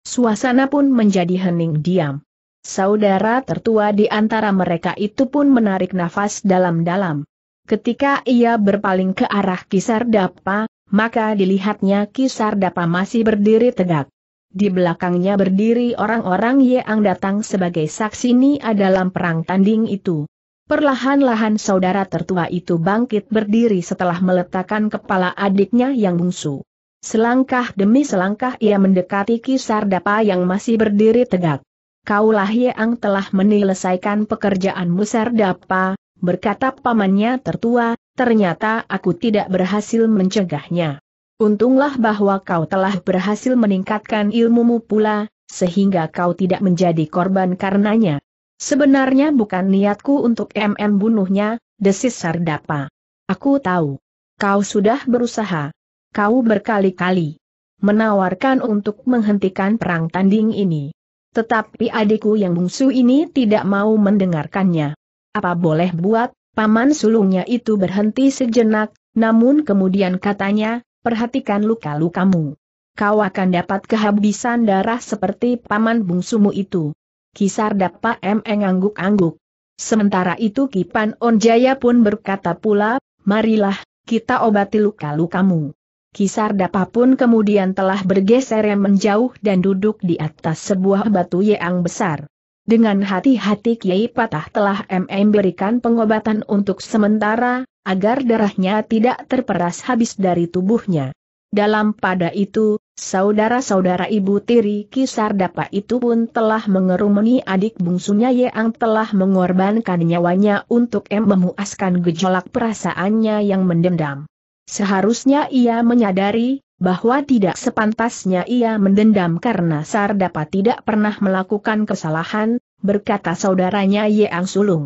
Suasana pun menjadi hening diam. Saudara tertua di antara mereka itu pun menarik nafas dalam-dalam. Ketika ia berpaling ke arah kisar dapa, maka dilihatnya kisar dapa masih berdiri tegak. Di belakangnya berdiri orang-orang yang datang sebagai saksi ini adalah perang tanding itu. Perlahan-lahan saudara tertua itu bangkit berdiri setelah meletakkan kepala adiknya yang bungsu. Selangkah demi selangkah ia mendekati kisar dapa yang masih berdiri tegak. Kaulah yang telah menyelesaikan pekerjaan musar dapa, berkata pamannya tertua, ternyata aku tidak berhasil mencegahnya. Untunglah bahwa kau telah berhasil meningkatkan ilmumu pula, sehingga kau tidak menjadi korban karenanya. Sebenarnya bukan niatku untuk MM bunuhnya, desis Sardapa. Aku tahu. Kau sudah berusaha. Kau berkali-kali menawarkan untuk menghentikan perang tanding ini. Tetapi adikku yang bungsu ini tidak mau mendengarkannya. Apa boleh buat, paman sulungnya itu berhenti sejenak, namun kemudian katanya, perhatikan luka-lukamu. Kau akan dapat kehabisan darah seperti paman bungsumu itu. Kisar dapat M angguk-angguk. Sementara itu Kipan Onjaya pun berkata pula, marilah, kita obati luka-lukamu. Kisar Dapa pun kemudian telah bergeser yang menjauh dan duduk di atas sebuah batu yang besar. Dengan hati-hati Kiai Patah telah MM berikan pengobatan untuk sementara, agar darahnya tidak terperas habis dari tubuhnya. Dalam pada itu, Saudara-saudara ibu tiri dapat itu pun telah mengerumuni adik bungsunya yang telah mengorbankan nyawanya untuk memuaskan gejolak perasaannya yang mendendam. Seharusnya ia menyadari bahwa tidak sepantasnya ia mendendam karena Sardapa tidak pernah melakukan kesalahan, berkata saudaranya Yang Sulung.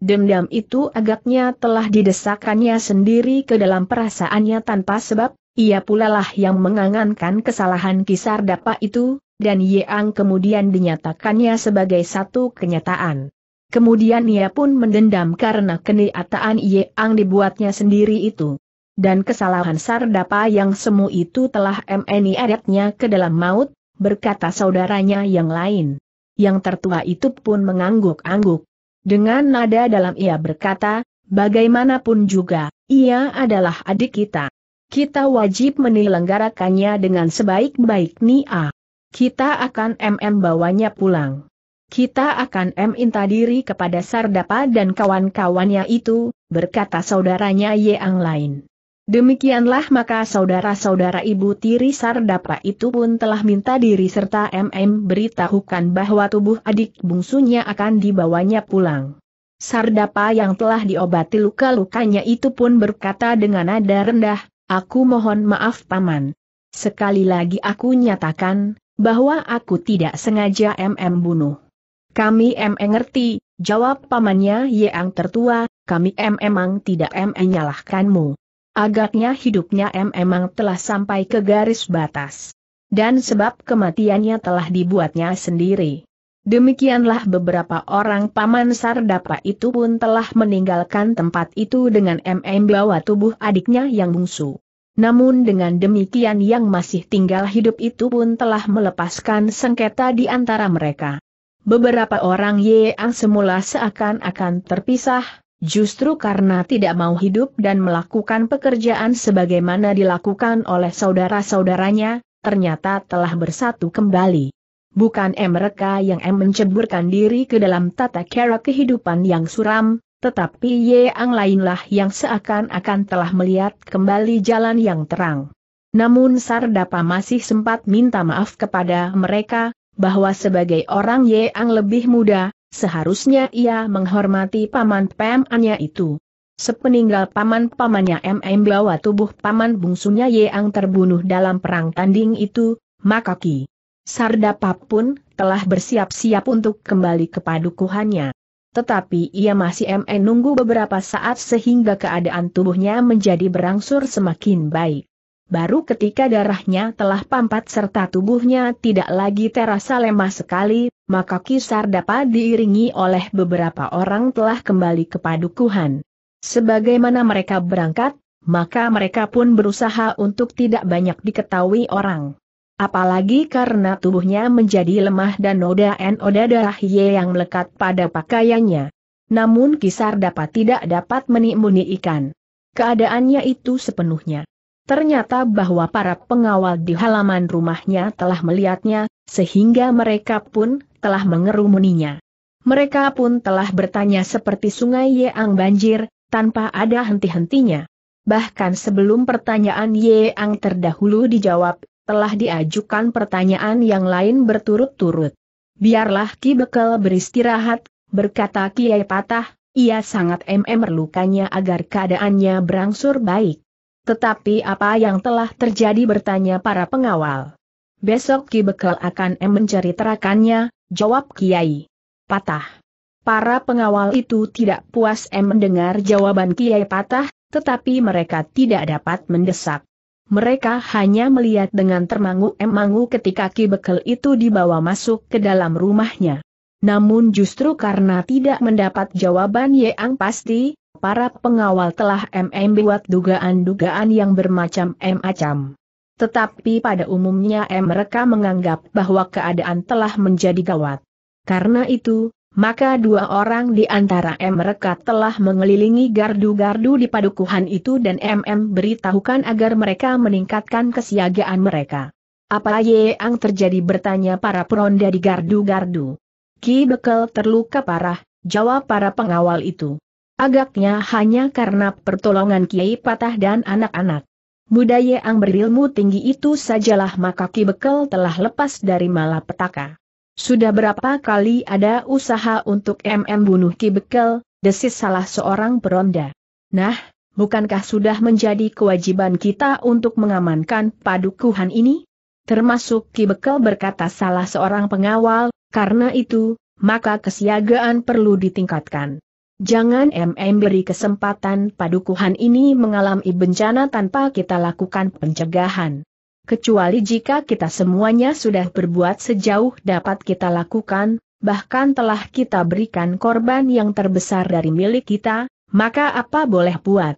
Dendam itu agaknya telah didesakannya sendiri ke dalam perasaannya tanpa sebab, ia pula lah yang mengangankan kesalahan kisar dapat itu, dan Yeang kemudian dinyatakannya sebagai satu kenyataan. Kemudian ia pun mendendam karena kenyataan Yang dibuatnya sendiri itu. Dan kesalahan Sardapa yang semu itu telah MNI adatnya ke dalam maut, berkata saudaranya yang lain. Yang tertua itu pun mengangguk-angguk. Dengan nada dalam ia berkata, bagaimanapun juga, ia adalah adik kita. Kita wajib menyelenggarakannya dengan sebaik-baik Nia. Kita akan MM bawanya pulang. Kita akan M minta diri kepada Sardapa dan kawan-kawannya itu, berkata saudaranya yang lain. Demikianlah maka saudara-saudara ibu tiri Sardapa itu pun telah minta diri serta MM beritahukan bahwa tubuh adik bungsunya akan dibawanya pulang. Sardapa yang telah diobati luka-lukanya itu pun berkata dengan nada rendah, Aku mohon maaf Paman. Sekali lagi aku nyatakan, bahwa aku tidak sengaja MM bunuh. Kami MM ngerti, jawab pamannya yang tertua, kami MM emang tidak MM nyalahkanmu. Agaknya hidupnya MM emang telah sampai ke garis batas. Dan sebab kematiannya telah dibuatnya sendiri. Demikianlah beberapa orang paman Sardapa itu pun telah meninggalkan tempat itu dengan MM bawa tubuh adiknya yang bungsu. Namun dengan demikian yang masih tinggal hidup itu pun telah melepaskan sengketa di antara mereka. Beberapa orang yang semula seakan-akan terpisah, justru karena tidak mau hidup dan melakukan pekerjaan sebagaimana dilakukan oleh saudara-saudaranya, ternyata telah bersatu kembali. Bukan M mereka yang M menceburkan diri ke dalam tata cara kehidupan yang suram, tetapi Y. Ang lainlah yang seakan-akan telah melihat kembali jalan yang terang. Namun Sardapa masih sempat minta maaf kepada mereka, bahwa sebagai orang Y. Ang lebih muda, seharusnya ia menghormati paman-pamannya itu. Sepeninggal paman-pamannya MM bawa tubuh paman bungsunya Y. Ang terbunuh dalam perang tanding itu, maka Ki Sardapa pun telah bersiap-siap untuk kembali ke padukuhannya. Tetapi ia masih menunggu beberapa saat sehingga keadaan tubuhnya menjadi berangsur semakin baik. Baru ketika darahnya telah pampat serta tubuhnya tidak lagi terasa lemah sekali, maka Kisar dapat diiringi oleh beberapa orang telah kembali ke padukuhan. Sebagaimana mereka berangkat, maka mereka pun berusaha untuk tidak banyak diketahui orang. Apalagi karena tubuhnya menjadi lemah dan noda-noda darah Ye yang melekat pada pakaiannya. Namun Kisar dapat tidak dapat menimuni ikan. Keadaannya itu sepenuhnya. Ternyata bahwa para pengawal di halaman rumahnya telah melihatnya, sehingga mereka pun telah mengerumuninya. Mereka pun telah bertanya seperti sungai ye Yeang banjir, tanpa ada henti-hentinya. Bahkan sebelum pertanyaan ye Yeang terdahulu dijawab, telah diajukan pertanyaan yang lain berturut-turut. Biarlah Ki Bekel beristirahat, berkata Kiai Patah, ia sangat mm lukanya agar keadaannya berangsur baik. Tetapi apa yang telah terjadi bertanya para pengawal. Besok Ki Bekel akan mencari terakannya, jawab Kiai. Patah. Para pengawal itu tidak puas em mendengar jawaban Kiai Patah, tetapi mereka tidak dapat mendesak. Mereka hanya melihat dengan termangu-emangu ketika Ki Bekel itu dibawa masuk ke dalam rumahnya. Namun justru karena tidak mendapat jawaban yang pasti, para pengawal telah MM buat dugaan-dugaan yang bermacam-macam. Tetapi pada umumnya mereka menganggap bahwa keadaan telah menjadi gawat. Karena itu, maka dua orang di antara mereka telah mengelilingi gardu-gardu di padukuhan itu dan MM beritahukan agar mereka meningkatkan kesiagaan mereka. Apa yang terjadi bertanya para peronda di gardu-gardu. Ki Bekel terluka parah, jawab para pengawal itu. Agaknya hanya karena pertolongan Kiai Patah dan anak-anak. Muda yang berilmu tinggi itu sajalah maka Ki Bekel telah lepas dari malapetaka. Sudah berapa kali ada usaha untuk MM bunuh Ki Bekel, desis salah seorang peronda. Nah, bukankah sudah menjadi kewajiban kita untuk mengamankan padukuhan ini? Termasuk Ki Bekel berkata salah seorang pengawal, karena itu, maka kesiagaan perlu ditingkatkan. Jangan MM beri kesempatan padukuhan ini mengalami bencana tanpa kita lakukan pencegahan kecuali jika kita semuanya sudah berbuat sejauh dapat kita lakukan, bahkan telah kita berikan korban yang terbesar dari milik kita, maka apa boleh buat?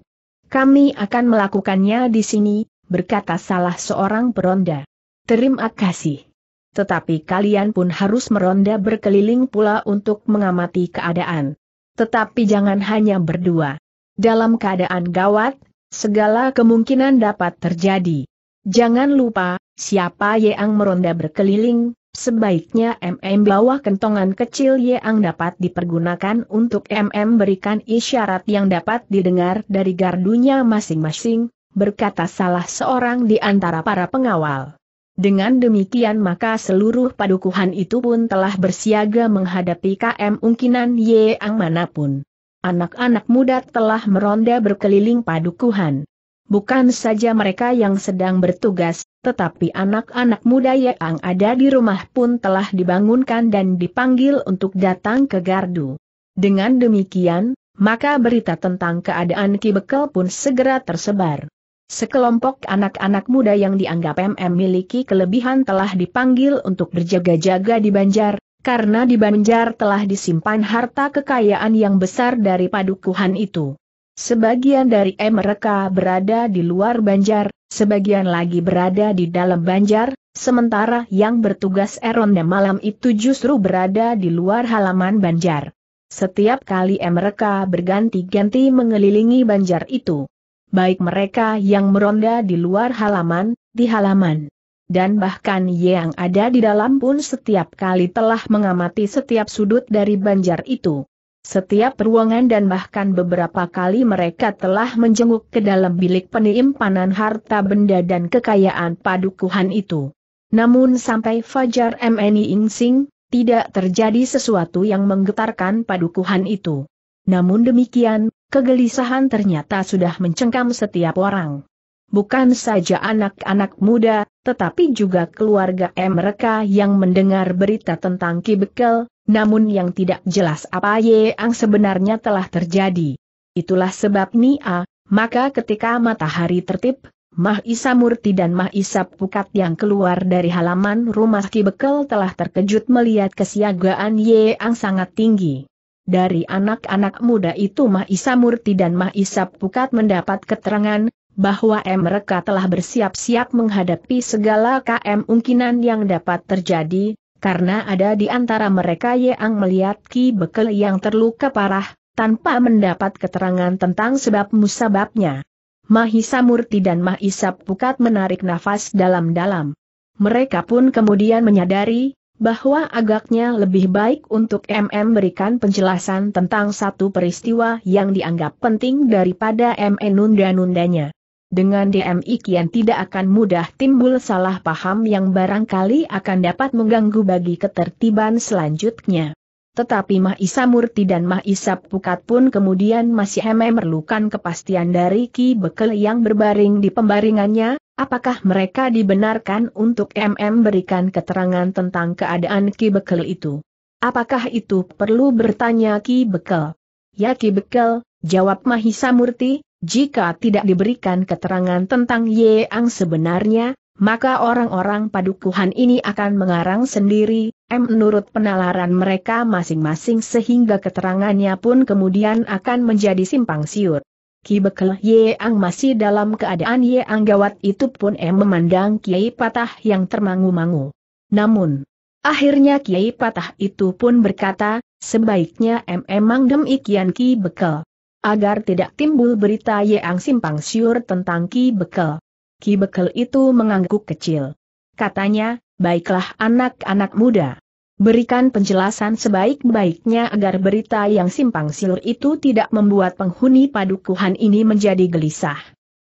Kami akan melakukannya di sini, berkata salah seorang peronda. Terima kasih. Tetapi kalian pun harus meronda berkeliling pula untuk mengamati keadaan. Tetapi jangan hanya berdua. Dalam keadaan gawat, segala kemungkinan dapat terjadi. Jangan lupa, siapa Yeang meronda berkeliling, sebaiknya MM bawa kentongan kecil Yeang dapat dipergunakan untuk MM berikan isyarat yang dapat didengar dari gardunya masing-masing, berkata salah seorang di antara para pengawal. Dengan demikian maka seluruh padukuhan itu pun telah bersiaga menghadapi KM Ungkinan Yeang manapun. Anak-anak muda telah meronda berkeliling padukuhan bukan saja mereka yang sedang bertugas, tetapi anak-anak muda yang ada di rumah pun telah dibangunkan dan dipanggil untuk datang ke gardu. Dengan demikian, maka berita tentang keadaan Ki Bekel pun segera tersebar. Sekelompok anak-anak muda yang dianggap MM miliki kelebihan telah dipanggil untuk berjaga-jaga di Banjar, karena di Banjar telah disimpan harta kekayaan yang besar dari padukuhan itu. Sebagian dari M mereka berada di luar Banjar, sebagian lagi berada di dalam Banjar, sementara yang bertugas eronda malam itu justru berada di luar halaman Banjar. Setiap kali M mereka berganti-ganti mengelilingi Banjar itu. Baik mereka yang meronda di luar halaman, di halaman dan bahkan yang ada di dalam pun setiap kali telah mengamati setiap sudut dari banjar itu. Setiap ruangan dan bahkan beberapa kali mereka telah menjenguk ke dalam bilik penyimpanan harta benda dan kekayaan padukuhan itu. Namun sampai Fajar MNI Ingsing, tidak terjadi sesuatu yang menggetarkan padukuhan itu. Namun demikian, kegelisahan ternyata sudah mencengkam setiap orang. Bukan saja anak-anak muda, tetapi juga keluarga mereka yang mendengar berita tentang Kibekel. Namun yang tidak jelas apa yang sebenarnya telah terjadi. Itulah sebab Nia, maka ketika matahari tertib, Mah Isa Murti dan Mah Isa Pukat yang keluar dari halaman rumah Ki Bekel telah terkejut melihat kesiagaan yang sangat tinggi. Dari anak-anak muda itu Mah Isa Murti dan Mah Isa Pukat mendapat keterangan, bahwa mereka telah bersiap-siap menghadapi segala KM kemungkinan yang dapat terjadi, karena ada di antara mereka yang melihat Ki Bekel yang terluka parah, tanpa mendapat keterangan tentang sebab-musababnya. Mahisa Murti dan Mahisa Pukat menarik nafas dalam-dalam. Mereka pun kemudian menyadari, bahwa agaknya lebih baik untuk MM berikan penjelasan tentang satu peristiwa yang dianggap penting daripada MM nunda-nundanya. Dengan demikian tidak akan mudah timbul salah paham yang barangkali akan dapat mengganggu bagi ketertiban selanjutnya. Tetapi Mahisa Murti dan Mahisab Pukat pun kemudian masih memerlukan kepastian dari Ki Bekel yang berbaring di pembaringannya, apakah mereka dibenarkan untuk MM berikan keterangan tentang keadaan Ki Bekel itu. Apakah itu perlu bertanya Ki Bekel? Ya Ki Bekel, jawab Mahisa Murti, jika tidak diberikan keterangan tentang Ye Ang sebenarnya, maka orang-orang padukuhan ini akan mengarang sendiri, M menurut penalaran mereka masing-masing sehingga keterangannya pun kemudian akan menjadi simpang siur. Ki Bekel Ye Ang masih dalam keadaan Ye Ang gawat itu pun M memandang Kiai Patah yang termangu-mangu. Namun, akhirnya Kiai Patah itu pun berkata, sebaiknya em emang demikian Ki Bekel agar tidak timbul berita yang simpang siur tentang Ki Bekel. Ki Bekel itu mengangguk kecil. Katanya, baiklah anak-anak muda. Berikan penjelasan sebaik-baiknya agar berita yang simpang siur itu tidak membuat penghuni padukuhan ini menjadi gelisah.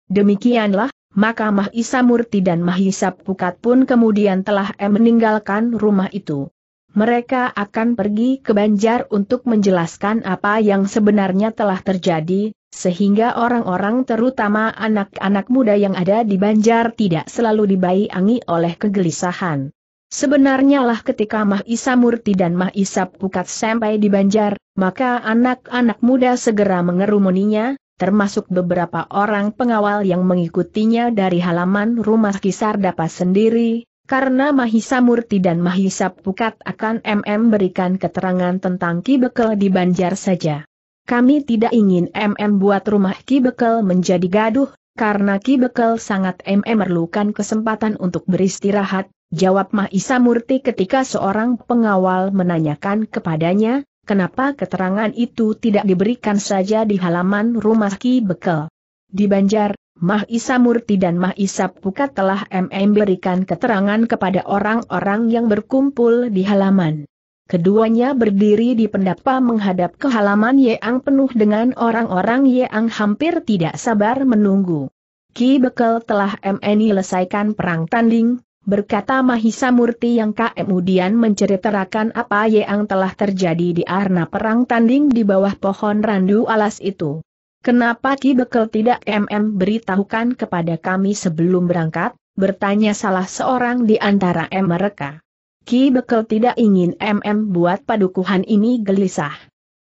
Demikianlah, maka Mahisa Murti dan Mahisa Pukat pun kemudian telah meninggalkan rumah itu. Mereka akan pergi ke Banjar untuk menjelaskan apa yang sebenarnya telah terjadi, sehingga orang-orang terutama anak-anak muda yang ada di Banjar tidak selalu dibayangi oleh kegelisahan. Sebenarnya lah ketika Mahisa Murti dan Mahisa Pukat sampai di Banjar, maka anak-anak muda segera mengerumuninya, termasuk beberapa orang pengawal yang mengikutinya dari halaman rumah Kisar Dapa sendiri, karena Mahisa Murti dan Mahisa Pukat akan MM berikan keterangan tentang Ki Bekel di Banjar saja. Kami tidak ingin MM buat rumah Ki Bekel menjadi gaduh, karena Ki Bekel sangat MM memerlukan kesempatan untuk beristirahat, jawab Mahisa Murti ketika seorang pengawal menanyakan kepadanya, kenapa keterangan itu tidak diberikan saja di halaman rumah Ki Bekel. Di Banjar, Mah Isa Murti dan Mah Isa Pukat telah MM berikan keterangan kepada orang-orang yang berkumpul di halaman. Keduanya berdiri di pendapa menghadap ke halaman Yeang penuh dengan orang-orang Yeang hampir tidak sabar menunggu. Ki Bekel telah MNI selesaikan perang tanding, berkata Mahisa Murti yang kemudian menceritakan apa Yeang telah terjadi di arena perang tanding di bawah pohon randu alas itu. Kenapa Ki Bekel tidak MM beritahukan kepada kami sebelum berangkat? Bertanya salah seorang di antara M mereka. Ki Bekel tidak ingin MM buat padukuhan ini gelisah.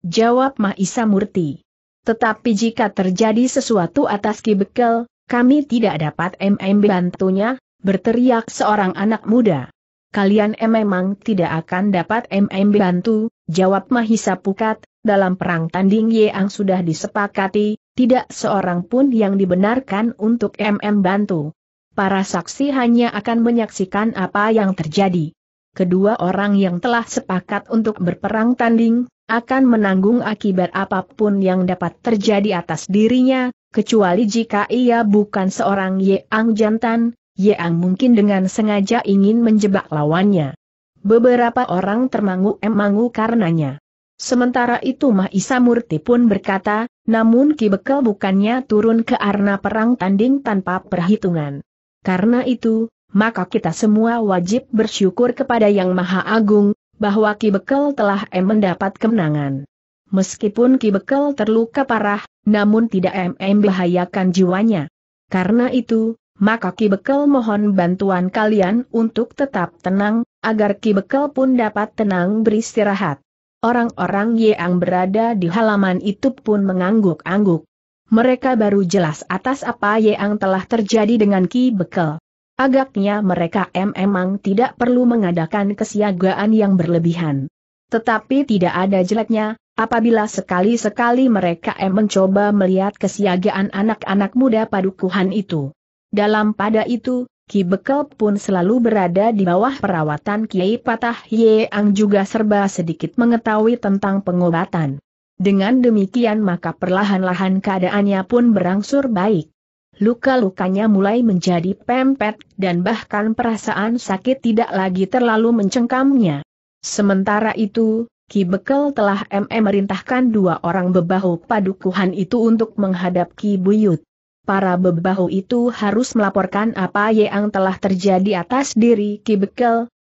Jawab Mahisa Murti. Tetapi jika terjadi sesuatu atas Ki Bekel, kami tidak dapat MM bantunya, berteriak seorang anak muda. Kalian memang tidak akan dapat MM bantu, jawab Mahisa Pukat, dalam perang tanding Yeang sudah disepakati, tidak seorang pun yang dibenarkan untuk MM bantu. Para saksi hanya akan menyaksikan apa yang terjadi. Kedua orang yang telah sepakat untuk berperang tanding, akan menanggung akibat apapun yang dapat terjadi atas dirinya, kecuali jika ia bukan seorang Yeang jantan, Yeang mungkin dengan sengaja ingin menjebak lawannya. Beberapa orang termangu-emangu karenanya. Sementara itu Mahisa Murti pun berkata, namun Ki Bekel bukannya turun ke arena perang tanding tanpa perhitungan. Karena itu, maka kita semua wajib bersyukur kepada Yang Maha Agung, bahwa Ki Bekel telah em mendapat kemenangan. Meskipun Ki Bekel terluka parah, namun tidak em bahayakan jiwanya. Karena itu, maka Ki Bekel mohon bantuan kalian untuk tetap tenang, agar Ki Bekel pun dapat tenang beristirahat. Orang-orang yang berada di halaman itu pun mengangguk-angguk. Mereka baru jelas atas apa yang telah terjadi dengan Ki Bekel. Agaknya mereka memang tidak perlu mengadakan kesiagaan yang berlebihan. Tetapi tidak ada jeleknya, apabila sekali-sekali mereka mencoba melihat kesiagaan anak-anak muda padukuhan itu. Dalam pada itu, Ki Bekel pun selalu berada di bawah perawatan Kiai Patah Yeang juga serba sedikit mengetahui tentang pengobatan. Dengan demikian maka perlahan-lahan keadaannya pun berangsur baik. Luka-lukanya mulai menjadi pempet dan bahkan perasaan sakit tidak lagi terlalu mencengkamnya. Sementara itu, Ki Bekel telah MM dua orang bebahu padukuhan itu untuk menghadap Ki Buyut para bebahu itu harus melaporkan apa yang telah terjadi atas diri Ki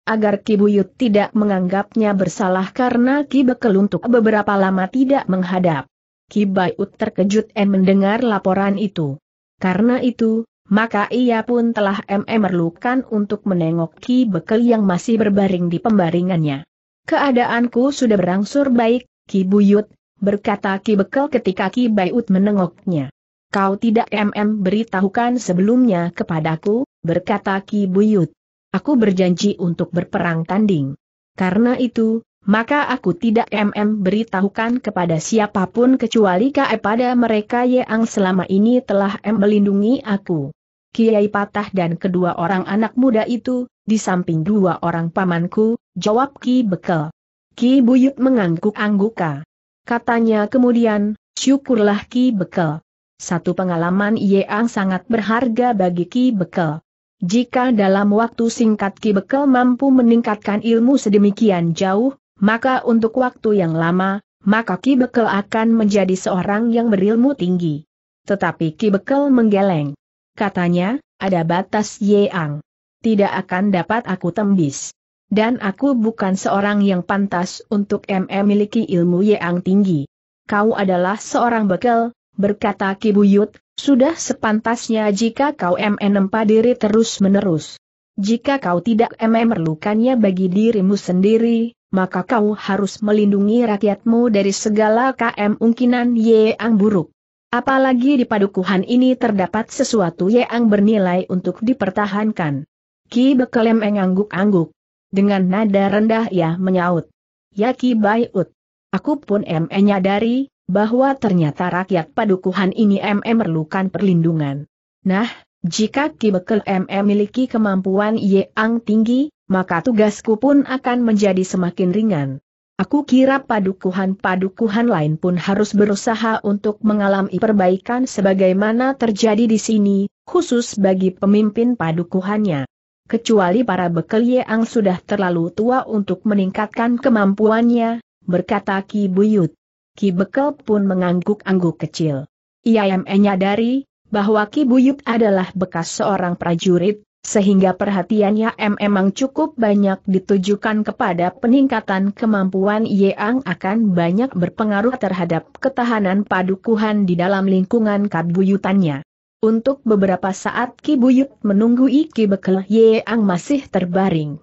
agar Kibuyut tidak menganggapnya bersalah karena Ki untuk beberapa lama tidak menghadap. Ki terkejut dan mendengar laporan itu. Karena itu, maka ia pun telah memerlukan untuk menengok Ki yang masih berbaring di pembaringannya. Keadaanku sudah berangsur baik, Kibuyut, berkata Ki ketika Ki menengoknya. Kau tidak mm beritahukan sebelumnya kepadaku, berkata Ki Buyut. Aku berjanji untuk berperang tanding. Karena itu, maka aku tidak mm beritahukan kepada siapapun kecuali kepada mereka yang selama ini telah melindungi aku. Kiai Patah dan kedua orang anak muda itu, di samping dua orang pamanku, jawab Ki Bekel. Ki Buyut mengangguk-angguka. Katanya kemudian, syukurlah Ki Bekel. Satu pengalaman Yeang sangat berharga bagi Ki Bekel. Jika dalam waktu singkat Ki Bekel mampu meningkatkan ilmu sedemikian jauh, maka untuk waktu yang lama, maka Ki Bekel akan menjadi seorang yang berilmu tinggi. Tetapi Ki Bekel menggeleng. Katanya, ada batas Yeang. Tidak akan dapat aku tembis. Dan aku bukan seorang yang pantas untuk memiliki ilmu Yeang tinggi. Kau adalah seorang bekel, berkata Kibuyut, sudah sepantasnya jika kau menempa diri terus-menerus. Jika kau tidak memerlukannya bagi dirimu sendiri, maka kau harus melindungi rakyatmu dari segala KM kemungkinan yang buruk. Apalagi di padukuhan ini terdapat sesuatu yang bernilai untuk dipertahankan. Ki Bekelem mengangguk-angguk. Dengan nada rendah ia menyaut. Ya Ki Bayut. Aku pun nyadari, bahwa ternyata rakyat padukuhan ini MM memerlukan perlindungan. Nah, jika Ki Bekel MM memiliki kemampuan yang tinggi, maka tugasku pun akan menjadi semakin ringan. Aku kira padukuhan-padukuhan lain pun harus berusaha untuk mengalami perbaikan sebagaimana terjadi di sini, khusus bagi pemimpin padukuhannya. Kecuali para bekel yang sudah terlalu tua untuk meningkatkan kemampuannya, berkata Ki Buyut. Ki Bekel pun mengangguk-angguk kecil. Ia menyadari bahwa Ki Buyut adalah bekas seorang prajurit, sehingga perhatiannya memang cukup banyak ditujukan kepada peningkatan kemampuan Yeang akan banyak berpengaruh terhadap ketahanan padukuhan di dalam lingkungan kabuyutannya. Untuk beberapa saat Ki Buyut menunggu Iki Bekel Yeang masih terbaring.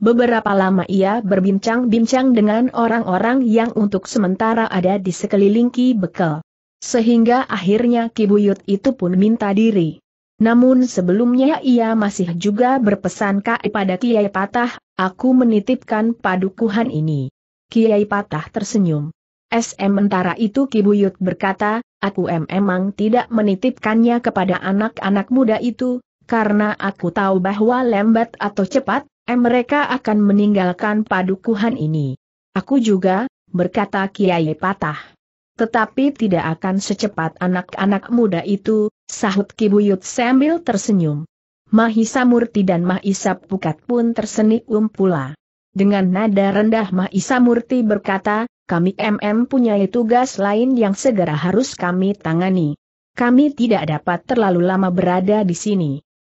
Beberapa lama ia berbincang-bincang dengan orang-orang yang untuk sementara ada di sekeliling Ki Bekel. Sehingga akhirnya Ki Buyut itu pun minta diri. Namun sebelumnya ia masih juga berpesan kepada Kiai Patah, aku menitipkan padukuhan ini. Kiai Patah tersenyum. Sementara itu Ki Buyut berkata, aku memang tidak menitipkannya kepada anak-anak muda itu, karena aku tahu bahwa lambat atau cepat, Eh, mereka akan meninggalkan padukuhan ini. Aku juga, berkata Kiai Patah. Tetapi tidak akan secepat anak-anak muda itu, sahut Kibuyut sambil tersenyum. Mahisa Murti dan Mahisa Pukat pun tersenyum pula. Dengan nada rendah Mahisa Murti berkata, kami MM punya tugas lain yang segera harus kami tangani. Kami tidak dapat terlalu lama berada di sini.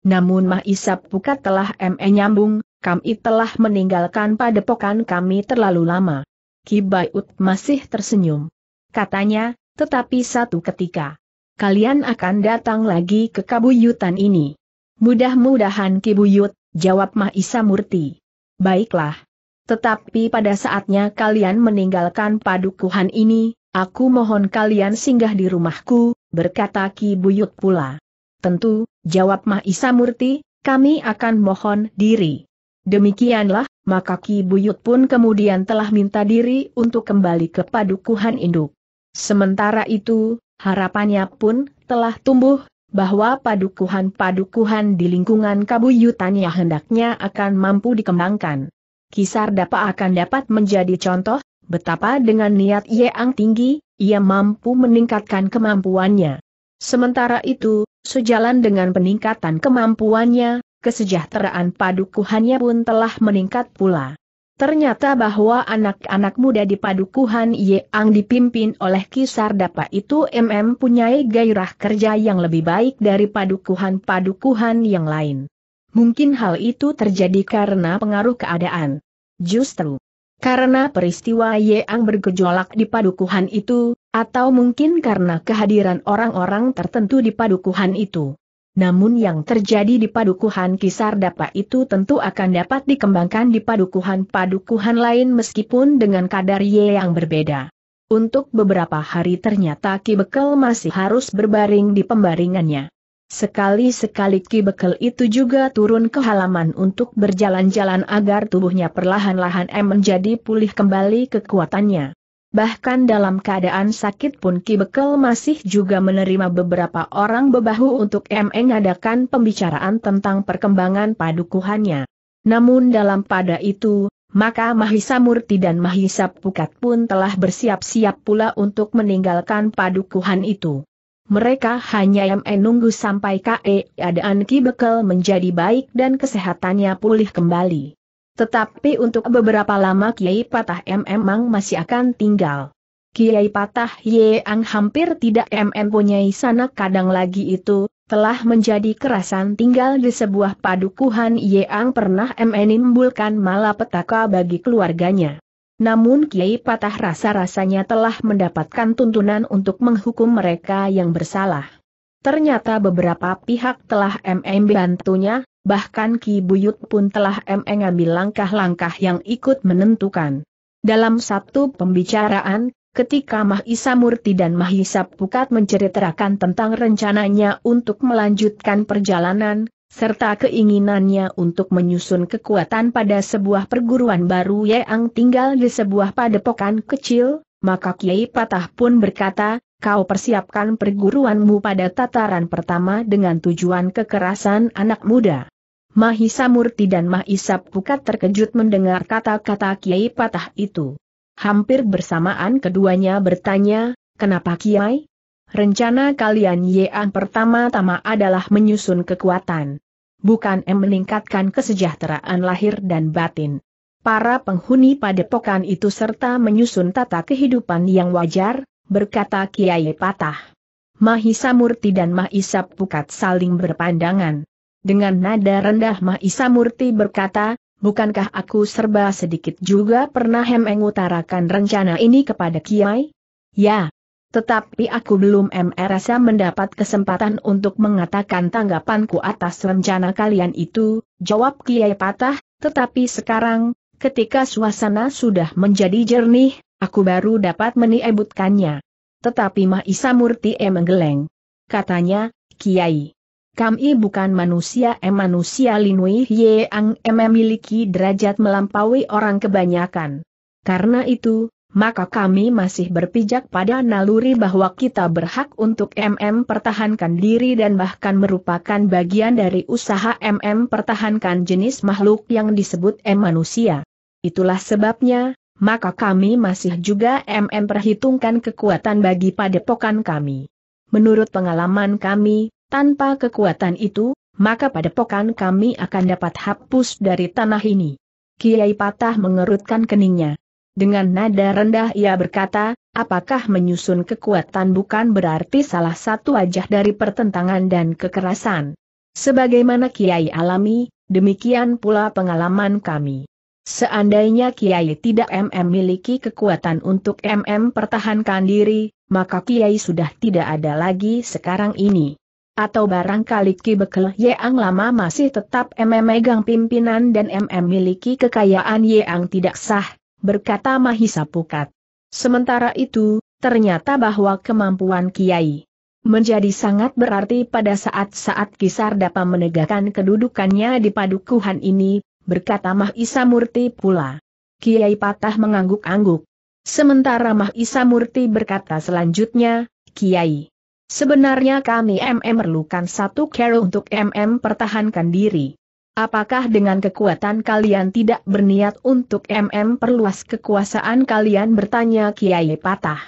Namun Mahisa Pukat telah MM nyambung, kami telah meninggalkan padepokan kami terlalu lama. Kibaiut masih tersenyum. Katanya, tetapi satu ketika. Kalian akan datang lagi ke kabuyutan ini. Mudah-mudahan kibuyut, jawab Mahisa Murti. Baiklah. Tetapi pada saatnya kalian meninggalkan padukuhan ini, aku mohon kalian singgah di rumahku, berkata Ki Buyut pula. Tentu, jawab Mahisa Murti, kami akan mohon diri. Demikianlah, maka Ki Buyut pun kemudian telah minta diri untuk kembali ke padukuhan induk. Sementara itu, harapannya pun telah tumbuh bahwa padukuhan-padukuhan di lingkungan kabuyutannya hendaknya akan mampu dikembangkan. Kisar dapat akan dapat menjadi contoh, betapa dengan niat yang tinggi, ia mampu meningkatkan kemampuannya. Sementara itu, sejalan dengan peningkatan kemampuannya, kesejahteraan padukuhannya pun telah meningkat pula. Ternyata bahwa anak-anak muda di padukuhan yang dipimpin oleh kisar dapa itu MM punya gairah kerja yang lebih baik dari padukuhan-padukuhan yang lain. Mungkin hal itu terjadi karena pengaruh keadaan. Justru karena peristiwa yang bergejolak di padukuhan itu, atau mungkin karena kehadiran orang-orang tertentu di padukuhan itu. Namun yang terjadi di padukuhan kisar dapat itu tentu akan dapat dikembangkan di padukuhan-padukuhan lain meskipun dengan kadar Y yang berbeda. Untuk beberapa hari ternyata Ki Bekel masih harus berbaring di pembaringannya. Sekali-sekali Ki Bekel itu juga turun ke halaman untuk berjalan-jalan agar tubuhnya perlahan-lahan menjadi pulih kembali kekuatannya. Bahkan dalam keadaan sakit pun Ki Bekel masih juga menerima beberapa orang bebahu untuk e mengadakan pembicaraan tentang perkembangan padukuhannya. Namun dalam pada itu, maka Mahisa Murti dan Mahisa Pukat pun telah bersiap-siap pula untuk meninggalkan padukuhan itu. Mereka hanya menunggu sampai e keadaan Ki Bekel menjadi baik dan kesehatannya pulih kembali. Tetapi untuk beberapa lama Kiai Patah M memang masih akan tinggal. Kiai Patah Yeang hampir tidak MM punyai sanak kadang lagi itu, telah menjadi kerasan tinggal di sebuah padukuhan Yeang pernah MN menimbulkan malapetaka bagi keluarganya. Namun Kiai Patah rasa-rasanya telah mendapatkan tuntunan untuk menghukum mereka yang bersalah. Ternyata beberapa pihak telah MM bantunya, bahkan Ki Buyut pun telah mengambil langkah-langkah yang ikut menentukan. Dalam satu pembicaraan, ketika Mahisa Murti dan Mahisa Pukat menceritakan tentang rencananya untuk melanjutkan perjalanan, serta keinginannya untuk menyusun kekuatan pada sebuah perguruan baru yang tinggal di sebuah padepokan kecil, maka Kiai Patah pun berkata, kau persiapkan perguruanmu pada tataran pertama dengan tujuan kekerasan anak muda. Mahisa Murti dan Mahisa Pukat terkejut mendengar kata-kata Kiai Patah itu. Hampir bersamaan keduanya bertanya, kenapa Kiai? Rencana kalian yang pertama-tama adalah menyusun kekuatan. Bukan M meningkatkan kesejahteraan lahir dan batin. Para penghuni padepokan itu serta menyusun tata kehidupan yang wajar, berkata Kiai Patah. Mahisa Murti dan Mahisa Pukat saling berpandangan dengan nada rendah Mahisa Murti berkata, Bukankah aku serba sedikit juga pernah mengutarakan rencana ini kepada Kiai? Ya. Tetapi aku belum merasa mendapat kesempatan untuk mengatakan tanggapanku atas rencana kalian itu, jawab Kiai Patah, tetapi sekarang, ketika suasana sudah menjadi jernih, aku baru dapat meniebutkannya. Tetapi Mahisa Murti menggeleng. Katanya, Kiai, kami bukan manusia eh manusia Linui ye ang em memiliki derajat melampaui orang kebanyakan. Karena itu, maka kami masih berpijak pada naluri bahwa kita berhak untuk MM pertahankan diri dan bahkan merupakan bagian dari usaha MM pertahankan jenis makhluk yang disebut M manusia. Itulah sebabnya, maka kami masih juga MM perhitungkan kekuatan bagi padepokan kami. Menurut pengalaman kami, tanpa kekuatan itu, maka pada pokan kami akan dapat hapus dari tanah ini. Kiai Patah mengerutkan keningnya. Dengan nada rendah ia berkata, apakah menyusun kekuatan bukan berarti salah satu wajah dari pertentangan dan kekerasan. Sebagaimana Kiai alami, demikian pula pengalaman kami. Seandainya Kiai tidak MM miliki kekuatan untuk MM pertahankan diri, maka Kiai sudah tidak ada lagi sekarang ini. Atau barangkali Ki Bekel Yeang lama masih tetap MM megang pimpinan dan MM miliki kekayaan Yeang tidak sah, berkata Mahisa Pukat. Sementara itu, ternyata bahwa kemampuan Kiai menjadi sangat berarti pada saat-saat Kisar dapat menegakkan kedudukannya di padukuhan ini, berkata Mahisa Murti pula. Kiai Patah mengangguk-angguk. Sementara Mahisa Murti berkata selanjutnya, Kiai Sebenarnya kami MM memerlukan satu care untuk MM pertahankan diri. Apakah dengan kekuatan kalian tidak berniat untuk MM perluas kekuasaan kalian bertanya Kiai Patah.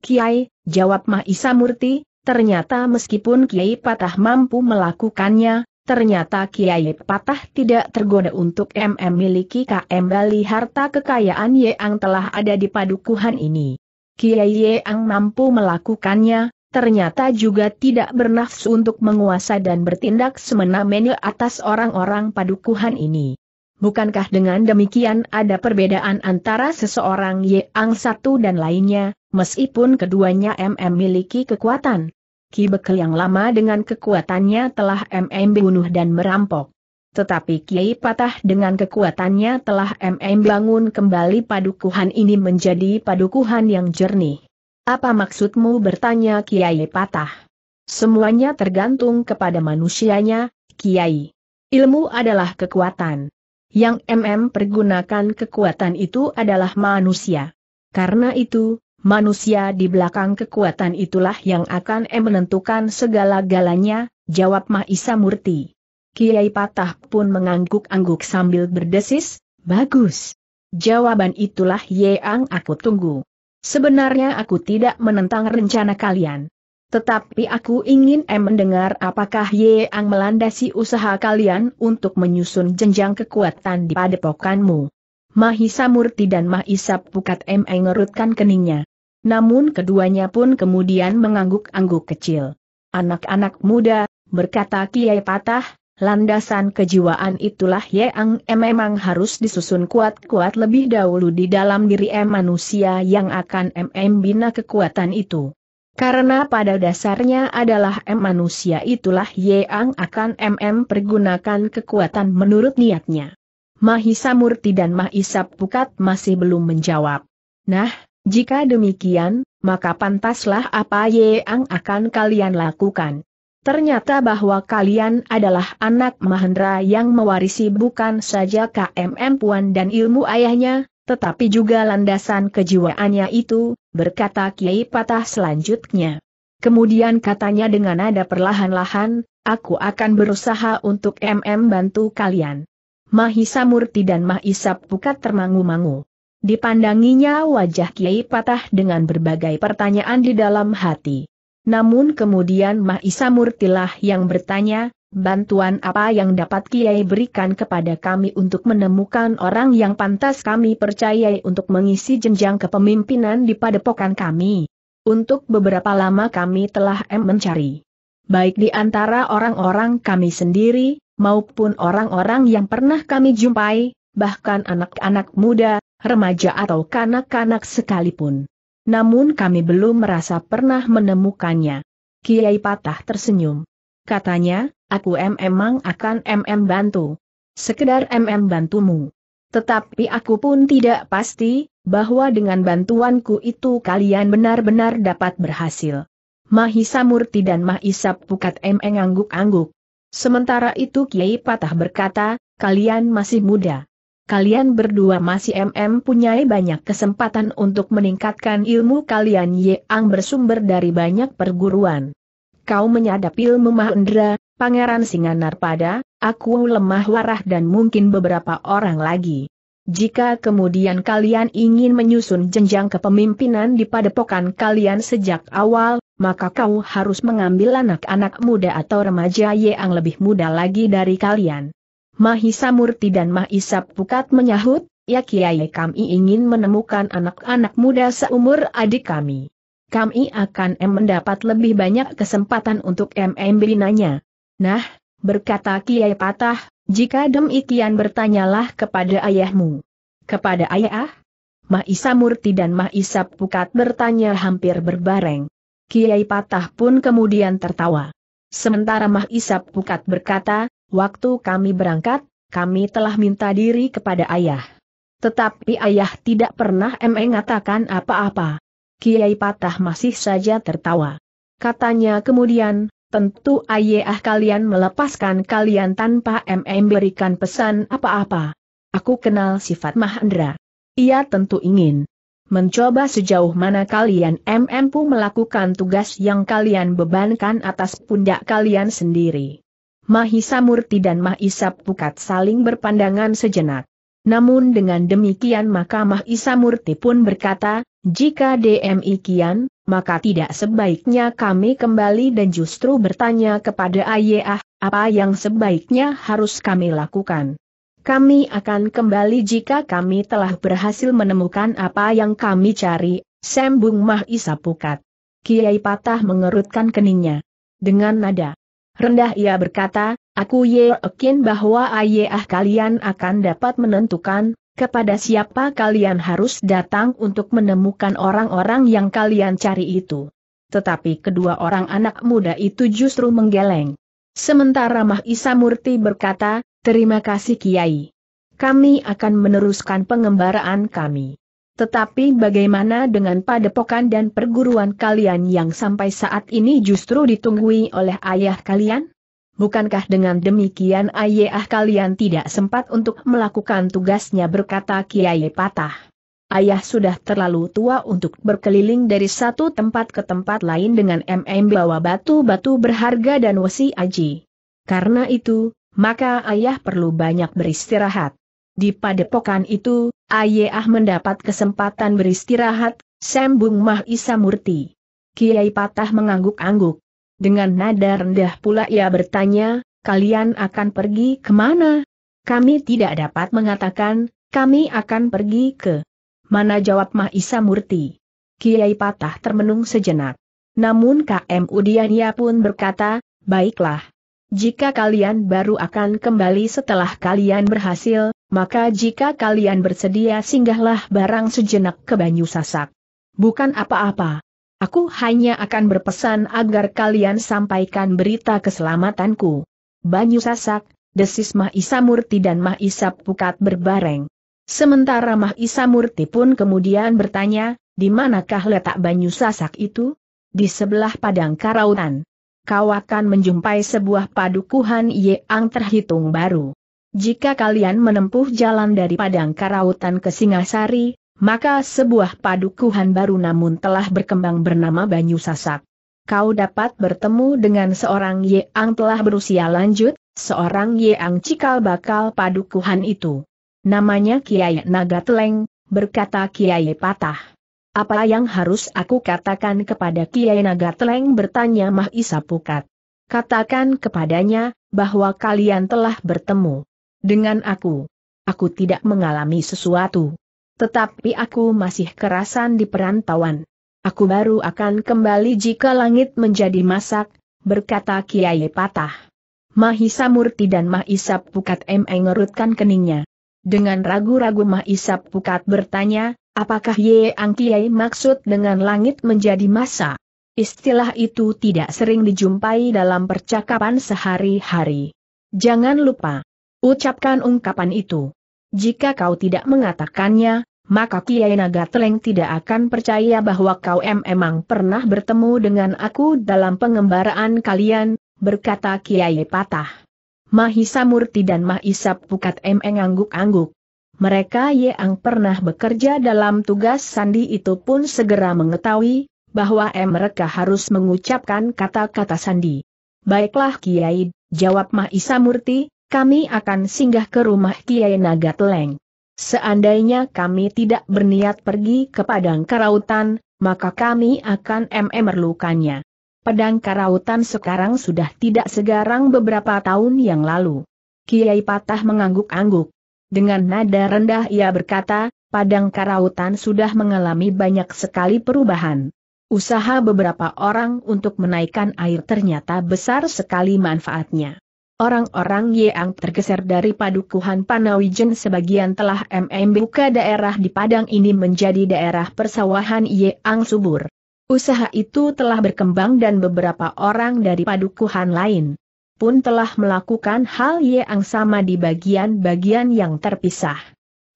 Kiai, jawab Mahisa Murti, ternyata meskipun Kiai Patah mampu melakukannya, Ternyata Kiai Patah tidak tergoda untuk MM miliki KM Bali harta kekayaan Yeang telah ada di padukuhan ini. Kiai Yeang mampu melakukannya, ternyata juga tidak bernafsu untuk menguasai dan bertindak semena-mena atas orang-orang padukuhan ini. Bukankah dengan demikian ada perbedaan antara seseorang Yang satu dan lainnya, meskipun keduanya MM miliki kekuatan? Ki Bekel yang lama dengan kekuatannya telah MM bunuh dan merampok. Tetapi Kiai Patah dengan kekuatannya telah MM bangun kembali padukuhan ini menjadi padukuhan yang jernih. Apa maksudmu bertanya Kiai Patah? Semuanya tergantung kepada manusianya, Kiai. Ilmu adalah kekuatan. Yang MM pergunakan kekuatan itu adalah manusia. Karena itu, manusia di belakang kekuatan itulah yang akan M menentukan segala-galanya, jawab Mahisa Murti. Kiai Patah pun mengangguk-angguk sambil berdesis, bagus. Jawaban itulah yang aku tunggu. Sebenarnya aku tidak menentang rencana kalian. Tetapi aku ingin em mendengar apakah Yeang melandasi usaha kalian untuk menyusun jenjang kekuatan di padepokanmu. Mahisa Murti dan Mahisa Pukat M mengerutkan keningnya. Namun keduanya pun kemudian mengangguk-angguk kecil. Anak-anak muda, berkata Kiai Patah, Landasan kejiwaan itulah yang eh, memang harus disusun kuat-kuat lebih dahulu di dalam diri M eh, manusia yang akan eh, MM bina kekuatan itu. Karena pada dasarnya adalah M manusia itulah yang akan MM pergunakan kekuatan menurut niatnya. Mahisa Murti dan Mahisa Pukat masih belum menjawab. Nah, jika demikian, maka pantaslah apa yang akan kalian lakukan. Ternyata bahwa kalian adalah anak Mahendra yang mewarisi bukan saja KMM Puan dan ilmu ayahnya, tetapi juga landasan kejiwaannya itu, berkata Kiai Patah selanjutnya. Kemudian katanya dengan nada perlahan-lahan, aku akan berusaha untuk MM bantu kalian. Mahisa Murti dan Mahisa Pukat termangu-mangu. Dipandanginya wajah Kiai Patah dengan berbagai pertanyaan di dalam hati. Namun kemudian Mahisa Murtilah yang bertanya, bantuan apa yang dapat Kiai berikan kepada kami untuk menemukan orang yang pantas kami percayai untuk mengisi jenjang kepemimpinan di padepokan kami. Untuk beberapa lama kami telah M mencari. Baik di antara orang-orang kami sendiri, maupun orang-orang yang pernah kami jumpai, bahkan anak-anak muda, remaja atau kanak-kanak sekalipun namun kami belum merasa pernah menemukannya. Kiai Patah tersenyum. Katanya, aku memang akan MM bantu. Sekedar MM bantumu. Tetapi aku pun tidak pasti, bahwa dengan bantuanku itu kalian benar-benar dapat berhasil. Mahisa Murti dan Mahisa Pukat mengangguk angguk-angguk. Sementara itu Kiai Patah berkata, kalian masih muda kalian berdua masih MM punya banyak kesempatan untuk meningkatkan ilmu kalian Ye ang bersumber dari banyak perguruan. Kau menyadap ilmu Mahendra, Pangeran Singanar pada, aku lemah warah dan mungkin beberapa orang lagi. Jika kemudian kalian ingin menyusun jenjang kepemimpinan di padepokan kalian sejak awal, maka kau harus mengambil anak-anak muda atau remaja yang lebih muda lagi dari kalian. Mahisa Murti dan Mahisa Pukat menyahut, ya Kiai kami ingin menemukan anak-anak muda seumur adik kami. Kami akan em mendapat lebih banyak kesempatan untuk MM binanya. Nah, berkata Kiai Patah, jika demikian bertanyalah kepada ayahmu. Kepada ayah? Mahisa Murti dan Mahisa Pukat bertanya hampir berbareng. Kiai Patah pun kemudian tertawa. Sementara Mahisa Pukat berkata, Waktu kami berangkat, kami telah minta diri kepada ayah. Tetapi ayah tidak pernah mengatakan apa-apa. Kiai Patah masih saja tertawa. Katanya kemudian, tentu ayah kalian melepaskan kalian tanpa MM berikan pesan apa-apa. Aku kenal sifat Mahendra. Ia tentu ingin mencoba sejauh mana kalian MM mampu melakukan tugas yang kalian bebankan atas pundak kalian sendiri. Mahisa Murti dan Mahisa Pukat saling berpandangan sejenak. Namun dengan demikian maka Mahisa Murti pun berkata, jika DMI kian, maka tidak sebaiknya kami kembali dan justru bertanya kepada Ayah, apa yang sebaiknya harus kami lakukan. Kami akan kembali jika kami telah berhasil menemukan apa yang kami cari, sembung Mahisa Pukat. Kiai Patah mengerutkan keningnya. Dengan nada, Rendah ia berkata, aku yakin bahwa ayah kalian akan dapat menentukan, kepada siapa kalian harus datang untuk menemukan orang-orang yang kalian cari itu. Tetapi kedua orang anak muda itu justru menggeleng. Sementara Mahisa Murti berkata, terima kasih Kiai. Kami akan meneruskan pengembaraan kami. Tetapi bagaimana dengan padepokan dan perguruan kalian yang sampai saat ini justru ditunggui oleh ayah kalian? Bukankah dengan demikian ayah kalian tidak sempat untuk melakukan tugasnya berkata Kiai Patah? Ayah sudah terlalu tua untuk berkeliling dari satu tempat ke tempat lain dengan MM bawa batu-batu berharga dan wesi aji. Karena itu, maka ayah perlu banyak beristirahat. Di padepokan itu, Ayah mendapat kesempatan beristirahat, Sembung Mah Isa Murti. Kiai Patah mengangguk-angguk. Dengan nada rendah pula ia bertanya, kalian akan pergi kemana? Kami tidak dapat mengatakan, kami akan pergi ke mana jawab Mah Isa Murti. Kiai Patah termenung sejenak. Namun KM Udiania pun berkata, baiklah, jika kalian baru akan kembali setelah kalian berhasil, maka jika kalian bersedia singgahlah barang sejenak ke Banyu Sasak. Bukan apa-apa. Aku hanya akan berpesan agar kalian sampaikan berita keselamatanku. Banyu Sasak, desis Mahisa Murti dan Mahisa Pukat berbareng. Sementara Mahisa Murti pun kemudian bertanya, di manakah letak Banyu Sasak itu? Di sebelah padang karautan kau akan menjumpai sebuah padukuhan yang terhitung baru. Jika kalian menempuh jalan dari Padang Karautan ke Singasari, maka sebuah padukuhan baru namun telah berkembang bernama Banyu Sasak. Kau dapat bertemu dengan seorang yang telah berusia lanjut, seorang yang cikal bakal padukuhan itu. Namanya Kiai Naga Teleng, berkata Kiai Patah. Apa yang harus aku katakan kepada Kiai Naga Teleng bertanya Mahisa Pukat. Katakan kepadanya, bahwa kalian telah bertemu. Dengan aku. Aku tidak mengalami sesuatu. Tetapi aku masih kerasan di perantauan. Aku baru akan kembali jika langit menjadi masak, berkata Kiai Patah. Mahisa Murti dan Mahisa Pukat M. mengerutkan keningnya. Dengan ragu-ragu Mahisa Pukat bertanya, Apakah Ye Kiai maksud dengan langit menjadi masa? Istilah itu tidak sering dijumpai dalam percakapan sehari-hari. Jangan lupa, ucapkan ungkapan itu. Jika kau tidak mengatakannya, maka Kiai Naga Teleng tidak akan percaya bahwa kau memang pernah bertemu dengan aku dalam pengembaraan kalian, berkata Kiai Patah. Mahisa Murti dan Mahisa Pukat m angguk-angguk mereka yang pernah bekerja dalam tugas sandi itu pun segera mengetahui, bahwa eh, mereka harus mengucapkan kata-kata sandi. Baiklah Kiai, jawab Mahisa Murti, kami akan singgah ke rumah Kiai Nagatleng. Seandainya kami tidak berniat pergi ke Padang Karautan, maka kami akan mm merlukannya. Padang Karautan sekarang sudah tidak segarang beberapa tahun yang lalu. Kiai Patah mengangguk-angguk. Dengan nada rendah ia berkata, Padang Karautan sudah mengalami banyak sekali perubahan. Usaha beberapa orang untuk menaikkan air ternyata besar sekali manfaatnya. Orang-orang Yeang tergeser dari padukuhan Panawijen sebagian telah MM buka daerah di Padang ini menjadi daerah persawahan Yeang subur. Usaha itu telah berkembang dan beberapa orang dari padukuhan lain pun telah melakukan hal yang sama di bagian-bagian yang terpisah.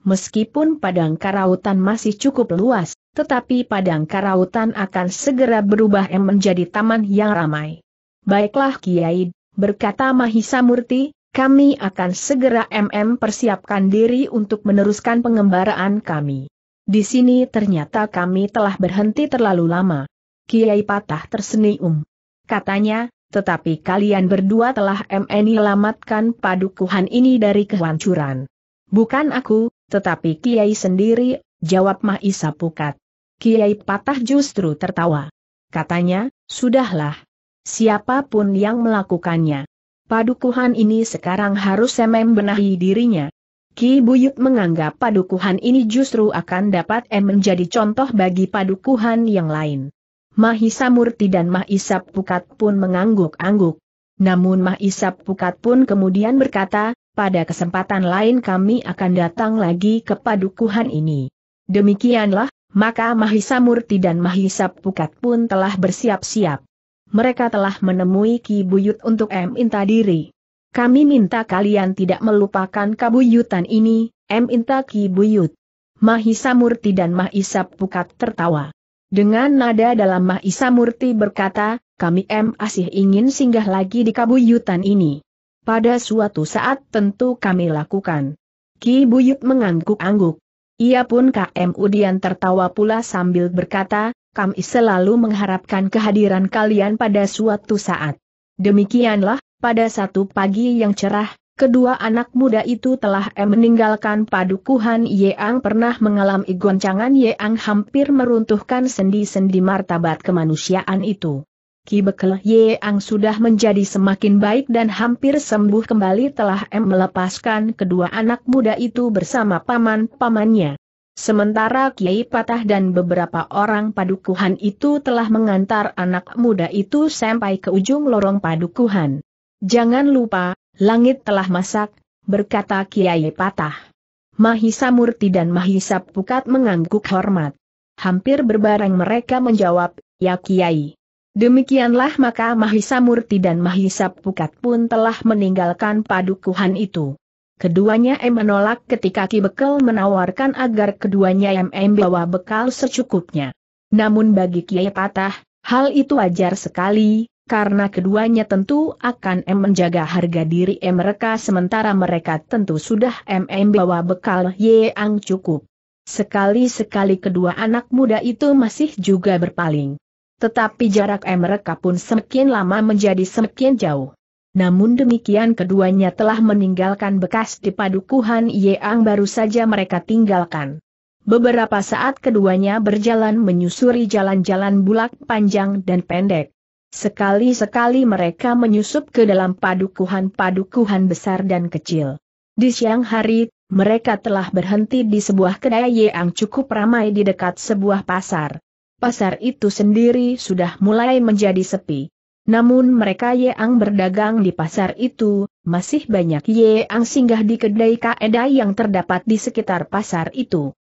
Meskipun padang karautan masih cukup luas, tetapi padang karautan akan segera berubah menjadi taman yang ramai. Baiklah Kiai, berkata Mahisa Murti, kami akan segera MM persiapkan diri untuk meneruskan pengembaraan kami. Di sini ternyata kami telah berhenti terlalu lama. Kiai patah tersenyum. Katanya, tetapi kalian berdua telah menilamatkan padukuhan ini dari kehancuran. Bukan aku, tetapi Kiai sendiri, jawab Mahisa Pukat. Kiai Patah justru tertawa. Katanya, sudahlah. Siapapun yang melakukannya. Padukuhan ini sekarang harus benahi dirinya. Ki Buyut menganggap padukuhan ini justru akan dapat menjadi contoh bagi padukuhan yang lain. Mahisa Murti dan Mahisa Pukat pun mengangguk-angguk. Namun Mahisa Pukat pun kemudian berkata, pada kesempatan lain kami akan datang lagi ke padukuhan ini. Demikianlah, maka Mahisa Murti dan Mahisa Pukat pun telah bersiap-siap. Mereka telah menemui Ki Buyut untuk minta diri. Kami minta kalian tidak melupakan kabuyutan ini, minta Ki Buyut. Mahisa Murti dan Mahisa Pukat tertawa. Dengan nada dalam Mahisa Murti berkata, kami M. Asih ingin singgah lagi di kabuyutan ini. Pada suatu saat tentu kami lakukan. Ki Buyut mengangguk-angguk. Ia pun KM Udian tertawa pula sambil berkata, kami selalu mengharapkan kehadiran kalian pada suatu saat. Demikianlah, pada satu pagi yang cerah, Kedua anak muda itu telah em meninggalkan padukuhan Yeang pernah mengalami goncangan Yeang hampir meruntuhkan sendi-sendi martabat kemanusiaan itu. Kibekel Yeang sudah menjadi semakin baik dan hampir sembuh kembali telah em melepaskan kedua anak muda itu bersama paman-pamannya. Sementara Kiai Patah dan beberapa orang padukuhan itu telah mengantar anak muda itu sampai ke ujung lorong padukuhan. Jangan lupa, Langit telah masak, berkata Kiai Patah. Mahisa Murti dan Mahisa Pukat mengangguk hormat. Hampir berbareng mereka menjawab, ya Kiai. Demikianlah maka Mahisa Murti dan Mahisa Pukat pun telah meninggalkan padukuhan itu. Keduanya M menolak ketika Ki Bekel menawarkan agar keduanya MM bawa bekal secukupnya. Namun bagi Kiai Patah, hal itu wajar sekali, karena keduanya tentu akan M menjaga harga diri M mereka sementara mereka tentu sudah MM bawa bekal yang cukup. Sekali-sekali kedua anak muda itu masih juga berpaling. Tetapi jarak M mereka pun semakin lama menjadi semakin jauh. Namun demikian keduanya telah meninggalkan bekas di padukuhan Yeang baru saja mereka tinggalkan. Beberapa saat keduanya berjalan menyusuri jalan-jalan bulak panjang dan pendek. Sekali-sekali mereka menyusup ke dalam padukuhan-padukuhan besar dan kecil. Di siang hari, mereka telah berhenti di sebuah kedai yang cukup ramai di dekat sebuah pasar. Pasar itu sendiri sudah mulai menjadi sepi. Namun mereka yang berdagang di pasar itu, masih banyak yang singgah di kedai kaedai yang terdapat di sekitar pasar itu.